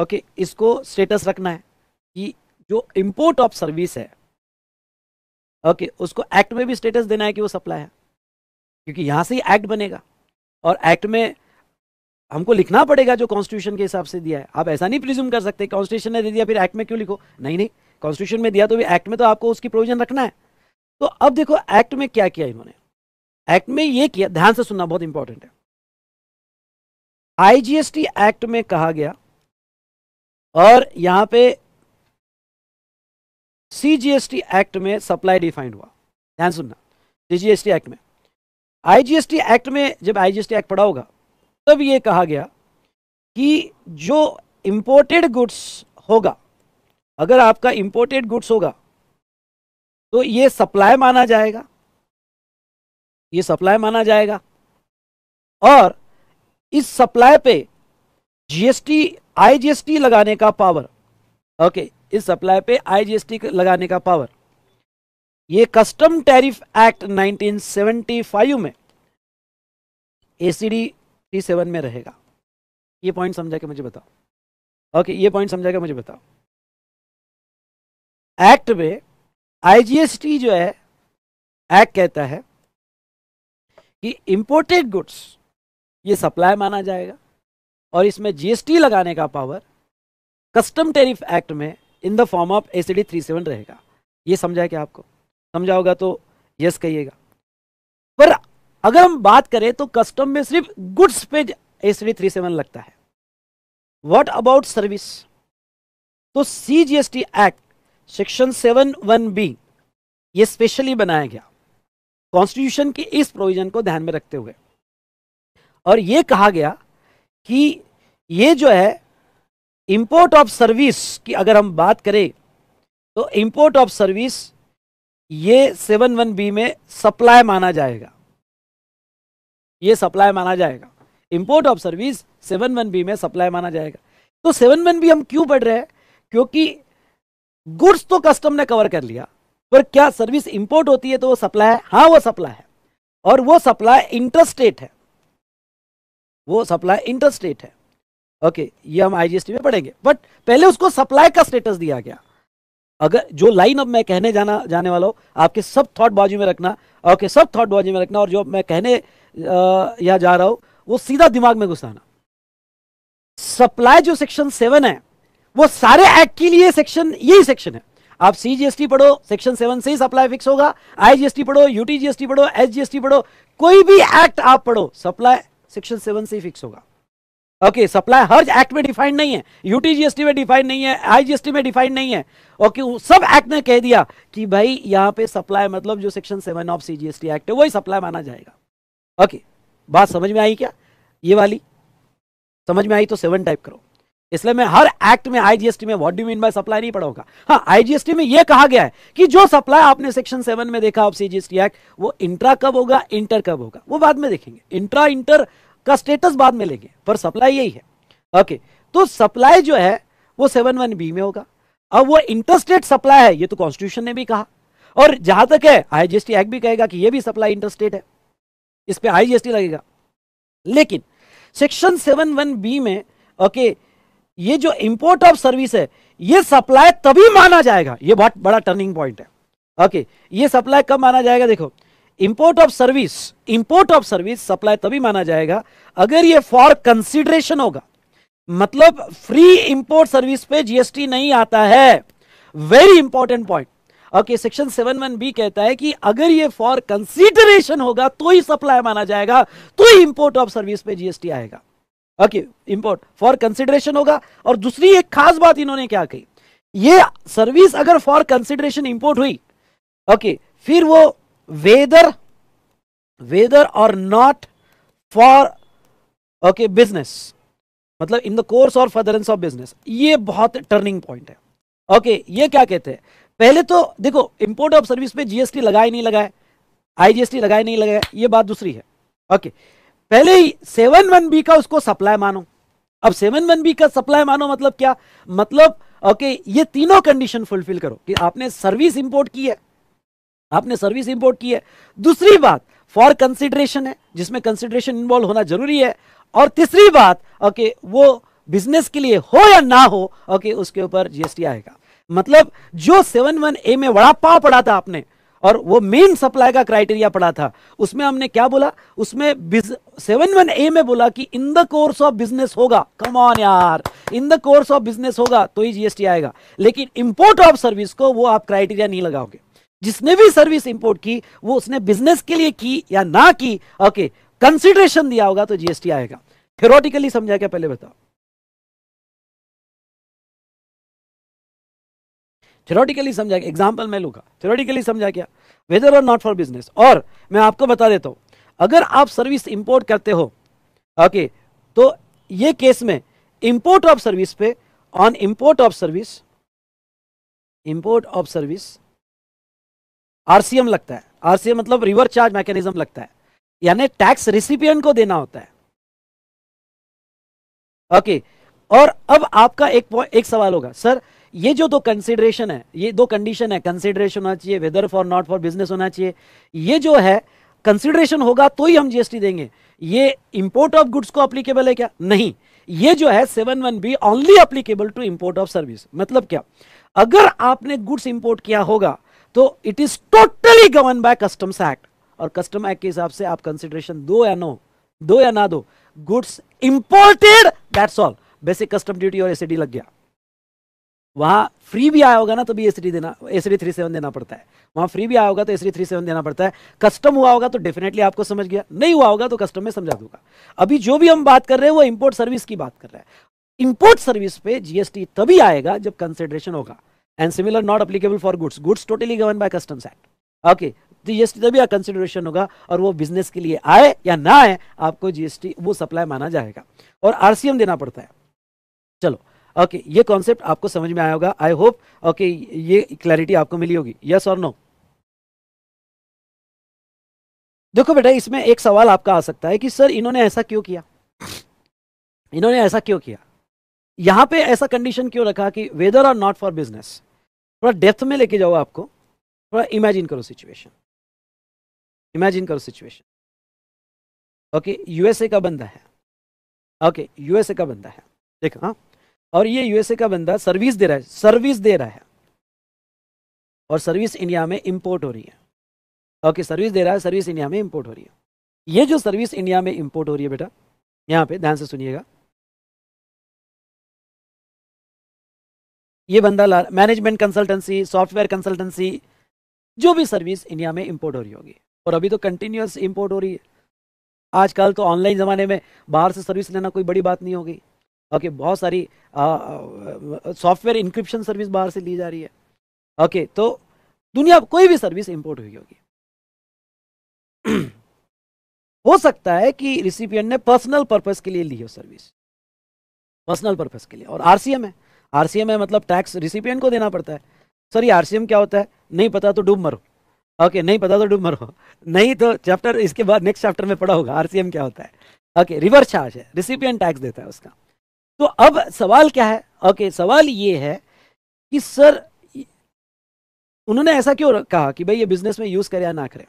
ओके इसको स्टेटस रखना है कि जो इम्पोर्ट ऑफ सर्विस है ओके उसको एक्ट में भी स्टेटस देना है कि वो सप्लाई है क्योंकि यहाँ से ही एक्ट बनेगा और एक्ट में हमको लिखना पड़ेगा जो कॉन्स्टिट्यूशन के हिसाब से दिया है आप ऐसा नहीं प्रिज्यूम कर सकते कॉन्स्टिट्यूशन ने दे दिया फिर एक्ट में क्यों लिखो नहीं नहीं कॉन्स्टिट्यूशन में दिया तो भी एक्ट में तो आपको उसकी प्रोविजन रखना है तो अब देखो एक्ट में क्या किया इन्होंने एक्ट में ये किया ध्यान से सुनना बहुत इंपॉर्टेंट है आईजीएसटी एक्ट में कहा गया और यहां पे सीजीएसटी एक्ट में सप्लाई डिफाइंड हुआ ध्यान सुनना सीजीएसटी एक्ट में आईजीएसटी एक्ट में जब आईजीएसटी एक्ट पड़ा होगा तब ये कहा गया कि जो इम्पोर्टेड गुड्स होगा अगर आपका इंपोर्टेड गुड्स होगा तो ये सप्लाई माना जाएगा ये सप्लाई माना जाएगा और इस सप्लाई पे जीएसटी आईजीएसटी लगाने का पावर ओके इस सप्लाई पे आईजीएसटी लगाने का पावर ये कस्टम टैरिफ एक्ट 1975 में एसीडी सेवन में रहेगा ये पॉइंट समझा के मुझे बताओ ओके ये पॉइंट समझा के मुझे बताओ एक्ट में आईजीएसटी जो है एक्ट कहता है कि इंपोर्टेड गुड्स ये सप्लाई माना जाएगा और इसमें जीएसटी लगाने का पावर कस्टम टेरिफ एक्ट में in the form of ACD three seven रहेगा ये समझा क्या आपको समझा होगा तो यस कहिएगा पर अगर हम बात करें तो कस्टम में सिर्फ गुड्स पे ए सी थ्री सेवन लगता है वॉट अबाउट सर्विस तो C G S T act section seven one B ये स्पेशली बनाया गया कॉन्स्टिट्यूशन के इस प्रोविजन को ध्यान में रखते हुए और ये कहा गया कि ये जो है इंपोर्ट ऑफ सर्विस की अगर हम बात करें तो इंपोर्ट ऑफ सर्विस ये सेवन वन बी में सप्लाई माना जाएगा ये सप्लाई माना जाएगा import of service seven one B में सप्लाई माना जाएगा तो सेवन वन बी हम क्यों पढ़ रहे हैं क्योंकि गुड्स तो कस्टम ने कवर कर लिया पर क्या सर्विस इंपोर्ट होती है तो वो सप्लाई है हाँ वो सप्लाई है और वो सप्लाई इंटरस्टेट है वो सप्लाई इंटर स्टेट है ओके okay, ये हम आईजीएसटी में पढ़ेंगे बट पहले उसको सप्लाई का स्टेटस दिया गया अगर जो लाइन अब मैं कहने जाना जाने वाला हूं आपके सब थॉट बाजू में रखना ओके okay, सब थॉट बाजू में रखना और जो मैं कहने या जा रहा हूं वो सीधा दिमाग में घुसाना सप्लाई जो सेक्शन सेवन है वो सारे एक्ट के लिए सेक्शन यही सेक्शन है आप सीजीएसटी पढ़ो सेक्शन सेवन से ही सप्लाई फिक्स होगा आईजीएसटी पढ़ो यूटीजीएसटी पढ़ो एसजीएसटी पढ़ो कोई भी एक्ट आप पढ़ो सप्लाई सेक्शन सेवन से ही फिक्स होगा ओके सप्लाई हर एक्ट में डिफाइंड नहीं है यूटीजीएसटी में डिफाइंड नहीं है आईजीएसटी में डिफाइंड नहीं है ओके okay, सब एक्ट ने कह दिया कि भाई यहां पे सप्लाई मतलब जो section seven of CGST act है वही सप्लाई माना जाएगा ओके okay, बात समझ में आई क्या ये वाली समझ में आई तो सेवन टाइप करो इसलिए मैं हर एक्ट में आईजीएसटी में what do mean by supply नहीं पढ़ाऊंगा हाँ आईजीएसटी में यह कहा गया है कि जो सप्लाई आपने सेक्शन सेवन में देखा आप सीजीएसटी एक्ट वो इंट्रा कब होगा इंटर कब होगा वो बाद में देखेंगे इंट्रा इंटर का स्टेटस बाद में लेंगे पर सप्लाई यही है ओके तो सप्लाई जो है वो सेवन वन बी में होगा अब वो इंटरस्टेट सप्लाई है ये तो कॉन्स्टिट्यूशन ने भी कहा और जहां तक है आईजीएसटी एक्ट भी कहेगा कि ये भी सप्लाई इंटरस्टेट है इस पर आईजीएसटी लगेगा लेकिन सेक्शन सेवन वन बी में ओके okay, ये जो इंपोर्ट ऑफ सर्विस है ये सप्लाई तभी माना जाएगा ये बहुत बड़ा टर्निंग पॉइंट है ओके ये सप्लाई कब माना जाएगा देखो import of service import of service supply तभी माना जाएगा अगर ये फॉर कंसिडरेशन होगा मतलब फ्री इंपोर्ट सर्विस पे जीएसटी नहीं आता है very important point okay section seven one B कहता है कि अगर ये फॉर कंसिडरेशन होगा तो ही सप्लाई माना जाएगा तो ही इंपोर्ट ऑफ सर्विस पे जीएसटी आएगा ओके इंपोर्ट फॉर कंसिडरेशन होगा और दूसरी एक खास बात इन्होंने क्या कही ये सर्विस अगर फॉर कंसिडरेशन इंपोर्ट हुई ओके फिर वो whether whether or not for okay business मतलब in the course or furtherance of business ये बहुत टर्निंग पॉइंट है ओके okay, ये क्या कहते हैं पहले तो देखो इंपोर्ट ऑफ सर्विस पे जीएसटी लगाए नहीं लगाए आईजीएसटी लगाए नहीं लगाए ये बात दूसरी है ओके okay. पहले ही सेवन वन बी का उसको सप्लाई मानो अब सेवन वन बी का सप्लाई मानो मतलब क्या मतलब ओके ये तीनों कंडीशन फुलफिल करो कि आपने सर्विस इंपोर्ट की है आपने सर्विस इंपोर्ट की है दूसरी बात फॉर कंसिडरेशन है जिसमें कंसिडरेशन इन्वॉल्व होना जरूरी है और तीसरी बात ओके वो बिजनेस के लिए हो या ना हो ओके उसके ऊपर जीएसटी आएगा मतलब जो सेवन वन ए में बड़ा पाव पड़ा था आपने और वो मेन सप्लाई का क्राइटेरिया पड़ा था उसमें हमने क्या बोला उसमें सेवन वन ए में बोला कि in the course of business होगा कम ऑन यार in the course of business होगा तो ही जीएसटी आएगा लेकिन इंपोर्ट ऑफ सर्विस को वो आप क्राइटेरिया नहीं लगाओगे जिसने भी सर्विस इंपोर्ट की वो उसने बिजनेस के लिए की या ना की ओके कंसिडरेशन दिया होगा तो जीएसटी आएगा थेरोटिकली समझा क्या पहले बताओ थियोरटिकली समझा गया एग्जाम्पल मैं लूंगा थियोरटिकली समझा गया weather or not for business और मैं आपको बता देता हूँ अगर आप सर्विस इम्पोर्ट करते हो ओके तो ये केस में इम्पोर्ट ऑफ सर्विस पे on import of service import of service RCM लगता है आरसीएम मतलब रिवर चार्ज मैकेनिज्म लगता है यानी टैक्स रिसिपियंट को देना होता है ओके okay, और अब आपका एक एक सवाल होगा सर ये जो दो कंसिडरेशन है ये दो कंडीशन है कंसिडरेशन होना चाहिए whether for not for business होना चाहिए ये जो है कंसिडरेशन होगा तो ही हम जीएसटी देंगे ये इंपोर्ट ऑफ गुड्स को अप्लीकेबल है क्या नहीं ये जो है seven one B only applicable to import of service मतलब क्या अगर आपने गुड्स इंपोर्ट किया होगा तो it is totally govern by customs act और कस्टम एक्ट के हिसाब से आप कंसिडरेशन दो या नो दो या ना दो goods imported that's all basic custom duty और एसीडी लग गया वहाँ फ्री भी आया होगा ना तो भी एस देना एस थ्री सेवन देना पड़ता है वहाँ फ्री भी आया होगा तो एस थ्री सेवन देना पड़ता है कस्टम हुआ होगा तो डेफिनेटली आपको समझ गया नहीं हुआ होगा तो कस्टम में समझा दूंगा अभी जो भी हम बात कर रहे हैं वो इम्पोर्ट सर्विस की बात कर रहे हैं इम्पोर्ट सर्विस पे जीएसटी तभी आएगा जब कंसिडरेशन होगा and similar not applicable for goods goods totally govern by customs act okay GST तभी कंसिडरेशन होगा और वो बिजनेस के लिए आए या ना आए आपको जीएसटी वो सप्लाई माना जाएगा और आरसीएम देना पड़ता है चलो ओके ये कॉन्सेप्ट आपको समझ में आया होगा आई होप ओके ये क्लैरिटी आपको मिली होगी यस और नो देखो बेटा इसमें एक सवाल आपका आ सकता है कि सर इन्होंने ऐसा क्यों किया इन्होंने ऐसा क्यों किया यहां पे ऐसा कंडीशन क्यों रखा कि whether or not for business थोड़ा डेप्थ में लेके जाओ आपको थोड़ा इमेजिन करो सिचुएशन इमेजिन करो सिचुएशन ओके यूएसए का बंदा है ओके यूएसए का बंदा है देखो हाँ और ये यूएसए का बंदा सर्विस दे रहा है सर्विस दे रहा है और सर्विस इंडिया में इम्पोर्ट हो रही है ओके सर्विस दे रहा है सर्विस इंडिया में इम्पोर्ट हो रही है ये जो सर्विस इंडिया में इम्पोर्ट हो रही है बेटा यहाँ पे ध्यान से सुनिएगा ये बंदा law management consultancy software consultancy जो भी सर्विस इंडिया में इंपोर्ट हो रही होगी और अभी तो कंटिन्यूस इंपोर्ट हो रही है आजकल तो ऑनलाइन ज़माने में बाहर से सर्विस लेना कोई बड़ी बात नहीं होगी ओके okay, बहुत सारी सॉफ्टवेयर इंक्रिप्शन सर्विस बाहर से ली जा रही है ओके okay, तो दुनिया कोई भी सर्विस इंपोर्ट हुई होगी हो सकता है कि रिसिपियंट ने पर्सनल पर्पस के लिए ली हो सर्विस पर्सनल पर्पस के लिए और आरसीएम है आरसीएम है मतलब टैक्स रिसिपियंट को देना पड़ता है सर ये आरसीएम क्या होता है नहीं पता तो डूब मरो ओके okay, नहीं पता तो डूब मरो नहीं तो चैप्टर इसके बाद नेक्स्ट चैप्टर में पड़ा होगा आरसीएम क्या होता है ओके रिवर्स चार्ज है रिसिपियंट टैक्स देता है उसका तो अब सवाल क्या है ओके सवाल ये है कि सर उन्होंने ऐसा क्यों कहा कि भाई ये बिजनेस में यूज करें या ना करें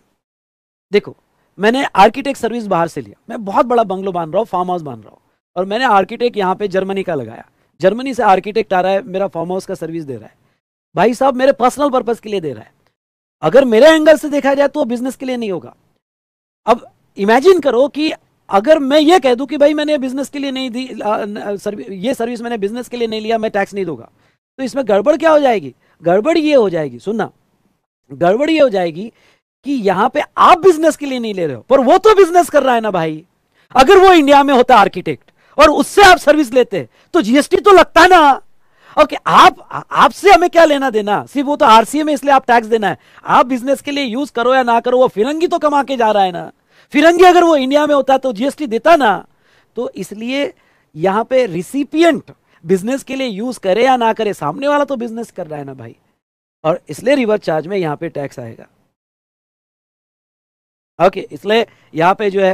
देखो मैंने आर्किटेक्ट सर्विस बाहर से लिया मैं बहुत बड़ा बंगलो बांध रहा हूँ फार्म हाउस बांध रहा हूँ और मैंने आर्किटेक्ट यहाँ पे जर्मनी का लगाया जर्मनी से आर्किटेक्ट आ रहा है मेरा फार्म हाउस का सर्विस दे रहा है भाई साहब मेरे पर्सनल पर्पज के लिए दे रहा है अगर मेरे एंगल से देखा जाए तो बिजनेस के लिए नहीं होगा अब इमेजिन करो कि अगर मैं ये कह दूं कि भाई मैंने बिजनेस के लिए नहीं दी आ, ये सर्विस मैंने बिजनेस के लिए नहीं लिया मैं टैक्स नहीं दूंगा तो इसमें गड़बड़ क्या हो जाएगी गड़बड़ ये हो जाएगी सुनना गड़बड़ ये हो जाएगी कि यहां पे आप बिजनेस के लिए नहीं ले रहे हो पर वो तो बिजनेस कर रहा है ना भाई अगर वो इंडिया में होता आर्किटेक्ट और उससे आप सर्विस लेते तो जीएसटी तो लगता ना ओके okay, आप आपसे हमें क्या लेना देना सिर्फ वो तो आरसीए में इसलिए आप टैक्स देना है आप बिजनेस के लिए यूज करो या ना करो वो फिरंगी तो कमा के जा रहा है ना फिरंगी अगर वो इंडिया में होता तो जीएसटी देता ना तो इसलिए यहां पे रिसिपियंट बिजनेस के लिए यूज करे या ना करे सामने वाला तो बिजनेस कर रहा है ना भाई और इसलिए रिवर्स चार्ज में यहां पे टैक्स आएगा ओके इसलिए यहां पे जो है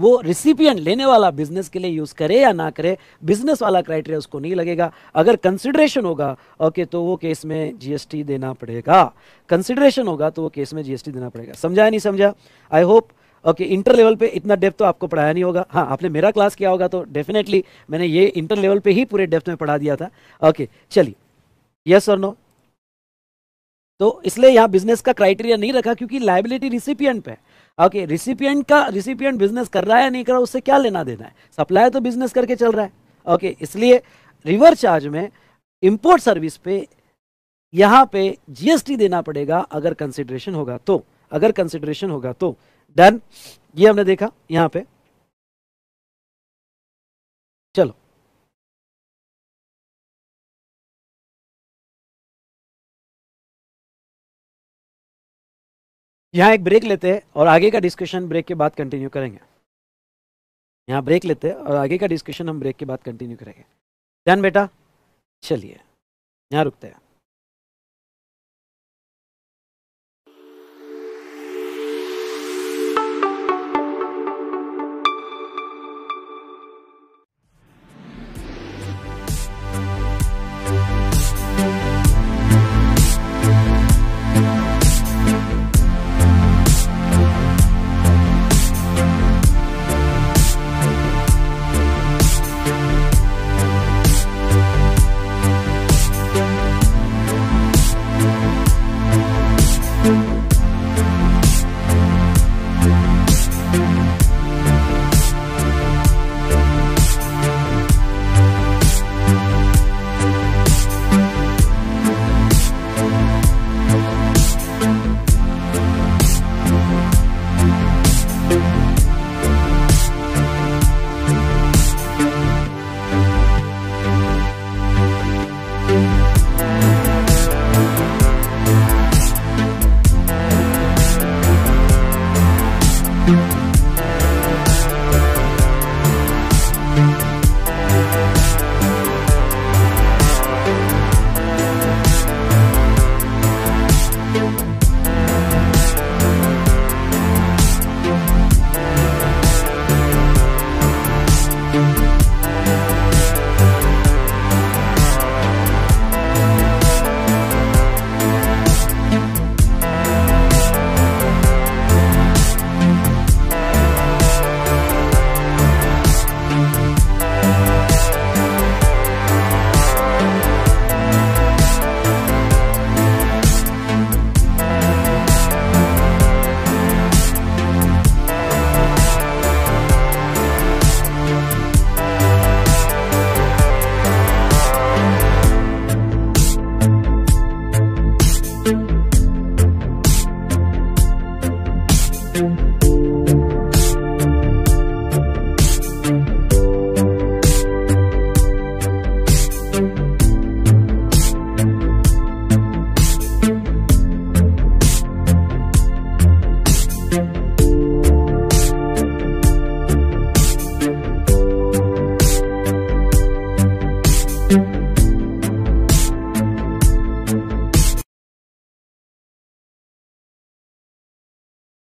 वो रिसिपियन लेने वाला बिजनेस के लिए यूज़ करे या ना करे बिजनेस वाला क्राइटेरिया उसको नहीं लगेगा अगर कंसिडरेशन होगा ओके तो वो केस में जीएसटी देना पड़ेगा कंसिडरेशन होगा तो वो केस में जीएसटी देना पड़ेगा समझाया नहीं समझा I hope okay inter level पे इतना डेप्थ तो आपको पढ़ाया नहीं होगा हाँ आपने मेरा क्लास किया होगा तो डेफिनेटली मैंने ये इंटर लेवल पे ही पूरे डेप्थ में पढ़ा दिया था ओके चलिए यस और नो तो इसलिए यहाँ बिजनेस का क्राइटेरिया नहीं रखा क्योंकि लाइबिलिटी रिसिपियंट पे है ओके रिसिपियंट का रिसिपियंट बिजनेस कर रहा है या नहीं कर रहा उससे क्या लेना देना है सप्लाई तो बिजनेस करके चल रहा है ओके इसलिए रिवर चार्ज में इंपोर्ट सर्विस पे यहाँ पे जीएसटी देना पड़ेगा अगर कंसिडरेशन होगा तो अगर कंसिडरेशन होगा तो डन ये हमने देखा यहाँ पे चलो यहाँ एक ब्रेक लेते हैं और आगे का डिस्कशन ब्रेक के बाद कंटिन्यू करेंगे यहाँ ब्रेक लेते हैं और आगे का डिस्कशन हम ब्रेक के बाद कंटिन्यू करेंगे डन बेटा चलिए यहाँ रुकते हैं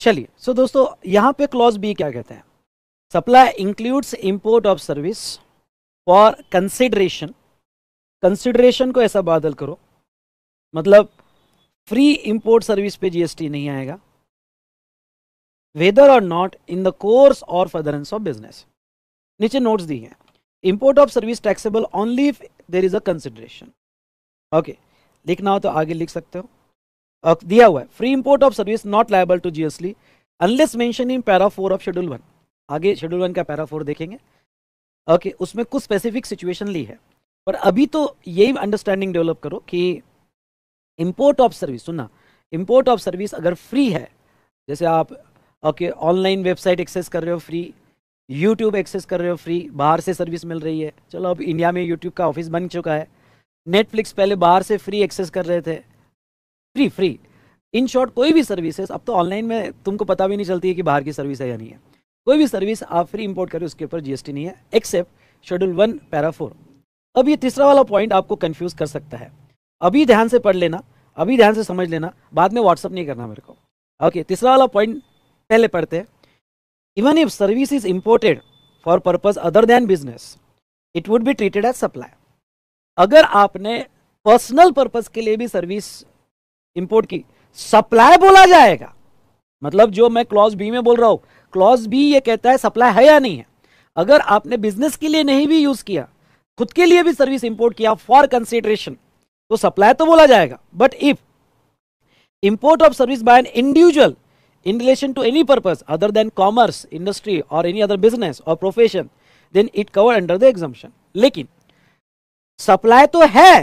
चलिए सो so दोस्तों यहां पे क्लॉज बी क्या कहते हैं supply includes import of service for consideration consideration को ऐसा बादल करो मतलब फ्री इंपोर्ट सर्विस पे जीएसटी नहीं आएगा whether or not in the course or furtherance of business नीचे नोट्स दिए हैं import of service taxable only if there is a consideration okay लिखना हो तो आगे लिख सकते हो दिया हुआ है free import of service not liable to GST unless mention in para four of schedule one आगे शेड्यूल वन का पैरा फोर देखेंगे ओके okay, उसमें कुछ स्पेसिफिक सिचुएशन ली है पर अभी तो यही अंडरस्टैंडिंग डेवलप करो कि इम्पोर्ट ऑफ सर्विस सुनना इम्पोर्ट ऑफ सर्विस अगर फ्री है जैसे आप ओके ऑनलाइन वेबसाइट एक्सेस कर रहे हो फ्री यूट्यूब एक्सेस कर रहे हो फ्री बाहर से सर्विस मिल रही है चलो अब इंडिया में यूट्यूब का ऑफिस बन चुका है नेटफ्लिक्स पहले बाहर से फ्री एक्सेस कर रहे थे फ्री फ्री इन शॉर्ट कोई भी सर्विसेज अब तो ऑनलाइन में तुमको पता भी नहीं चलती है कि बाहर की सर्विस है या नहीं है कोई भी सर्विस आप फ्री इंपोर्ट करें उसके ऊपर जीएसटी नहीं है except schedule one para four अब ये तीसरा वाला पॉइंट आपको कंफ्यूज कर सकता है अभी ध्यान से पढ़ लेना अभी ध्यान से समझ लेना बाद में व्हाट्सअप नहीं करना मेरे को ओके okay, तीसरा वाला पॉइंट पहले पढ़ते हैं even if service is imported for purpose other than business it would be treated as supply अगर आपने पर्सनल पर्पज के लिए भी सर्विस इंपोर्ट की सप्लाई बोला जाएगा मतलब जो मैं क्लॉज बी में बोल रहा हूं क्लॉज बी ये कहता है सप्लाई है या नहीं है अगर आपने बिजनेस के लिए नहीं भी यूज किया खुद के लिए भी सर्विस इंपोर्ट किया फॉर कंसिडरेशन तो सप्लाई तो बोला जाएगा but if import of service by an individual in relation to any purpose other than commerce industry or any other business or profession then it cover under the exemption लेकिन supply तो है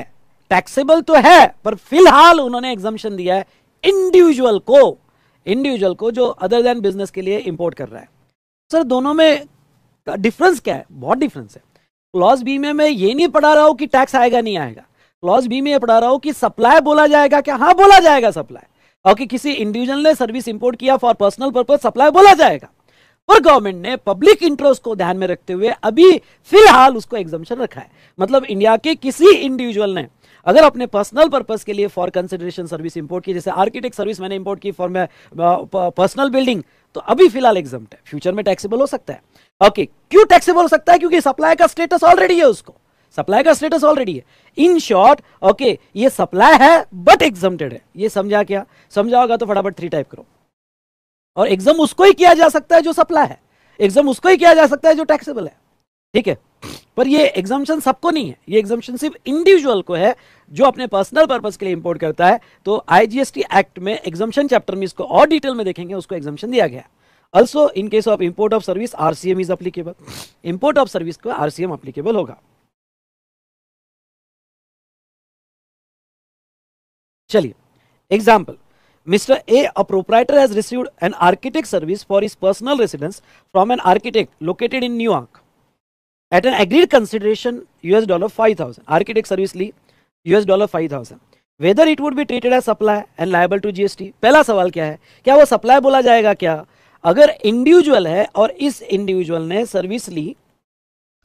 taxable तो है पर फिलहाल उन्होंने एग्जामेशन दिया है इंडिविजुअल को इंडिविजुअल को जो अदर देन बिजनेस के लिए इंपोर्ट कर रहा है सर दोनों में डिफरेंस क्या है बहुत डिफरेंस है क्लॉज बी में मैं ये नहीं पढ़ा रहा हूं कि टैक्स आएगा नहीं आएगा क्लॉज बी में ये पढ़ा रहा हूँ कि सप्लाई बोला जाएगा क्या हाँ बोला जाएगा सप्लाई और कि किसी इंडिविजुअल ने सर्विस इंपोर्ट किया फॉर पर्सनल पर्पज सप्लाई बोला जाएगा पर गवर्नमेंट ने पब्लिक इंटरेस्ट को ध्यान में रखते हुए अभी फिलहाल उसको एग्जामेशन रखा है मतलब इंडिया के किसी इंडिविजुअल ने अगर अपने पर्सनल पर्पज के लिए फॉर कंसिडरेशन सर्विस इंपोर्ट की जैसे आर्किटेक्ट सर्विस मैंने इंपोर्ट की फॉर पर्सनल बिल्डिंग तो अभी फिलहाल एग्जाम है फ्यूचर में टैक्सेबल हो सकता है ओके क्यों टैक्सेबल हो सकता है क्योंकि सप्लाई का स्टेटस ऑलरेडी है उसको सप्लाई का स्टेटस ऑलरेडी है इन शॉर्ट ओके ये सप्लाई है बट एग्जामेड है ये समझा क्या समझा होगा तो फटाफट थ्री टाइप करो और एग्जाम उसको ही किया जा सकता है जो सप्लाई है एग्जाम उसको ही किया जा सकता है जो टैक्सेबल है ठीक है पर ये एग्जामेशन सबको नहीं है ये एग्जामेशन सिर्फ इंडिविजुअल को है जो अपने पर्सनल पर्पज के लिए इंपोर्ट करता है तो आईजीएसटी एक्ट में एग्जामेशन चैप्टर में इसको और डिटेल में देखेंगे उसको एग्जामेशन दिया गया also in case of import of service RCM is applicable import of service को आरसीएम अप्लीकेबल होगा चलिए example mister A a proprietor has received an architect service for his personal residence from an architect located in New York at At an agreed consideration, dollar five thousand architect service ली US US dollar 5000. Whether it would be treated as supply and liable to GST. पहला सवाल क्या है क्या वो supply बोला जाएगा क्या अगर इंडिविजुअल है और इस इंडिविजुअल ने सर्विस ली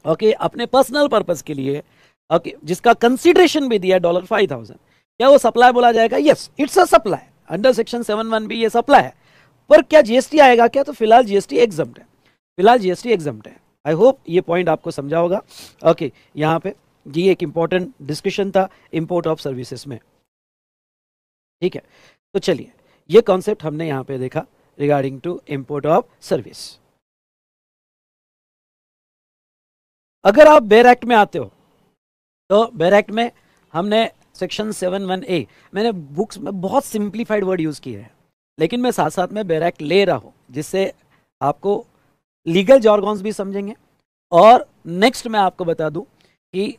ओके okay, अपने पर्सनल पर्पज के लिए ओके okay, जिसका कंसिडरेशन भी दिया डॉलर फाइव थाउजेंड क्या वो सप्लाई बोला जाएगा yes it's a supply under section seven one भी ये सप्लाई है पर क्या जीएसटी आएगा क्या तो फिलहाल जीएसटी एग्जाम है फिलहाल जीएसटी एग्जाम है आई होप ये पॉइंट आपको समझा होगा ओके okay, यहाँ पे जी एक इम्पोर्टेंट डिस्कशन था इम्पोर्ट ऑफ सर्विसेज में ठीक है तो चलिए ये कॉन्सेप्ट हमने यहाँ पे देखा regarding to import of service अगर आप बेर एक्ट में आते हो तो बेर एक्ट में हमने सेक्शन सेवन वन ए मैंने बुक्स में बहुत सिंप्लीफाइड वर्ड यूज़ किए हैं लेकिन मैं साथ साथ में बेर एक्ट ले रहा हूँ जिससे आपको लीगल जॉर्गॉन्स भी समझेंगे और नेक्स्ट मैं आपको बता दूं कि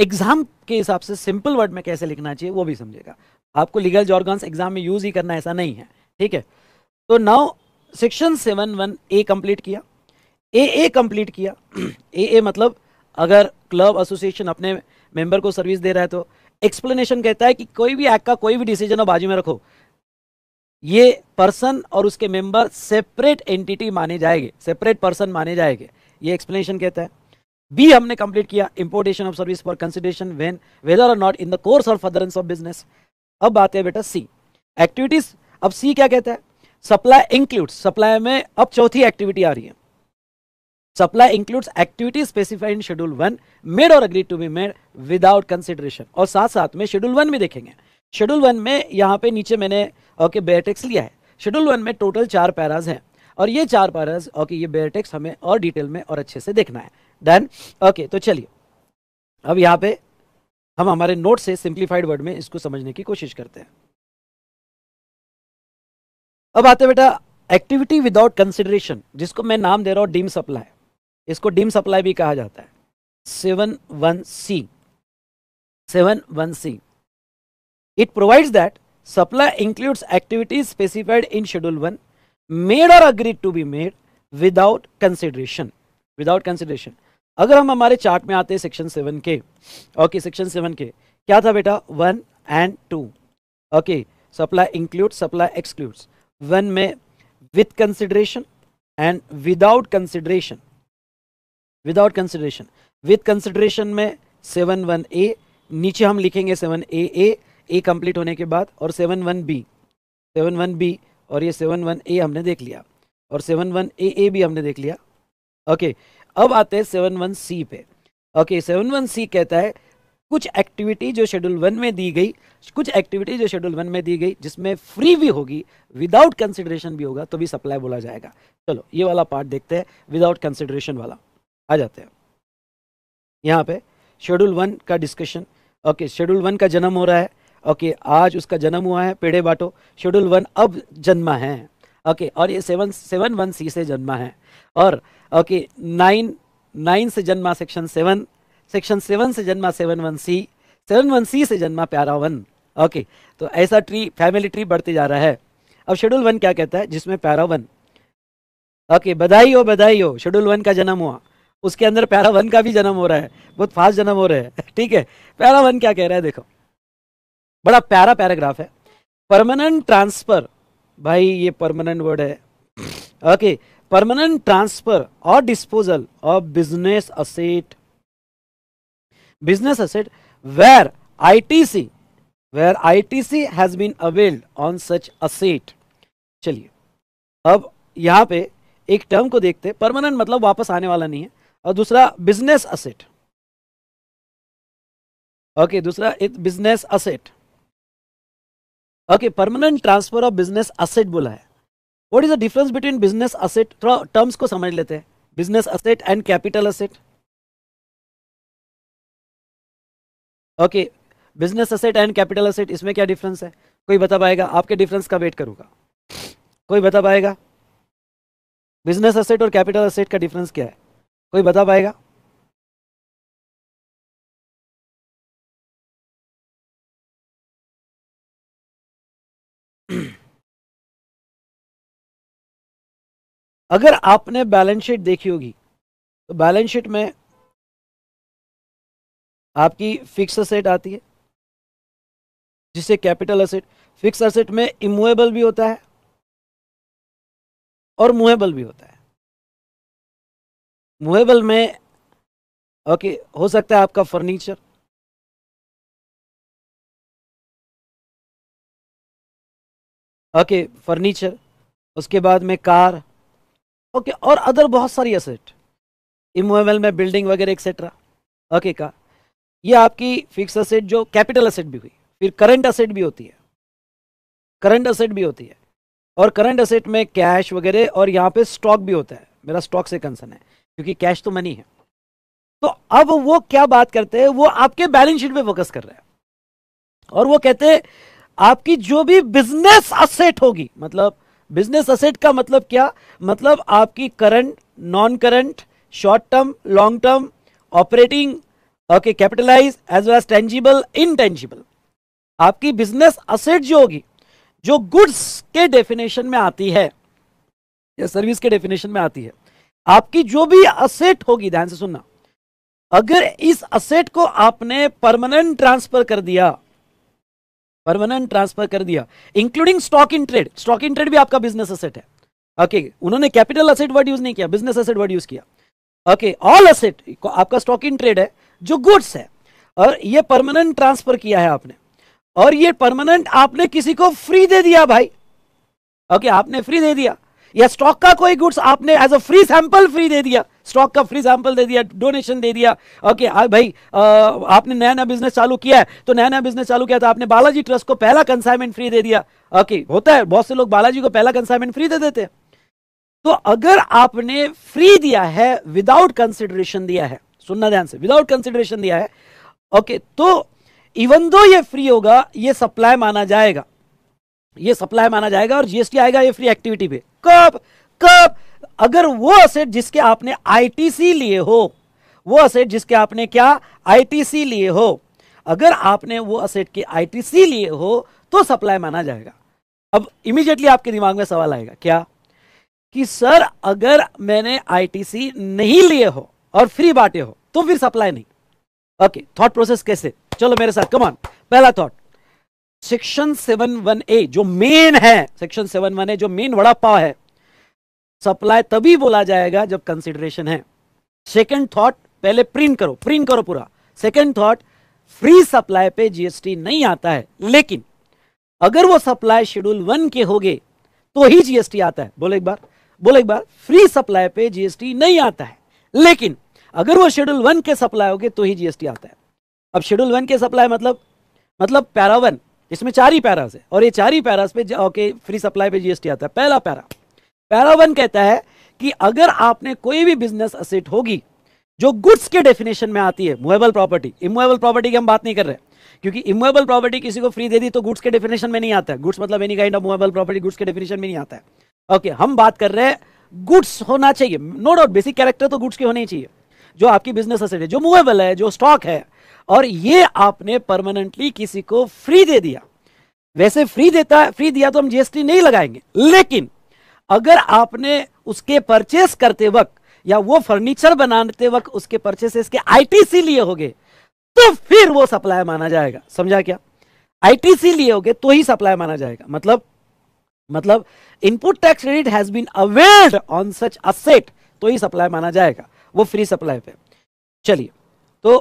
एग्ज़ाम के हिसाब से सिंपल वर्ड में कैसे लिखना चाहिए वो भी समझेगा आपको लीगल जॉर्गॉन्स एग्जाम में यूज़ ही करना ऐसा नहीं है ठीक है तो now section seven one A complete किया ए ए कंप्लीट किया ए ए मतलब अगर क्लब एसोसिएशन अपने मेंबर को सर्विस दे रहा है तो एक्सप्लेनेशन कहता है कि कोई भी एक्ट का कोई भी डिसीजन हो बाजू में रखो ये पर्सन और उसके मेंबर सेपरेट एंटिटी माने जाएंगे सेपरेट पर्सन माने जाएंगे ये एक्सप्लेनेशन कहता है बी हमने कंप्लीट किया importation of service for consideration when whether or not in the course of furtherance of business अब बात है बेटा सी एक्टिविटीज अब सी क्या कहता है सप्लाई इंक्लूड सप्लाई में अब चौथी एक्टिविटी आ रही है supply includes activity specified in schedule one made or agree to be made without consideration और साथ साथ में शेड्यूल वन भी देखेंगे शेड्यूल वन में यहाँ पे नीचे मैंने ओके बेटेक्स लिया है शेड्यूल वन में टोटल चार पैराज हैं और ये चार पैराज ओके ये बेटेक्स हमें और डिटेल में और अच्छे से देखना है डन ओके तो चलिए अब यहाँ पे हम हमारे नोट से सिंप्लीफाइड वर्ड में इसको समझने की कोशिश करते हैं अब आते बेटा एक्टिविटी विदाउट कंसिडरेशन जिसको मैं नाम दे रहा हूँ डीम सप्लाई इसको डीम सप्लाई भी कहा जाता है seven one C seven one C it provides that supply includes activities specified in schedule 1 made or agreed to be made without consideration without consideration अगर हम हमारे चार्ट में आते सेक्शन सेवन के ओके सेक्शन सेवन के क्या था बेटा one and two okay supply include supply excludes one में with consideration and without consideration without consideration with consideration में सेवन वन ए नीचे हम लिखेंगे seven A A A complete होने के बाद और seven one B seven one B और ये सेवन वन ए हमने देख लिया और सेवन वन ए ए भी हमने देख लिया ओके अब आते हैं सेवन वन सी पे ओके सेवन वन सी कहता है कुछ एक्टिविटी जो शेड्यूल वन में दी गई कुछ एक्टिविटी जो शेड्यूल वन में दी गई जिसमें फ्री भी होगी विदाउट कंसिडरेशन भी होगा तो भी सप्लाई बोला जाएगा चलो ये वाला पार्ट देखते हैं विदाउट कंसिडरेशन वाला आ जाते हैं यहाँ पे शेड्यूल वन का डिस्कशन ओके शेड्यूल वन का जन्म हो रहा है ओके आज उसका जन्म हुआ है पेड़े बाटो शेड्यूल वन अब जन्मा है ओके और ये सेवन सेवन वन सी से जन्मा है और ओके नाइन नाइन से जन्मा सेक्शन सेवन सेक्शन सेवन से जन्मा seven one C seven one C से जन्मा प्यारा वन ओके तो ऐसा ट्री फैमिली ट्री बढ़ते जा रहा है अब शेड्यूल वन क्या कहता है जिसमें प्यारा वन ओके बधाई हो बधाई हो शेड्यूल वन का जन्म हुआ उसके अंदर प्यारा वन का भी जन्म हो रहा है बहुत फास्ट जन्म हो रहा है ठीक है प्यारा वन क्या कह रहा है देखो बड़ा प्यारा पैराग्राफ है परमानेंट ट्रांसफर भाई ये परमानेंट वर्ड है okay permanent transfer or disposal of business asset business asset where ITC where ITC has been availed on such asset चलिए अब यहां पे एक टर्म को देखते हैं परमानेंट मतलब वापस आने वाला नहीं है और दूसरा बिजनेस असेट ओके दूसरा it business asset okay permanent transfer of business asset बोला है what is the difference between business asset थोड़ा टर्म्स को समझ लेते हैं business asset and capital asset okay business asset and capital asset इसमें क्या डिफरेंस है कोई बता पाएगा आपके डिफरेंस का वेट करूंगा कोई बता पाएगा बिजनेस असेट और कैपिटल असेट का डिफरेंस क्या है कोई बता पाएगा अगर आपने बैलेंस शीट देखी होगी तो बैलेंस शीट में आपकी फिक्स असेट आती है जिसे कैपिटल असेट फिक्स असेट में इमुएबल भी होता है और मूवेबल भी होता है मूवेबल में ओके हो सकता है आपका फर्नीचर ओके फर्नीचर उसके बाद में कार ओके okay, और अदर बहुत सारी एसेट इमोबल में बिल्डिंग वगैरह एक्सेट्रा ओके का ये आपकी फिक्स असेट जो कैपिटल असेट भी हुई फिर करंट असेट भी होती है करंट असेट भी होती है और करंट असेट में कैश वगैरह और यहाँ पे स्टॉक भी होता है मेरा स्टॉक से कंसर्न है क्योंकि कैश तो मनी है तो अब वो क्या बात करते हैं वो आपके बैलेंस शीट पे फोकस कर रहे हैं और वो कहते हैं आपकी जो भी बिजनेस असेट होगी मतलब बिजनेस असेट का मतलब क्या मतलब आपकी current non current short term long term operating okay capitalize as well as tangible intangible आपकी बिजनेस असेट जो होगी जो गुड्स के डेफिनेशन में आती है या सर्विस के डेफिनेशन में आती है आपकी जो भी असेट होगी ध्यान से सुनना अगर इस असेट को आपने परमानेंट ट्रांसफर कर दिया परमानेंट ट्रांसफर कर दिया including stock in trade stock in trade भी आपका बिजनेस असेट है ओके okay, उन्होंने कैपिटल असेट वर्ड यूज नहीं किया बिजनेस असेट वर्ड यूज किया ओके ऑल असेट आपका स्टॉक इन ट्रेड है जो गुड्स है और ये परमानेंट ट्रांसफर किया है आपने और ये परमानेंट आपने किसी को फ्री दे दिया भाई ओके okay, आपने फ्री दे दिया या स्टॉक का कोई गुड्स आपने as a free sample free दे दिया स्टॉक का फ्री सैंपल दे दिया डोनेशन दे दिया ओके okay, हाँ भाई आ, आपने नया नया बिजनेस चालू किया है तो नया नया बिजनेस चालू किया तो आपने बालाजी ट्रस्ट को पहला कंसाइनमेंट फ्री दे दिया ओके okay, होता है बहुत से लोग बालाजी को पहला कंसाइनमेंट फ्री दे देते हैं तो अगर आपने फ्री दिया है विदाउट कंसिडरेशन दिया है सुनना ध्यान से विदाउट कंसिडरेशन दिया है ओके okay, तो इवन दो ये फ्री होगा ये सप्लाई माना जाएगा ये सप्लाई माना जाएगा और जीएसटी आएगा ये फ्री एक्टिविटी पे कब कब अगर वो असेट जिसके आपने आईटीसी लिए हो वो असेट जिसके आपने क्या आईटीसी लिए हो अगर आपने वो असेट की आईटीसी लिए हो तो सप्लाई माना जाएगा अब इमीडिएटली आपके दिमाग में सवाल आएगा क्या कि सर अगर मैंने आईटीसी नहीं लिए हो और फ्री बांटे हो तो फिर सप्लाई नहीं ओके थॉट प्रोसेस कैसे चलो मेरे साथ कमान पहला thought section seven one A जो मेन है सेक्शन सेवन वन ए जो मेन वड़ा पाव है सप्लाई तभी बोला जाएगा जब कंसिडरेशन है सेकेंड थॉट पहले प्रिंट करो प्रिंट करो पूरा सेकेंड थॉट फ्री सप्लाई पे जीएसटी नहीं आता है लेकिन अगर वो सप्लाई शेड्यूल वन के हो गए तो ही जीएसटी आता है बोले एक बार बोले एक बार फ्री सप्लाई पे जीएसटी नहीं आता है लेकिन अगर वो शेड्यूल वन के सप्लाई होगे तो ही जीएसटी आता है अब शेड्यूल वन के सप्लाई मतलब मतलब पैरा वन इसमें चार ही पैरास है और ये चार ही पैरास पे ओके फ्री सप्लाई पे जीएसटी आता है पहला पैरा पैरा वन कहता है कि अगर आपने कोई भी बिजनेस असेट होगी जो गुड्स के डेफिनेशन में आती है मुएबल प्रॉपर्टी इमुएबल प्रॉपर्टी की हम बात नहीं कर रहे क्योंकि इमुएबल प्रॉपर्टी किसी को फ्री दे दी तो गुड्स के डेफिनेशन में नहीं आता है गुड्स मतलब any kind of movable property goods के डेफिनेशन में नहीं आता है ओके okay, हम बात कर रहे हैं गुड्स होना चाहिए नो डाउट बेसिक कैरेक्टर तो गुड्स के होने ही चाहिए जो आपकी बिजनेस असेट है जो मुएबल है जो स्टॉक है और ये आपने परमानेंटली किसी को फ्री दे दिया वैसे फ्री देता है फ्री दिया तो हम जीएसटी नहीं लगाएंगे लेकिन अगर आपने उसके परचेस करते वक्त या वो फर्नीचर बनाते वक्त उसके परचेस के आईटीसी लिए होगे तो फिर वो सप्लाय माना जाएगा समझा क्या आईटीसी लिए होगे तो ही सप्लाय माना जाएगा मतलब मतलब input tax credit has been availed on such asset तो ही सप्लाई माना जाएगा वो फ्री सप्लाई पे चलिए तो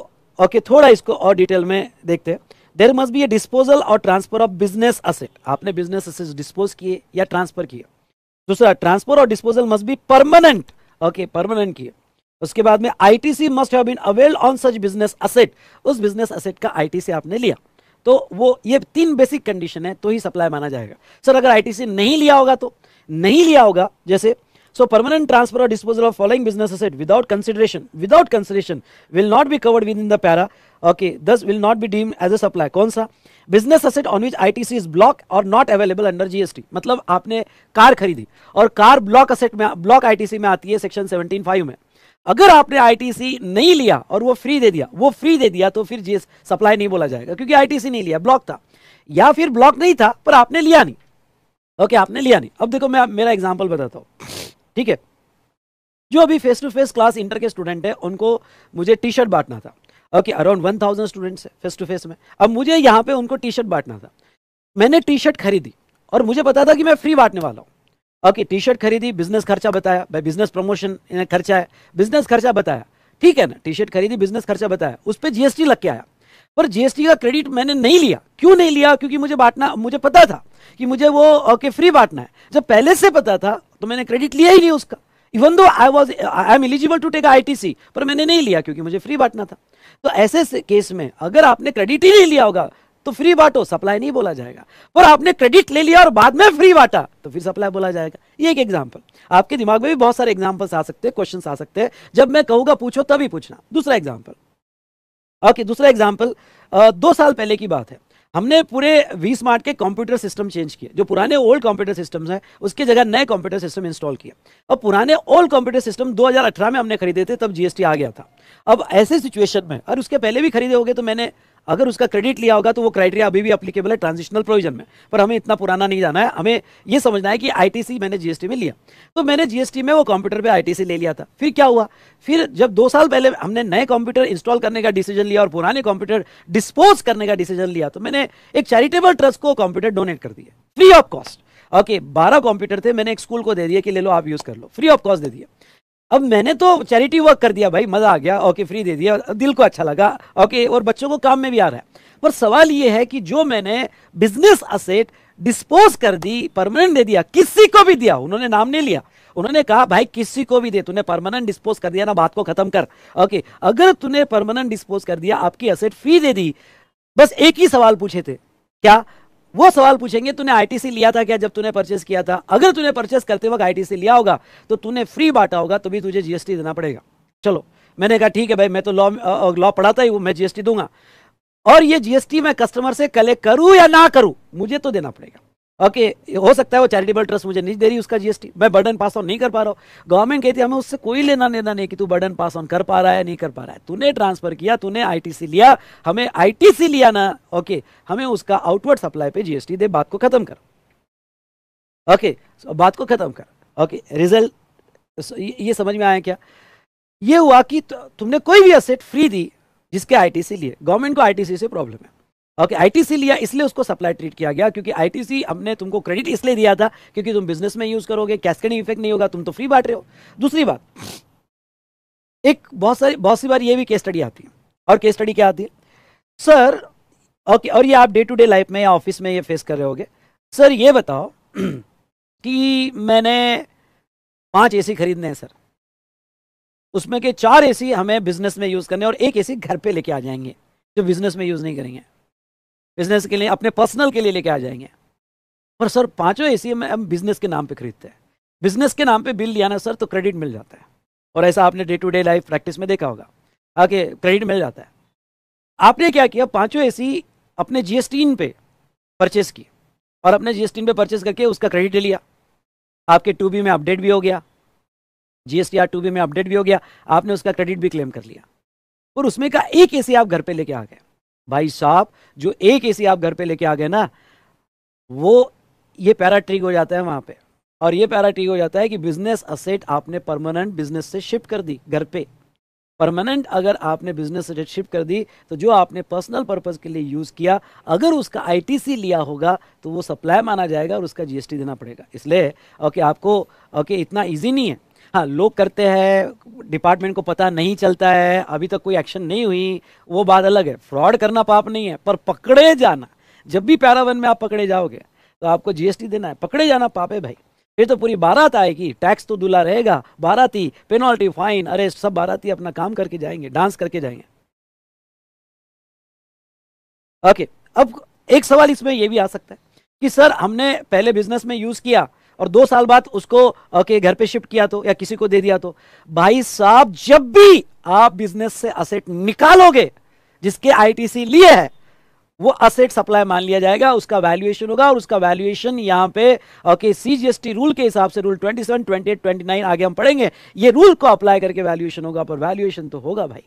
ओके थोड़ा इसको और डिटेल में देखते हैं there must be a disposal or transfer of business asset आपने बिजनेस डिस्पोज किए या ट्रांसफर किया दूसरा transfer or disposal must be permanent okay permanent किया उसके बाद में ITC must have been avail on such business asset उस बिजनेस असेट का आईटीसी आपने लिया तो वो ये तीन बेसिक कंडीशन है तो ही सप्लाई माना जाएगा सर अगर आईटीसी नहीं लिया होगा तो नहीं लिया होगा जैसे So permanent transfer or disposal of following business asset without consideration, without consideration will not be covered within the para. Okay, thus will not be deemed as a supply. kaun sa business asset on which itc is block or not available under gst matlab aapne car खरीदी aur car block asset mein block itc mein aati hai section 175 mein अगर आपने ITC नहीं लिया और वो free दे दिया वो फ्री दे दिया तो फिर जीएस सप्लाई नहीं बोला जाएगा क्योंकि आईटीसी नहीं लिया ब्लॉक था या फिर ब्लॉक नहीं था पर आपने लिया नहीं ओके okay, आपने लिया नहीं अब देखो मैं मेरा एग्जांपल बताता हूं ठीक है जो अभी face to face class inter के स्टूडेंट है उनको मुझे टी शर्ट बांटना था okay around one thousand students है फेस टू फेस में अब मुझे यहाँ पे उनको टी शर्ट बांटना था मैंने टी शर्ट खरीदी और मुझे पता था कि मैं फ्री बांटने वाला हूँ ओके टी शर्ट खरीदी बिजनेस खर्चा बताया भाई बिजनेस प्रमोशन खर्चा है बिजनेस खर्चा बताया ठीक है ना टी शर्ट खरीदी बिजनेस खर्चा बताया उस पर जीएसटी लग के आया पर जीएसटी का क्रेडिट मैंने नहीं लिया क्यों नहीं लिया क्योंकि मुझे बांटना मुझे पता था कि मुझे वो ओके फ्री बांटना है जब पहले से पता था तो मैंने क्रेडिट लिया ही नहीं उसका even though I was I am eligible to take ITC पर मैंने नहीं लिया क्योंकि मुझे फ्री बांटना था तो ऐसे केस में अगर आपने क्रेडिट ही नहीं लिया होगा तो फ्री बांटो सप्लाई नहीं बोला जाएगा पर आपने क्रेडिट ले लिया और बाद में फ्री बांटा तो फिर सप्लाई बोला जाएगा ये एक एग्जाम्पल आपके दिमाग में भी बहुत सारे एग्जाम्पल्स आ सकते हैं क्वेश्चन आ सकते हैं जब मैं कहूंगा पूछो तभी पूछना दूसरा एग्जाम्पल ओके okay, दूसरा एग्जाम्पल दो साल पहले की बात है हमने पूरे वी स्मार्ट के कंप्यूटर सिस्टम चेंज किए जो पुराने ओल्ड कंप्यूटर सिस्टम्स हैं उसके जगह नए कंप्यूटर सिस्टम इंस्टॉल किए और पुराने ओल्ड कंप्यूटर सिस्टम 2018 में हमने खरीदे थे तब जीएसटी आ गया था अब ऐसे सिचुएशन में और उसके पहले भी खरीदे गए तो मैंने अगर उसका क्रेडिट लिया होगा तो वो क्राइटेरिया अभी भी अप्लीकेबल है ट्रांजिशनल प्रोविजन में पर हमें इतना पुराना नहीं जाना है हमें ये समझना है कि आईटीसी मैंने जीएसटी में लिया तो मैंने जीएसटी में वो कंप्यूटर पे आईटीसी ले लिया था फिर क्या हुआ फिर जब दो साल पहले हमने नए कंप्यूटर इंस्टॉल करने का डिसीजन लिया और पुराने कंप्यूटर डिस्पोज करने का डिसीजन लिया तो मैंने एक चैरिटेबल ट्रस्ट को कंप्यूटर डोनेट कर दिया फ्री ऑफ कॉस्ट ओके बारह कंप्यूटर थे मैंने एक स्कूल को दे दिया कि ले लो आप यूज कर लो फ्री ऑफ कॉस्ट दे दिया अब मैंने तो चैरिटी वर्क कर दिया भाई मज़ा आ गया ओके फ्री दे दिया दिल को अच्छा लगा ओके और बच्चों को काम में भी आ रहा है पर सवाल यह है कि जो मैंने बिजनेस असेट डिस्पोज कर दी परमानेंट दे दिया किसी को भी दिया उन्होंने नाम नहीं लिया उन्होंने कहा भाई किसी को भी दे तूने परमानेंट डिस्पोज कर दिया ना बात को खत्म कर ओके अगर तूने परमानेंट डिस्पोज कर दिया आपकी असेट फी दे दी बस एक ही सवाल पूछे थे क्या वो सवाल पूछेंगे तूने आईटीसी लिया था क्या जब तूने परचेस किया था अगर तूने परचेस करते वक्त आईटीसी लिया होगा तो तूने फ्री बांटा होगा तभी तुझे जीएसटी देना पड़ेगा चलो मैंने कहा ठीक है भाई मैं तो लॉ लॉ पढ़ाता ही हूँ मैं जीएसटी दूंगा और ये जीएसटी मैं कस्टमर से कलेक्ट करूं या ना करूं मुझे तो देना पड़ेगा ओके okay, हो सकता है वो चैरिटेबल ट्रस्ट मुझे नहीं दे रही उसका जीएसटी मैं बर्डन पास ऑन नहीं कर पा रहा हूँ गवर्नमेंट कहती है हमें उससे कोई लेना देना नहीं कि तू बर्डन पास ऑन कर पा रहा है नहीं कर पा रहा है तूने ट्रांसफर किया तूने आईटीसी लिया हमें आईटीसी लिया ना ओके okay, हमें उसका आउटवर्ड सप्लाई पे जीएसटी दे बात को खत्म कर ओके okay, so बात को खत्म कर ओके रिजल्ट ये समझ में आया क्या ये हुआ कि तुमने कोई भी असेट फ्री दी जिसके आई लिए गवर्नमेंट को आई से प्रॉब्लम है ओके आईटीसी लिया इसलिए उसको सप्लाई ट्रीट किया गया क्योंकि आईटीसी हमने तुमको क्रेडिट इसलिए दिया था क्योंकि तुम बिजनेस में यूज करोगे कैस्केडिंग इफेक्ट नहीं होगा तुम तो फ्री बांट रहे हो दूसरी बात एक बहुत सारी बहुत सी बार ये भी केस स्टडी आती है और केस स्टडी क्या आती है सर ओके और ये आप डे टू डे लाइफ में या ऑफिस में ये फेस कर रहे होगे सर ये बताओ कि मैंने पांच एसी खरीदने हैं सर उसमें के चार एसी हमें बिजनेस में यूज करने और एक एसी घर पे लेके आ जाएंगे जो बिजनेस में यूज नहीं करेंगे बिजनेस के लिए अपने पर्सनल के लिए लेके आ जाएंगे पर सर पांचों ए में हम बिजनेस के नाम पे खरीदते हैं बिजनेस के नाम पे बिल लिया ना सर तो क्रेडिट मिल जाता है और ऐसा आपने day to day life practice में देखा होगा आके क्रेडिट मिल जाता है आपने क्या किया पांचों एसी अपने जीएसटीन पे परचेस की और अपने जीएसटी पे परचेस करके उसका क्रेडिट ले लिया आपके टू बी में अपडेट भी हो गया जीएसटी आर टू बी में अपडेट भी हो गया आपने उसका क्रेडिट भी क्लेम कर लिया और उसमें का एक ए आप घर पर लेके आ गए भाई साहब जो एक ए आप घर पे लेके आ गए ना वो ये पैरा ट्रिक हो जाता है वहां पे और ये पैरा ट्रिक हो जाता है कि बिजनेस असेट आपने परमानेंट बिजनेस से शिफ्ट कर दी घर पे परमानेंट अगर आपने बिजनेस असेट शिफ्ट कर दी तो जो आपने पर्सनल पर्पज़ के लिए यूज़ किया अगर उसका आईटीसी लिया होगा तो वो सप्लाई माना जाएगा और उसका जीएसटी देना पड़ेगा इसलिए ओके आपको ओके इतना ईजी नहीं है हाँ लोग करते हैं डिपार्टमेंट को पता नहीं चलता है अभी तक कोई एक्शन नहीं हुई वो बात अलग है फ्रॉड करना पाप नहीं है पर पकड़े जाना जब भी पैरावन में आप पकड़े जाओगे तो आपको जीएसटी देना है पकड़े जाना पाप है भाई फिर तो पूरी बारात आएगी टैक्स तो दूल्हा रहेगा बाराती पेनल्टी फाइन अरे सब बाराती अपना काम करके जाएंगे डांस करके जाएंगे ओके अब एक सवाल इसमें यह भी आ सकता है कि सर हमने पहले बिजनेस में यूज किया और दो साल बाद उसको के घर पे शिफ्ट किया तो या किसी को दे दिया तो भाई साहब जब भी आप बिजनेस से असेट निकालोगे जिसके आईटीसी लिए है वो असेट सप्लाई मान लिया जाएगा उसका वैल्यूएशन होगा और उसका वैल्यूएशन यहां पे ओके सीजीएसटी रूल के हिसाब से रूल 27, 28, 29 आगे हम पढ़ेंगे ये रूल को अप्लाई करके वैल्यूएशन होगा पर वैल्यूएशन तो होगा भाई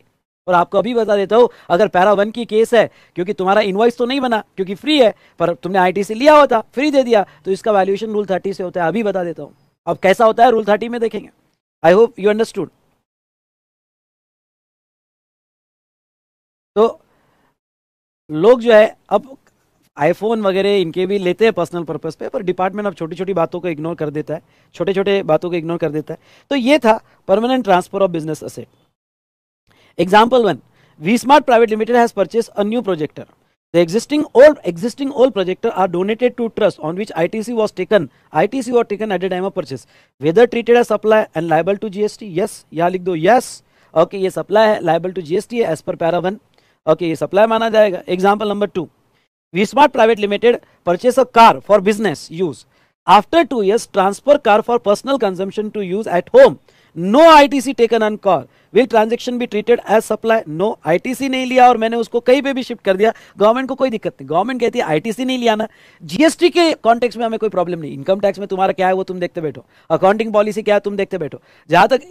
और आपको अभी बता देता हूँ अगर पैरा वन की केस है क्योंकि तुम्हारा इनवाइस तो नहीं बना क्योंकि फ्री है पर तुमने आई से लिया होता फ्री दे दिया तो इसका वैल्यूएशन रूल थर्टी से होता है अभी बता देता हूँ अब कैसा होता है रूल थर्टी में देखेंगे आई होप यू अंडरस्टूड तो लोग जो है अब आईफोन वगैरह इनके भी लेते हैं पर्सनल पर्पस पे पर डिपार्टमेंट अब छोटी छोटी बातों को इग्नोर कर देता है छोटे छोटे बातों को इग्नोर कर देता है तो ये था permanent transfer of business asset Example 1. Vsmart Private Limited has purchased a new projector. The existing old projector are donated to trust on which ITC was taken. ITC was taken at the time of purchase. Whether treated as supply and liable to GST? Yes. Ya do yes. Okay, ye supply hai, liable to GST as per para 1. Okay, ye supply mana jayega. Example number 2. Vsmart Private Limited purchased a car for business use. After 2 years, transfer car for personal consumption to use at home. No ITC taken on call will transaction भी treated as supply no ITC नहीं लिया और मैंने उसको कहीं पे भी shift कर दिया गवर्नमेंट को कोई दिक्कत नहीं गवर्नमेंट कहती है आईटीसी नहीं लिया ना जीएसटी के कॉन्टेक्स में हमें कोई प्रॉब्लम नहीं इनकम टैक्स में तुम्हारा क्या है वो तुम देखते बैठो अकाउंटिंग पॉलिसी क्या है तुम देखते बैठो जहां तक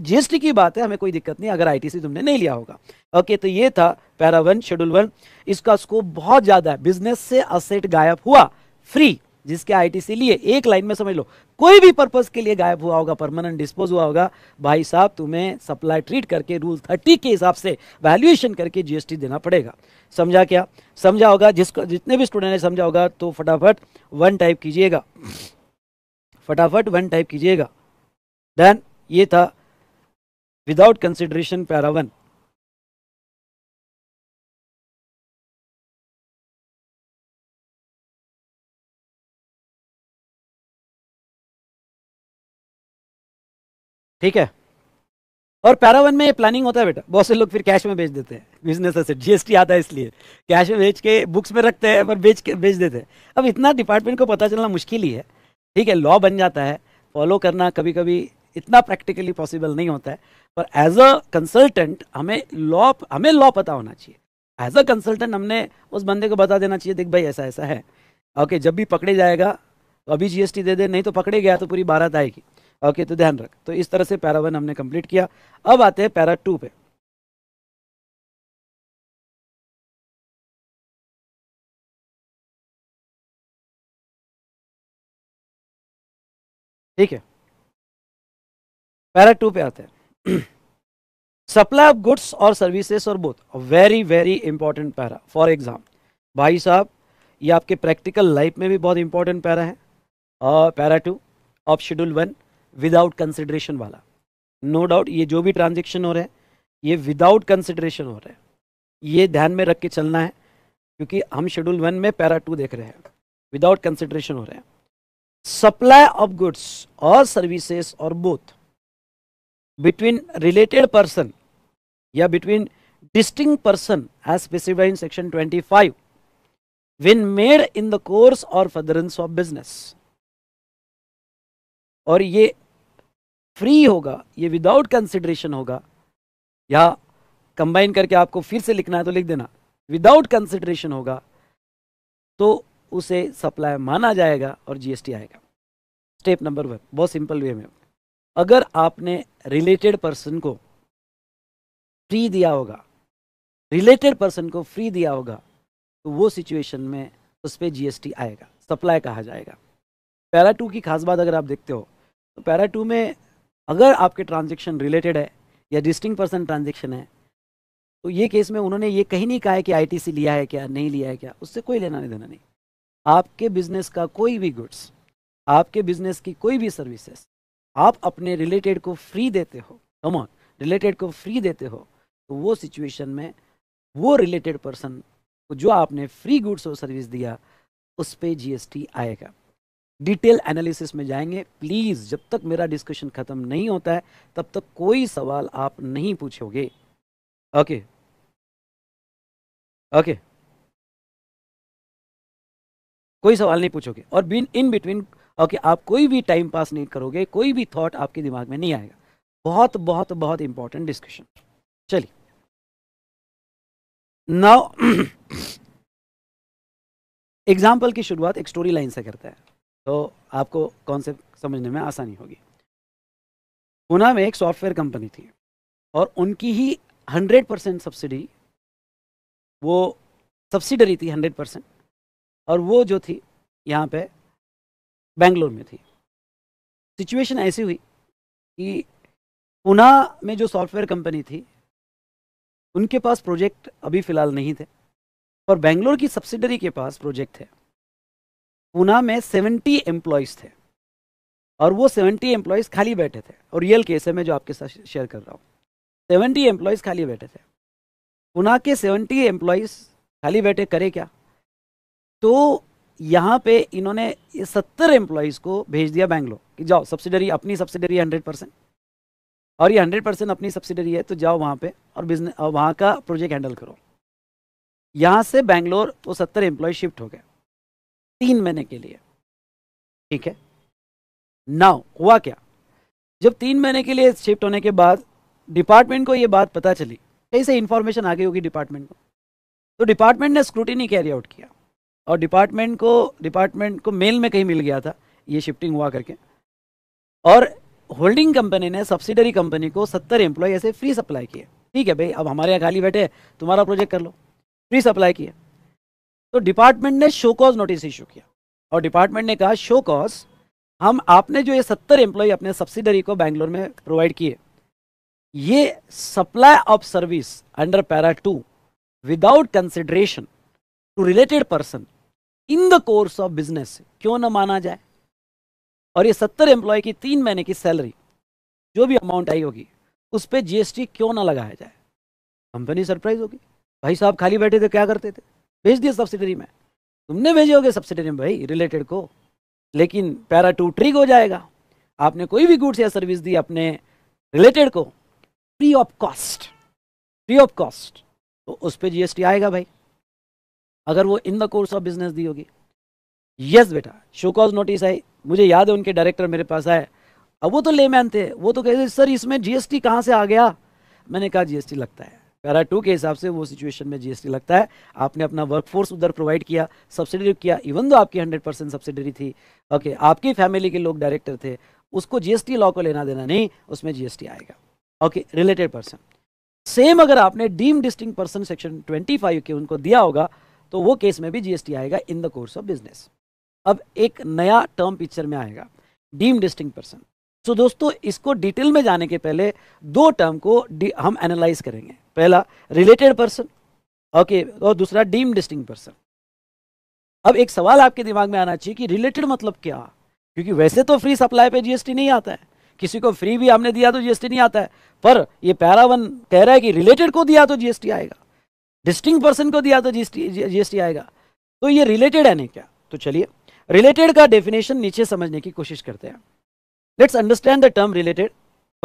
जीएसटी की बात है हमें कोई दिक्कत नहीं अगर आईटीसी तुमने नहीं लिया होगा ओके okay, तो ये था पैरा वन शेड्यूल वन इसका स्कोप बहुत ज्यादा है बिजनेस से असेट गायब हुआ फ्री जिसके आईटीसी लिए एक लाइन में समझ लो कोई भी पर्पस के लिए गायब हुआ होगा परमानेंट डिस्पोज हुआ होगा भाई साहब तुम्हें सप्लाई ट्रीट करके रूल थर्टी के हिसाब से वैल्यूएशन करके जीएसटी देना पड़ेगा समझा क्या समझा होगा जिसको जितने भी स्टूडेंट ने समझा होगा तो फटाफट वन टाइप कीजिएगा फटाफट वन टाइप कीजिएगा देन ये था विदाउट कंसिडरेशन पैरा वन ठीक है और पैरा वन में ये प्लानिंग होता है बेटा बहुत से लोग फिर कैश में बेच देते हैं बिजनेस एसेट जीएसटी आता है इसलिए कैश में बेच के बुक्स में रखते हैं पर बेच के बेच देते हैं अब इतना डिपार्टमेंट को पता चलना मुश्किल ही है ठीक है लॉ बन जाता है फॉलो करना कभी कभी इतना प्रैक्टिकली पॉसिबल नहीं होता है पर एज अ कंसल्टेंट हमें लॉ हमें लॉ पता होना चाहिए एज अ कंसल्टेंट हमने उस बंदे को बता देना चाहिए देख भाई ऐसा ऐसा है ओके जब भी पकड़े जाएगा तो अभी जीएसटी दे दे नहीं तो पकड़े गया तो पूरी बारात आएगी ओके तो ध्यान रख तो इस तरह से पैरा वन हमने कंप्लीट किया अब आते हैं पैरा टू पे ठीक है पैरा टू पे आते हैं सप्लाई ऑफ गुड्स और सर्विसेज और both very very important para for exam भाई साहब ये आपके प्रैक्टिकल लाइफ में भी बहुत इंपॉर्टेंट पैरा है para two of schedule one without consideration वाला नो no डाउट ये जो भी ट्रांजेक्शन हो रहा है ये विदाउट कंसिडरेशन हो रहे हैं ये ध्यान में रख के चलना है क्योंकि हम शेड्यूल वन में पैरा टू देख रहे हैं विदाउट कंसिडरेशन हो रहे हैं सप्लाई ऑफ गुड्स और सर्विसेस और बोथ बिटवीन रिलेटेड पर्सन या between distinct person as specified in section five when made in the course और furtherance ऑफ बिजनेस और ये फ्री होगा ये विदाउट कंसिडरेशन होगा या कंबाइन करके आपको फिर से लिखना है तो लिख देना विदाउट कंसिडरेशन होगा तो उसे सप्लाई माना जाएगा और जीएसटी आएगा स्टेप नंबर वन बहुत सिंपल वे में अगर आपने रिलेटेड पर्सन को फ्री दिया होगा रिलेटेड पर्सन को फ्री दिया होगा तो वो सिचुएशन में उस पर जीएसटी आएगा सप्लाई कहा जाएगा पैरा टू की खास बात अगर आप देखते हो तो पैरा टू में अगर आपके ट्रांजेक्शन रिलेटेड है या डिस्टिंग पर्सन ट्रांजेक्शन है तो ये केस में उन्होंने ये कहीं नहीं कहा है कि आईटीसी लिया है क्या नहीं लिया है क्या उससे कोई लेना नहीं देना नहीं आपके बिजनेस का कोई भी गुड्स आपके बिजनेस की कोई भी सर्विसेज आप अपने रिलेटेड को फ्री देते हो कम ऑन रिलेटेड को फ्री देते हो तो वो सिचुएशन में वो रिलेटेड पर्सन को जो आपने फ्री गुड्स और सर्विस दिया उस पर जीएसटी आएगा डिटेल एनालिसिस में जाएंगे प्लीज़ जब तक मेरा डिस्कशन ख़त्म नहीं होता है तब तक कोई सवाल आप नहीं पूछोगे ओके ओके कोई सवाल नहीं पूछोगे और बिन इन बिटवीन ओके आप कोई भी टाइम पास नहीं करोगे कोई भी थॉट आपके दिमाग में नहीं आएगा बहुत बहुत बहुत इंपॉर्टेंट डिस्कशन चलिए नाउ एग्जाम्पल की शुरुआत एक स्टोरी लाइन से करते हैं तो आपको कॉन्सेप्ट समझने में आसानी होगी पुना में एक सॉफ्टवेयर कंपनी थी और उनकी ही 100 परसेंट सब्सिडी वो सब्सिडरी थी 100 परसेंट और वो जो थी यहाँ पे बेंगलोर में थी सिचुएशन ऐसी हुई कि पुना में जो सॉफ्टवेयर कंपनी थी उनके पास प्रोजेक्ट अभी फ़िलहाल नहीं थे पर बेंगलोर की सब्सिडरी के पास प्रोजेक्ट थे पूना में सेवेंटी एम्प्लॉयज थे और वो सेवेंटी एम्प्लॉयज खाली बैठे थे और रियल केस है मैं जो आपके साथ शेयर कर रहा हूँ सेवेंटी एम्प्लॉयज खाली बैठे थे पुना के सेवेंटी एम्प्लॉयज खाली बैठे करे क्या तो यहाँ पे इन्होंने ये सत्तर एम्प्लॉयज को भेज दिया बैंगलोर कि जाओ सब्सिडरी अपनी सब्सिडरी हंड्रेड परसेंट और ये हंड्रेड परसेंट अपनी सब्सिडरी है तो जाओ वहाँ पे और बिजनेस वहाँ का प्रोजेक्ट हैंडल करो यहाँ से बैंगलोर वो सत्तर एम्प्लॉय शिफ्ट हो गए तीन महीने के लिए ठीक है नाउ हुआ क्या जब तीन महीने के लिए शिफ्ट होने के बाद डिपार्टमेंट को यह बात पता चली कहीं से इन्फॉर्मेशन आ गई होगी डिपार्टमेंट को तो डिपार्टमेंट ने स्क्रूटिनी कैरी आउट किया और डिपार्टमेंट को डिपार्टमेंट को मेल में कहीं मिल गया था ये शिफ्टिंग हुआ करके और होल्डिंग कंपनी ने सब्सिडरी कंपनी को सत्तर एम्प्लॉय ऐसे फ्री सप्लाई किए ठीक है भाई अब हमारे यहाँ खाली बैठे तुम्हारा प्रोजेक्ट कर लो फ्री सप्लाई किया तो डिपार्टमेंट ने शो कॉज नोटिस इशू किया और डिपार्टमेंट ने कहा शो कॉज हम आपने जो ये सत्तर एम्प्लॉय अपने सब्सिडरी को बैंगलोर में प्रोवाइड किए ये supply of service under para two without consideration to related person in the course of business क्यों ना माना जाए और ये सत्तर एम्प्लॉय की तीन महीने की सैलरी जो भी अमाउंट आई होगी उस पर जीएसटी क्यों ना लगाया जाए कंपनी सरप्राइज होगी भाई साहब खाली बैठे थे क्या करते थे भेज दिया सब्सिडरी में तुमने भेजे होगे सब्सिडरी में भाई रिलेटेड को लेकिन पैरा टू ट्रिक हो जाएगा आपने कोई भी गुड्स या सर्विस दी अपने रिलेटेड को free of cost free of cost तो उस पर जीएसटी आएगा भाई अगर वो in the course of business दी होगी यस बेटा शो कॉज नोटिस आई मुझे याद है उनके डायरेक्टर मेरे पास आए अब वो तो लेमैन थे वो तो कहते सर इसमें जीएसटी कहाँ से आ गया मैंने कहा जीएसटी लगता है पैरा टू के हिसाब से वो सिचुएशन में जीएसटी लगता है आपने अपना वर्कफोर्स उधर प्रोवाइड किया सब्सिडी किया इवन दो आपकी हंड्रेड परसेंट सब्सिडरी थी ओके आपकी फैमिली के लोग डायरेक्टर थे उसको जीएसटी लॉ को लेना देना नहीं उसमें जीएसटी आएगा ओके रिलेटेड पर्सन सेम अगर आपने deem distinct person section five के उनको दिया होगा तो वो केस में भी जीएसटी आएगा in the course of business अब एक नया टर्म पिक्चर में आएगा डीम डिस्टिंग पर्सन सो दोस्तों इसको डिटेल में जाने के पहले दो टर्म को हम एनालाइज करेंगे पहला रिलेटेड पर्सन ओके और दूसरा डीम डिस्टिंग पर्सन अब एक सवाल आपके दिमाग में आना चाहिए कि रिलेटेड मतलब क्या क्योंकि वैसे तो फ्री सप्लाई पे जीएसटी नहीं आता है किसी को फ्री भी हमने दिया तो जीएसटी नहीं आता है पर ये पैरा वन कह रहा है कि रिलेटेड को दिया तो जीएसटी आएगा डिस्टिंग पर्सन को दिया तो जीएसटी जीएसटी आएगा तो ये रिलेटेड है नहीं क्या तो चलिए रिलेटेड का डेफिनेशन नीचे समझने की कोशिश करते हैं let's understand the term related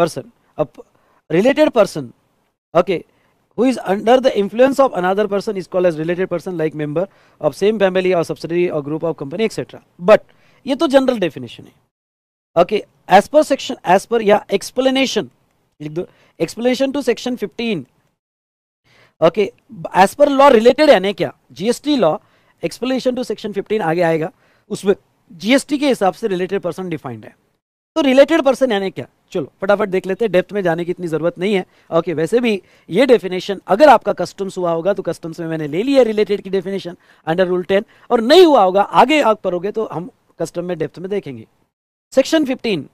person अब related person okay who is under the influence of another person is called as related person like member of same family or subsidiary or group of company etc. But ये तो general definition है okay as per section as per या explanation likh do explanation to section 15 okay as per law related hai यानी kya gst law explanation to section 15 aage aayega usme gst ke hisab se related person defined hai तो related person यानी क्या चलो फटाफट देख लेते हैं depth में जाने की इतनी जरूरत नहीं है ओके okay, वैसे भी ये डेफिनेशन अगर आपका कस्टम्स हुआ होगा तो कस्टम्स में मैंने ले लिया रिलेटेड की डेफिनेशन अंडर रूल टेन और नहीं हुआ होगा आगे आप करोगे तो हम कस्टम में डेप्थ में देखेंगे section fifteen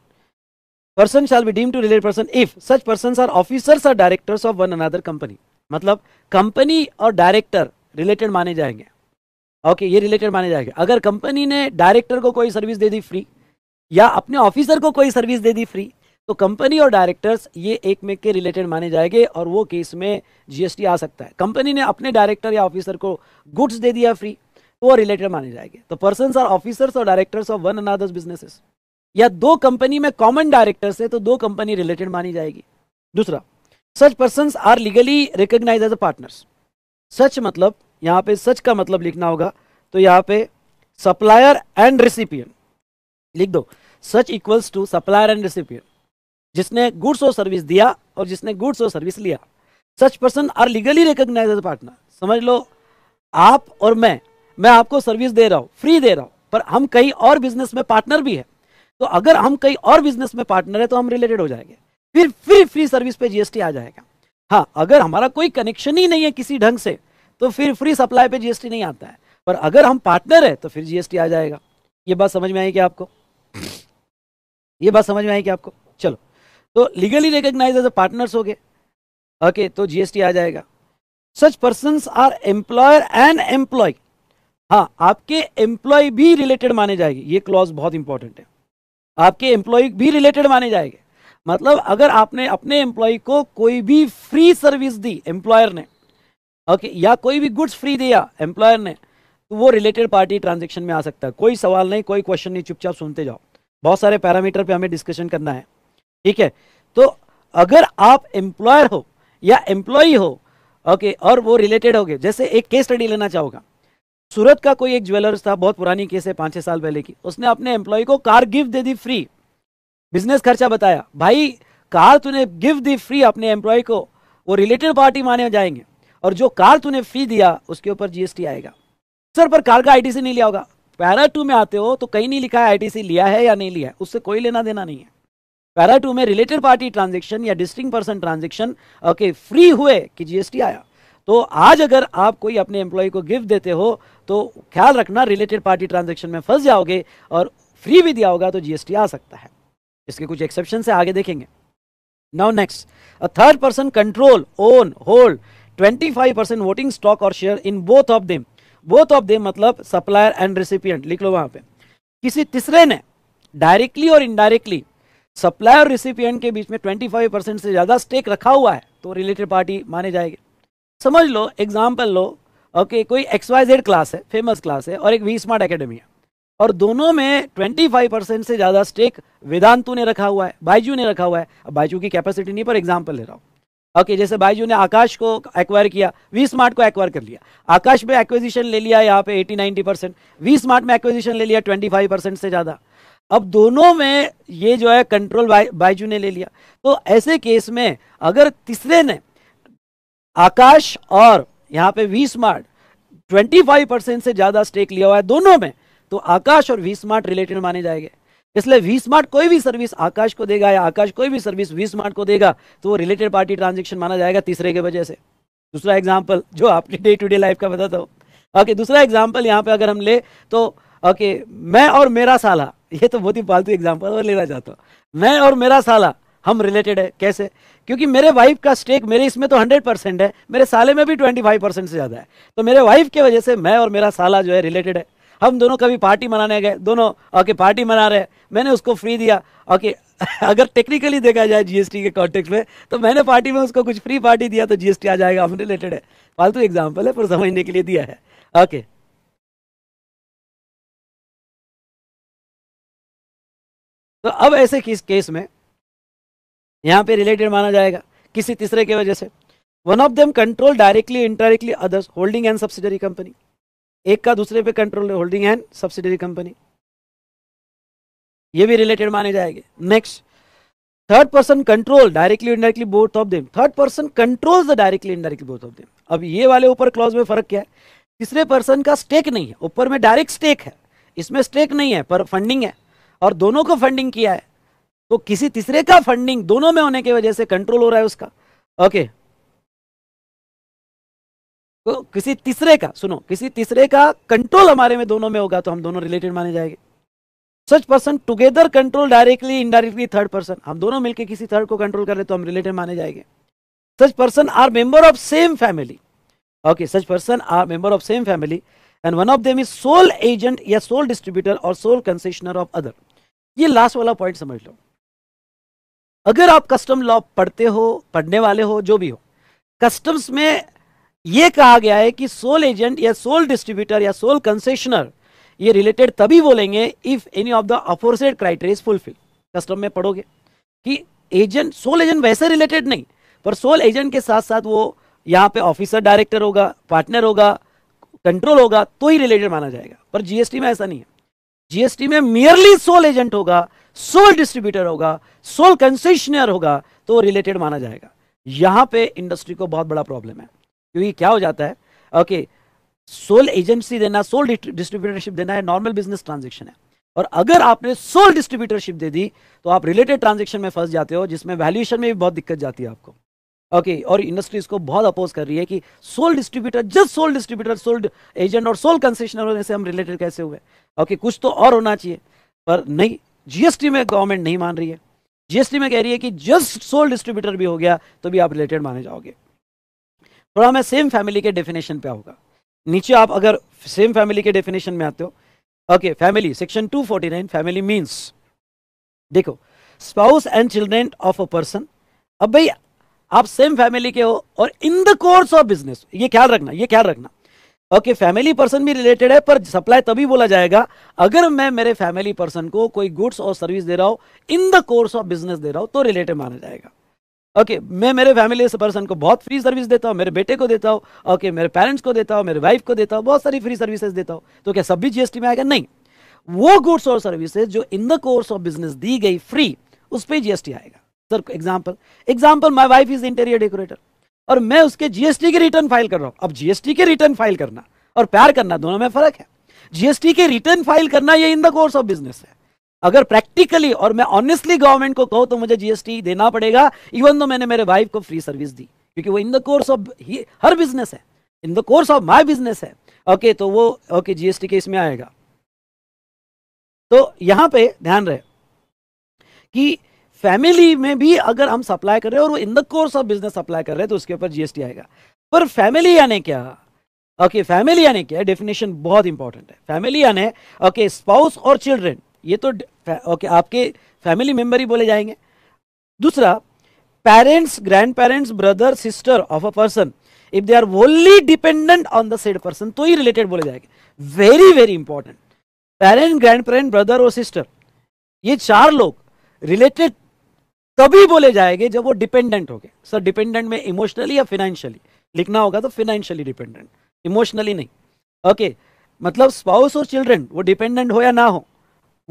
person shall be deem to relate person if such person are officers are directors of one another company मतलब कंपनी और डायरेक्टर रिलेटेड माने जाएंगे ओके okay, ये रिलेटेड माने जाएंगे अगर कंपनी ने डायरेक्टर को कोई सर्विस दे दी फ्री या अपने ऑफिसर को कोई सर्विस दे दी फ्री तो कंपनी और डायरेक्टर्स ये एक में के रिलेटेड माने जाएंगे और वो केस में जीएसटी आ सकता है कंपनी ने अपने डायरेक्टर या ऑफिसर को गुड्स दे दिया फ्री तो वो रिलेटेड माने जाएंगे तो पर्सन आर ऑफिसर्स और directors of one another's businesses या दो कंपनी में कॉमन डायरेक्टर्स है तो दो कंपनी रिलेटेड मानी जाएगी दूसरा such person are legally recognised as a partners such मतलब यहाँ पे सच का मतलब लिखना होगा तो यहाँ पे सप्लायर एंड रिसिपियंट लिख दो such equals to supplier and recipient जिसने गुड्स और सर्विस दिया और जिसने गुड्स और सर्विस लिया such person are legally recognised partner समझ लो आप और मैं मैं आपको सर्विस दे रहा हूँ फ्री दे रहा हूँ पर हम कई और बिजनेस में पार्टनर भी है तो अगर हम कई और बिजनेस में पार्टनर है तो हम रिलेटेड हो जाएंगे फिर फिर फ्री सर्विस पे जीएसटी आ जाएगा हाँ अगर हमारा कोई कनेक्शन ही नहीं है किसी ढंग से तो फिर फ्री सप्लाई पे जीएसटी नहीं आता है पर अगर हम पार्टनर है तो फिर जीएसटी आ जाएगा ये बात समझ में आई क्या आपको ये बात समझ में आई कि आपको चलो तो legally recognised as a partners हो गए ओके तो जीएसटी आ जाएगा such person are employer and employee हाँ आपके एम्प्लॉय भी रिलेटेड माने जाएंगे ये क्लॉज बहुत इंपॉर्टेंट है आपके एम्प्लॉय भी रिलेटेड माने जाएंगे मतलब अगर आपने अपने एम्प्लॉय को कोई भी फ्री सर्विस दी एम्प्लॉयर ने ओके या कोई भी गुड्स फ्री दिया एम्प्लॉयर ने तो वो रिलेटेड पार्टी ट्रांजेक्शन में आ सकता है कोई सवाल नहीं कोई क्वेश्चन नहीं चुपचाप सुनते जाओ बहुत सारे पैरामीटर पे हमें डिस्कशन करना है ठीक है तो अगर आप एम्प्लॉयर हो या एम्प्लॉय हो ओके और वो रिलेटेड हो गए जैसे एक केस स्टडी लेना चाहोगा सूरत का कोई एक ज्वेलर्स था बहुत पुरानी केस है पाँच छः साल पहले की उसने अपने एम्प्लॉय को कार गिफ्ट दे दी फ्री बिजनेस खर्चा बताया भाई कार तूने गिफ्ट दी फ्री अपने एम्प्लॉय को वो रिलेटेड पार्टी माने जाएंगे और जो कार तूने फ्री दिया उसके ऊपर जीएसटी आएगा सर पर कार का आईटीसी नहीं लिया होगा पैरा टू में आते हो तो कहीं नहीं लिखा है आईटीसी लिया है या नहीं लिया है उससे कोई लेना देना नहीं है पैरा टू में रिलेटेड पार्टी ट्रांजेक्शन या distinct person transaction okay free हुए कि जीएसटी आया तो आज अगर आप कोई अपने एम्प्लॉय को गिफ्ट देते हो तो ख्याल रखना रिलेटेड पार्टी ट्रांजेक्शन में फंस जाओगे और फ्री भी दिया होगा तो जीएसटी आ सकता है इसके कुछ एक्सेप्शन से आगे देखेंगे now next a third person control own hold 25% voting stock और share in both of them तो बोथ ऑफ दे मतलब सप्लायर एंड रेसिपियंट लिख लो वहां पे किसी तीसरे ने डायरेक्टली और इनडायरेक्टली सप्लायर और रेसिपियंट के बीच में 25 परसेंट से ज़्यादा स्टेक रखा हुआ है तो रिलेटेड पार्टी माने जाएंगे समझ लो एग्जाम्पल लो ओके okay, कोई एक्स वाई जेड क्लास है फेमस क्लास है और एक वी स्मार्ट अकेडमी है और दोनों में 25 परसेंट से ज़्यादा स्टेक वेदांतु ने रखा हुआ है बाइजू ने रखा हुआ है बाइजू की कैपेसिटी नहीं पर एग्जाम्पल ले रहा हूँ ओके okay, जैसे बाईजू ने आकाश को एक्वायर किया वी स्मार्ट को एक्वायर कर लिया आकाश में एक्विजिशन ले लिया यहाँ पे 80 90 परसेंट वी स्मार्ट में एक्विजिशन ले लिया 25 परसेंट से ज़्यादा अब दोनों में ये जो है कंट्रोल बाई, ने ले लिया तो ऐसे केस में अगर तीसरे ने आकाश और यहाँ पे वी स्मार्ट ट्वेंटी से ज़्यादा स्टेक लिया हुआ है दोनों में तो आकाश और वी स्मार्ट रिलेटेड माने जाएंगे इसलिए वी स्मार्ट कोई भी सर्विस आकाश को देगा या आकाश कोई भी सर्विस वी स्मार्ट को देगा तो वो रिलेटेड पार्टी ट्रांजेक्शन माना जाएगा तीसरे के वजह से दूसरा एग्जाम्पल जो आपके डे टू डे लाइफ का बताता हूँ ओके दूसरा एग्जाम्पल यहाँ पे अगर हम ले तो ओके मैं और मेरा साला ये तो बहुत ही फालतू एग्जाम्पल और लेना चाहता हूँ मैं और मेरा साला हम रिलेटेड है कैसे क्योंकि मेरे वाइफ का स्टेक मेरे इसमें तो 100 परसेंट है मेरे साले में भी 25 परसेंट से ज़्यादा है तो मेरे वाइफ के वजह से मैं और मेरा साला जो है रिलेटेड है हम दोनों कभी पार्टी मनाने गए दोनों ओके पार्टी मना रहे मैंने उसको फ्री दिया ओके अगर टेक्निकली देखा जाए जीएसटी के कॉन्टेक्स्ट में तो मैंने पार्टी में उसको कुछ फ्री पार्टी दिया तो जीएसटी आ जाएगा हम रिलेटेड है फालतू एग्जाम्पल है पर समझने के लिए दिया है ओके तो अब ऐसे किस केस में यहां पे रिलेटेड माना जाएगा किसी तीसरे की वजह से one of them control directly indirectly others holding and subsidiary company एक का दूसरे पे control holding and subsidiary company ये भी रिलेटेड माने जाएंगे next third person control directly indirectly both of them third person controls the directly indirectly both of them अब ये वाले ऊपर क्लॉज में फर्क क्या है तीसरे पर्सन का स्टेक नहीं है ऊपर में डायरेक्ट स्टेक है इसमें स्टेक नहीं है पर फंडिंग है और दोनों को फंडिंग किया है तो किसी तीसरे का फंडिंग दोनों में होने की वजह से कंट्रोल हो रहा है उसका ओके okay. तो किसी तीसरे का सुनो किसी तीसरे का कंट्रोल हमारे में दोनों में होगा तो हम दोनों रिलेटेड माने जाएंगे such person together control directly indirectly third person हम दोनों मिलकर किसी थर्ड को कंट्रोल कर रहे तो हम रिलेटेड माने जाएंगे such person are member of same family okay such person are member of same family and one of them is sole agent या सोल डिस्ट्रीब्यूटर और सोल कंसेशनर ऑफ अदर ये लास्ट वाला पॉइंट समझ लो अगर आप कस्टम लॉ पढ़ते हो पढ़ने वाले हो जो भी हो कस्टम्स में यह कहा गया है कि सोल एजेंट या सोल डिस्ट्रीब्यूटर या सोल कंसेशनर ये रिलेटेड तभी बोलेंगे if any of the aforesaid criteria fulfil custom में पढ़ोगे कि एजेंट सोल एजेंट वैसे रिलेटेड नहीं पर सोल एजेंट के साथ साथ वो यहां पे ऑफिसर डायरेक्टर होगा पार्टनर होगा कंट्रोल होगा तो ही रिलेटेड माना जाएगा पर जीएसटी में ऐसा नहीं है जीएसटी में मियरली सोल एजेंट होगा सोल डिस्ट्रीब्यूटर होगा सोल कंसेशनर होगा तो रिलेटेड माना जाएगा यहां पे इंडस्ट्री को बहुत बड़ा प्रॉब्लम है क्योंकि क्या हो जाता है ओके सोल एजेंसी देना सोल डिस्ट्रीब्यूटरशिप देना है नॉर्मल बिजनेस ट्रांजेक्शन है और अगर आपने सोल डिस्ट्रीब्यूटरशिप दे दी तो आप रिलेटेड ट्रांजेक्शन में फंस जाते हो जिसमें वैल्यूएशन में भी बहुत दिक्कत जाती है आपको ओके okay, और इंडस्ट्री इसको बहुत अपोज कर रही है कि sole distributor just sole distributor sole agent और सोल कंसेशनर होने से हम रिलेटेड कैसे हुए ओके okay, कुछ तो और होना चाहिए पर नहीं जीएसटी में गवर्नमेंट नहीं मान रही है जीएसटी में कह रही है कि जस्ट सोल डिस्ट्रीब्यूटर भी हो गया तो भी आप रिलेटेड माने जाओगे थोड़ा मैं सेम फैमिली के डेफिनेशन पे आऊँगा नीचे आप अगर सेम फैमिली के डेफिनेशन में आते हो okay family section 249 family means देखो spouse and children of a person अब भाई आप सेम फैमिली के हो और in the course of business ये ख्याल रखना ये ख्याल रखना ओके फैमिली पर्सन भी रिलेटेड है पर सप्लाई तभी बोला जाएगा अगर मैं मेरे फैमिली पर्सन को कोई गुड्स और सर्विस दे रहा हूँ in the course of business दे रहा हूँ तो रिलेटेड माना जाएगा ओके okay, मैं मेरे फैमिली पर्सन को बहुत फ्री सर्विस देता हूँ मेरे बेटे को देता हूँ ओके okay, मेरे पेरेंट्स को देता हूँ मेरे वाइफ को देता हूँ बहुत सारी फ्री सर्विसेज देता हूँ तो क्या सब भी जीएसटी में आएगा नहीं वो गुड्स और सर्विसेज जो in the course of business दी गई फ्री उस पर जीएसटी आएगा sir example example my wife is interior decorator और मैं उसके जीएसटी के रिटर्न फाइल कर रहा हूँ अब जीएसटी के रिटर्न फाइल करना और प्यार करना दोनों में फर्क है जीएसटी के रिटर्न फाइल करना ये in the course of business है अगर प्रैक्टिकली और मैं ऑनेस्टली गवर्नमेंट को कहूँ तो मुझे जीएसटी देना पड़ेगा इवन दो मैंने मेरे वाइफ को फ्री सर्विस दी क्योंकि वो in the course of her business है in the course of my business है ओके okay, तो वो ओके okay, जीएसटी के इसमें आएगा तो यहां पे ध्यान रहे कि फैमिली में भी अगर हम सप्लाई कर रहे हैं और वो in the course of business supply कर रहे हैं तो उसके ऊपर जीएसटी आएगा पर फैमिली यानी क्या ओके फैमिली यानी क्या डेफिनेशन बहुत इंपॉर्टेंट है फैमिली यानी ओके स्पाउस और चिल्ड्रेन ये तो ओके आपके फैमिली मेंबर ही बोले जाएंगे दूसरा parents grandparents brother sister of a person if they are only dependent on the said person तो ही रिलेटेड बोले जाएंगे very very important parent grandparent brother और सिस्टर ये चार लोग रिलेटेड तभी बोले जाएंगे जब वो डिपेंडेंट हो गए सर डिपेंडेंट में इमोशनली या फिनेंशियली लिखना होगा तो फिनेंशियली डिपेंडेंट इमोशनली नहीं ओके okay, मतलब स्पाउस और चिल्ड्रन वो डिपेंडेंट हो या ना हो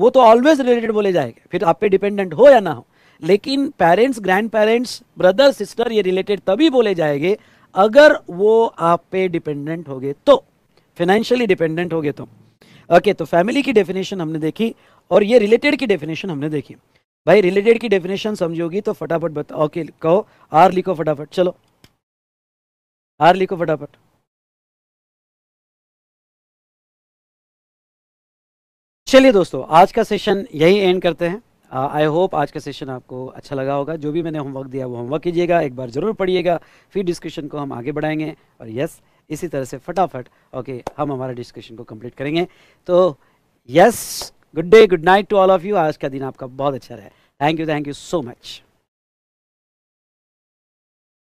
वो तो ऑलवेज रिलेटेड बोले जाएंगे फिर आप पे डिपेंडेंट हो या ना हो लेकिन parents grandparents brother sister ये रिलेटेड तभी बोले जाएंगे अगर वो आप पे डिपेंडेंट हो गए तो फाइनेंशियली डिपेंडेंट हो गए तो ओके okay, तो फैमिली की डेफिनेशन हमने देखी और ये रिलेटेड की डेफिनेशन हमने देखी भाई रिलेटेड की डेफिनेशन समझोगी तो फटाफट बताओ ओके okay, कहो आर लिखो फटाफट चलो आर लिखो फटाफट चलिए दोस्तों आज का सेशन यही एंड करते हैं आई uh, होप आज का सेशन आपको अच्छा लगा होगा जो भी मैंने होमवर्क दिया वो होमवर्क कीजिएगा एक बार ज़रूर पढ़िएगा फिर डिस्कशन को हम आगे बढ़ाएंगे और यस इसी तरह से फटाफट ओके हम हमारा डिस्कशन को कंप्लीट करेंगे तो yes good day good night to all of you आज का दिन आपका बहुत अच्छा रहे thank you thank you so much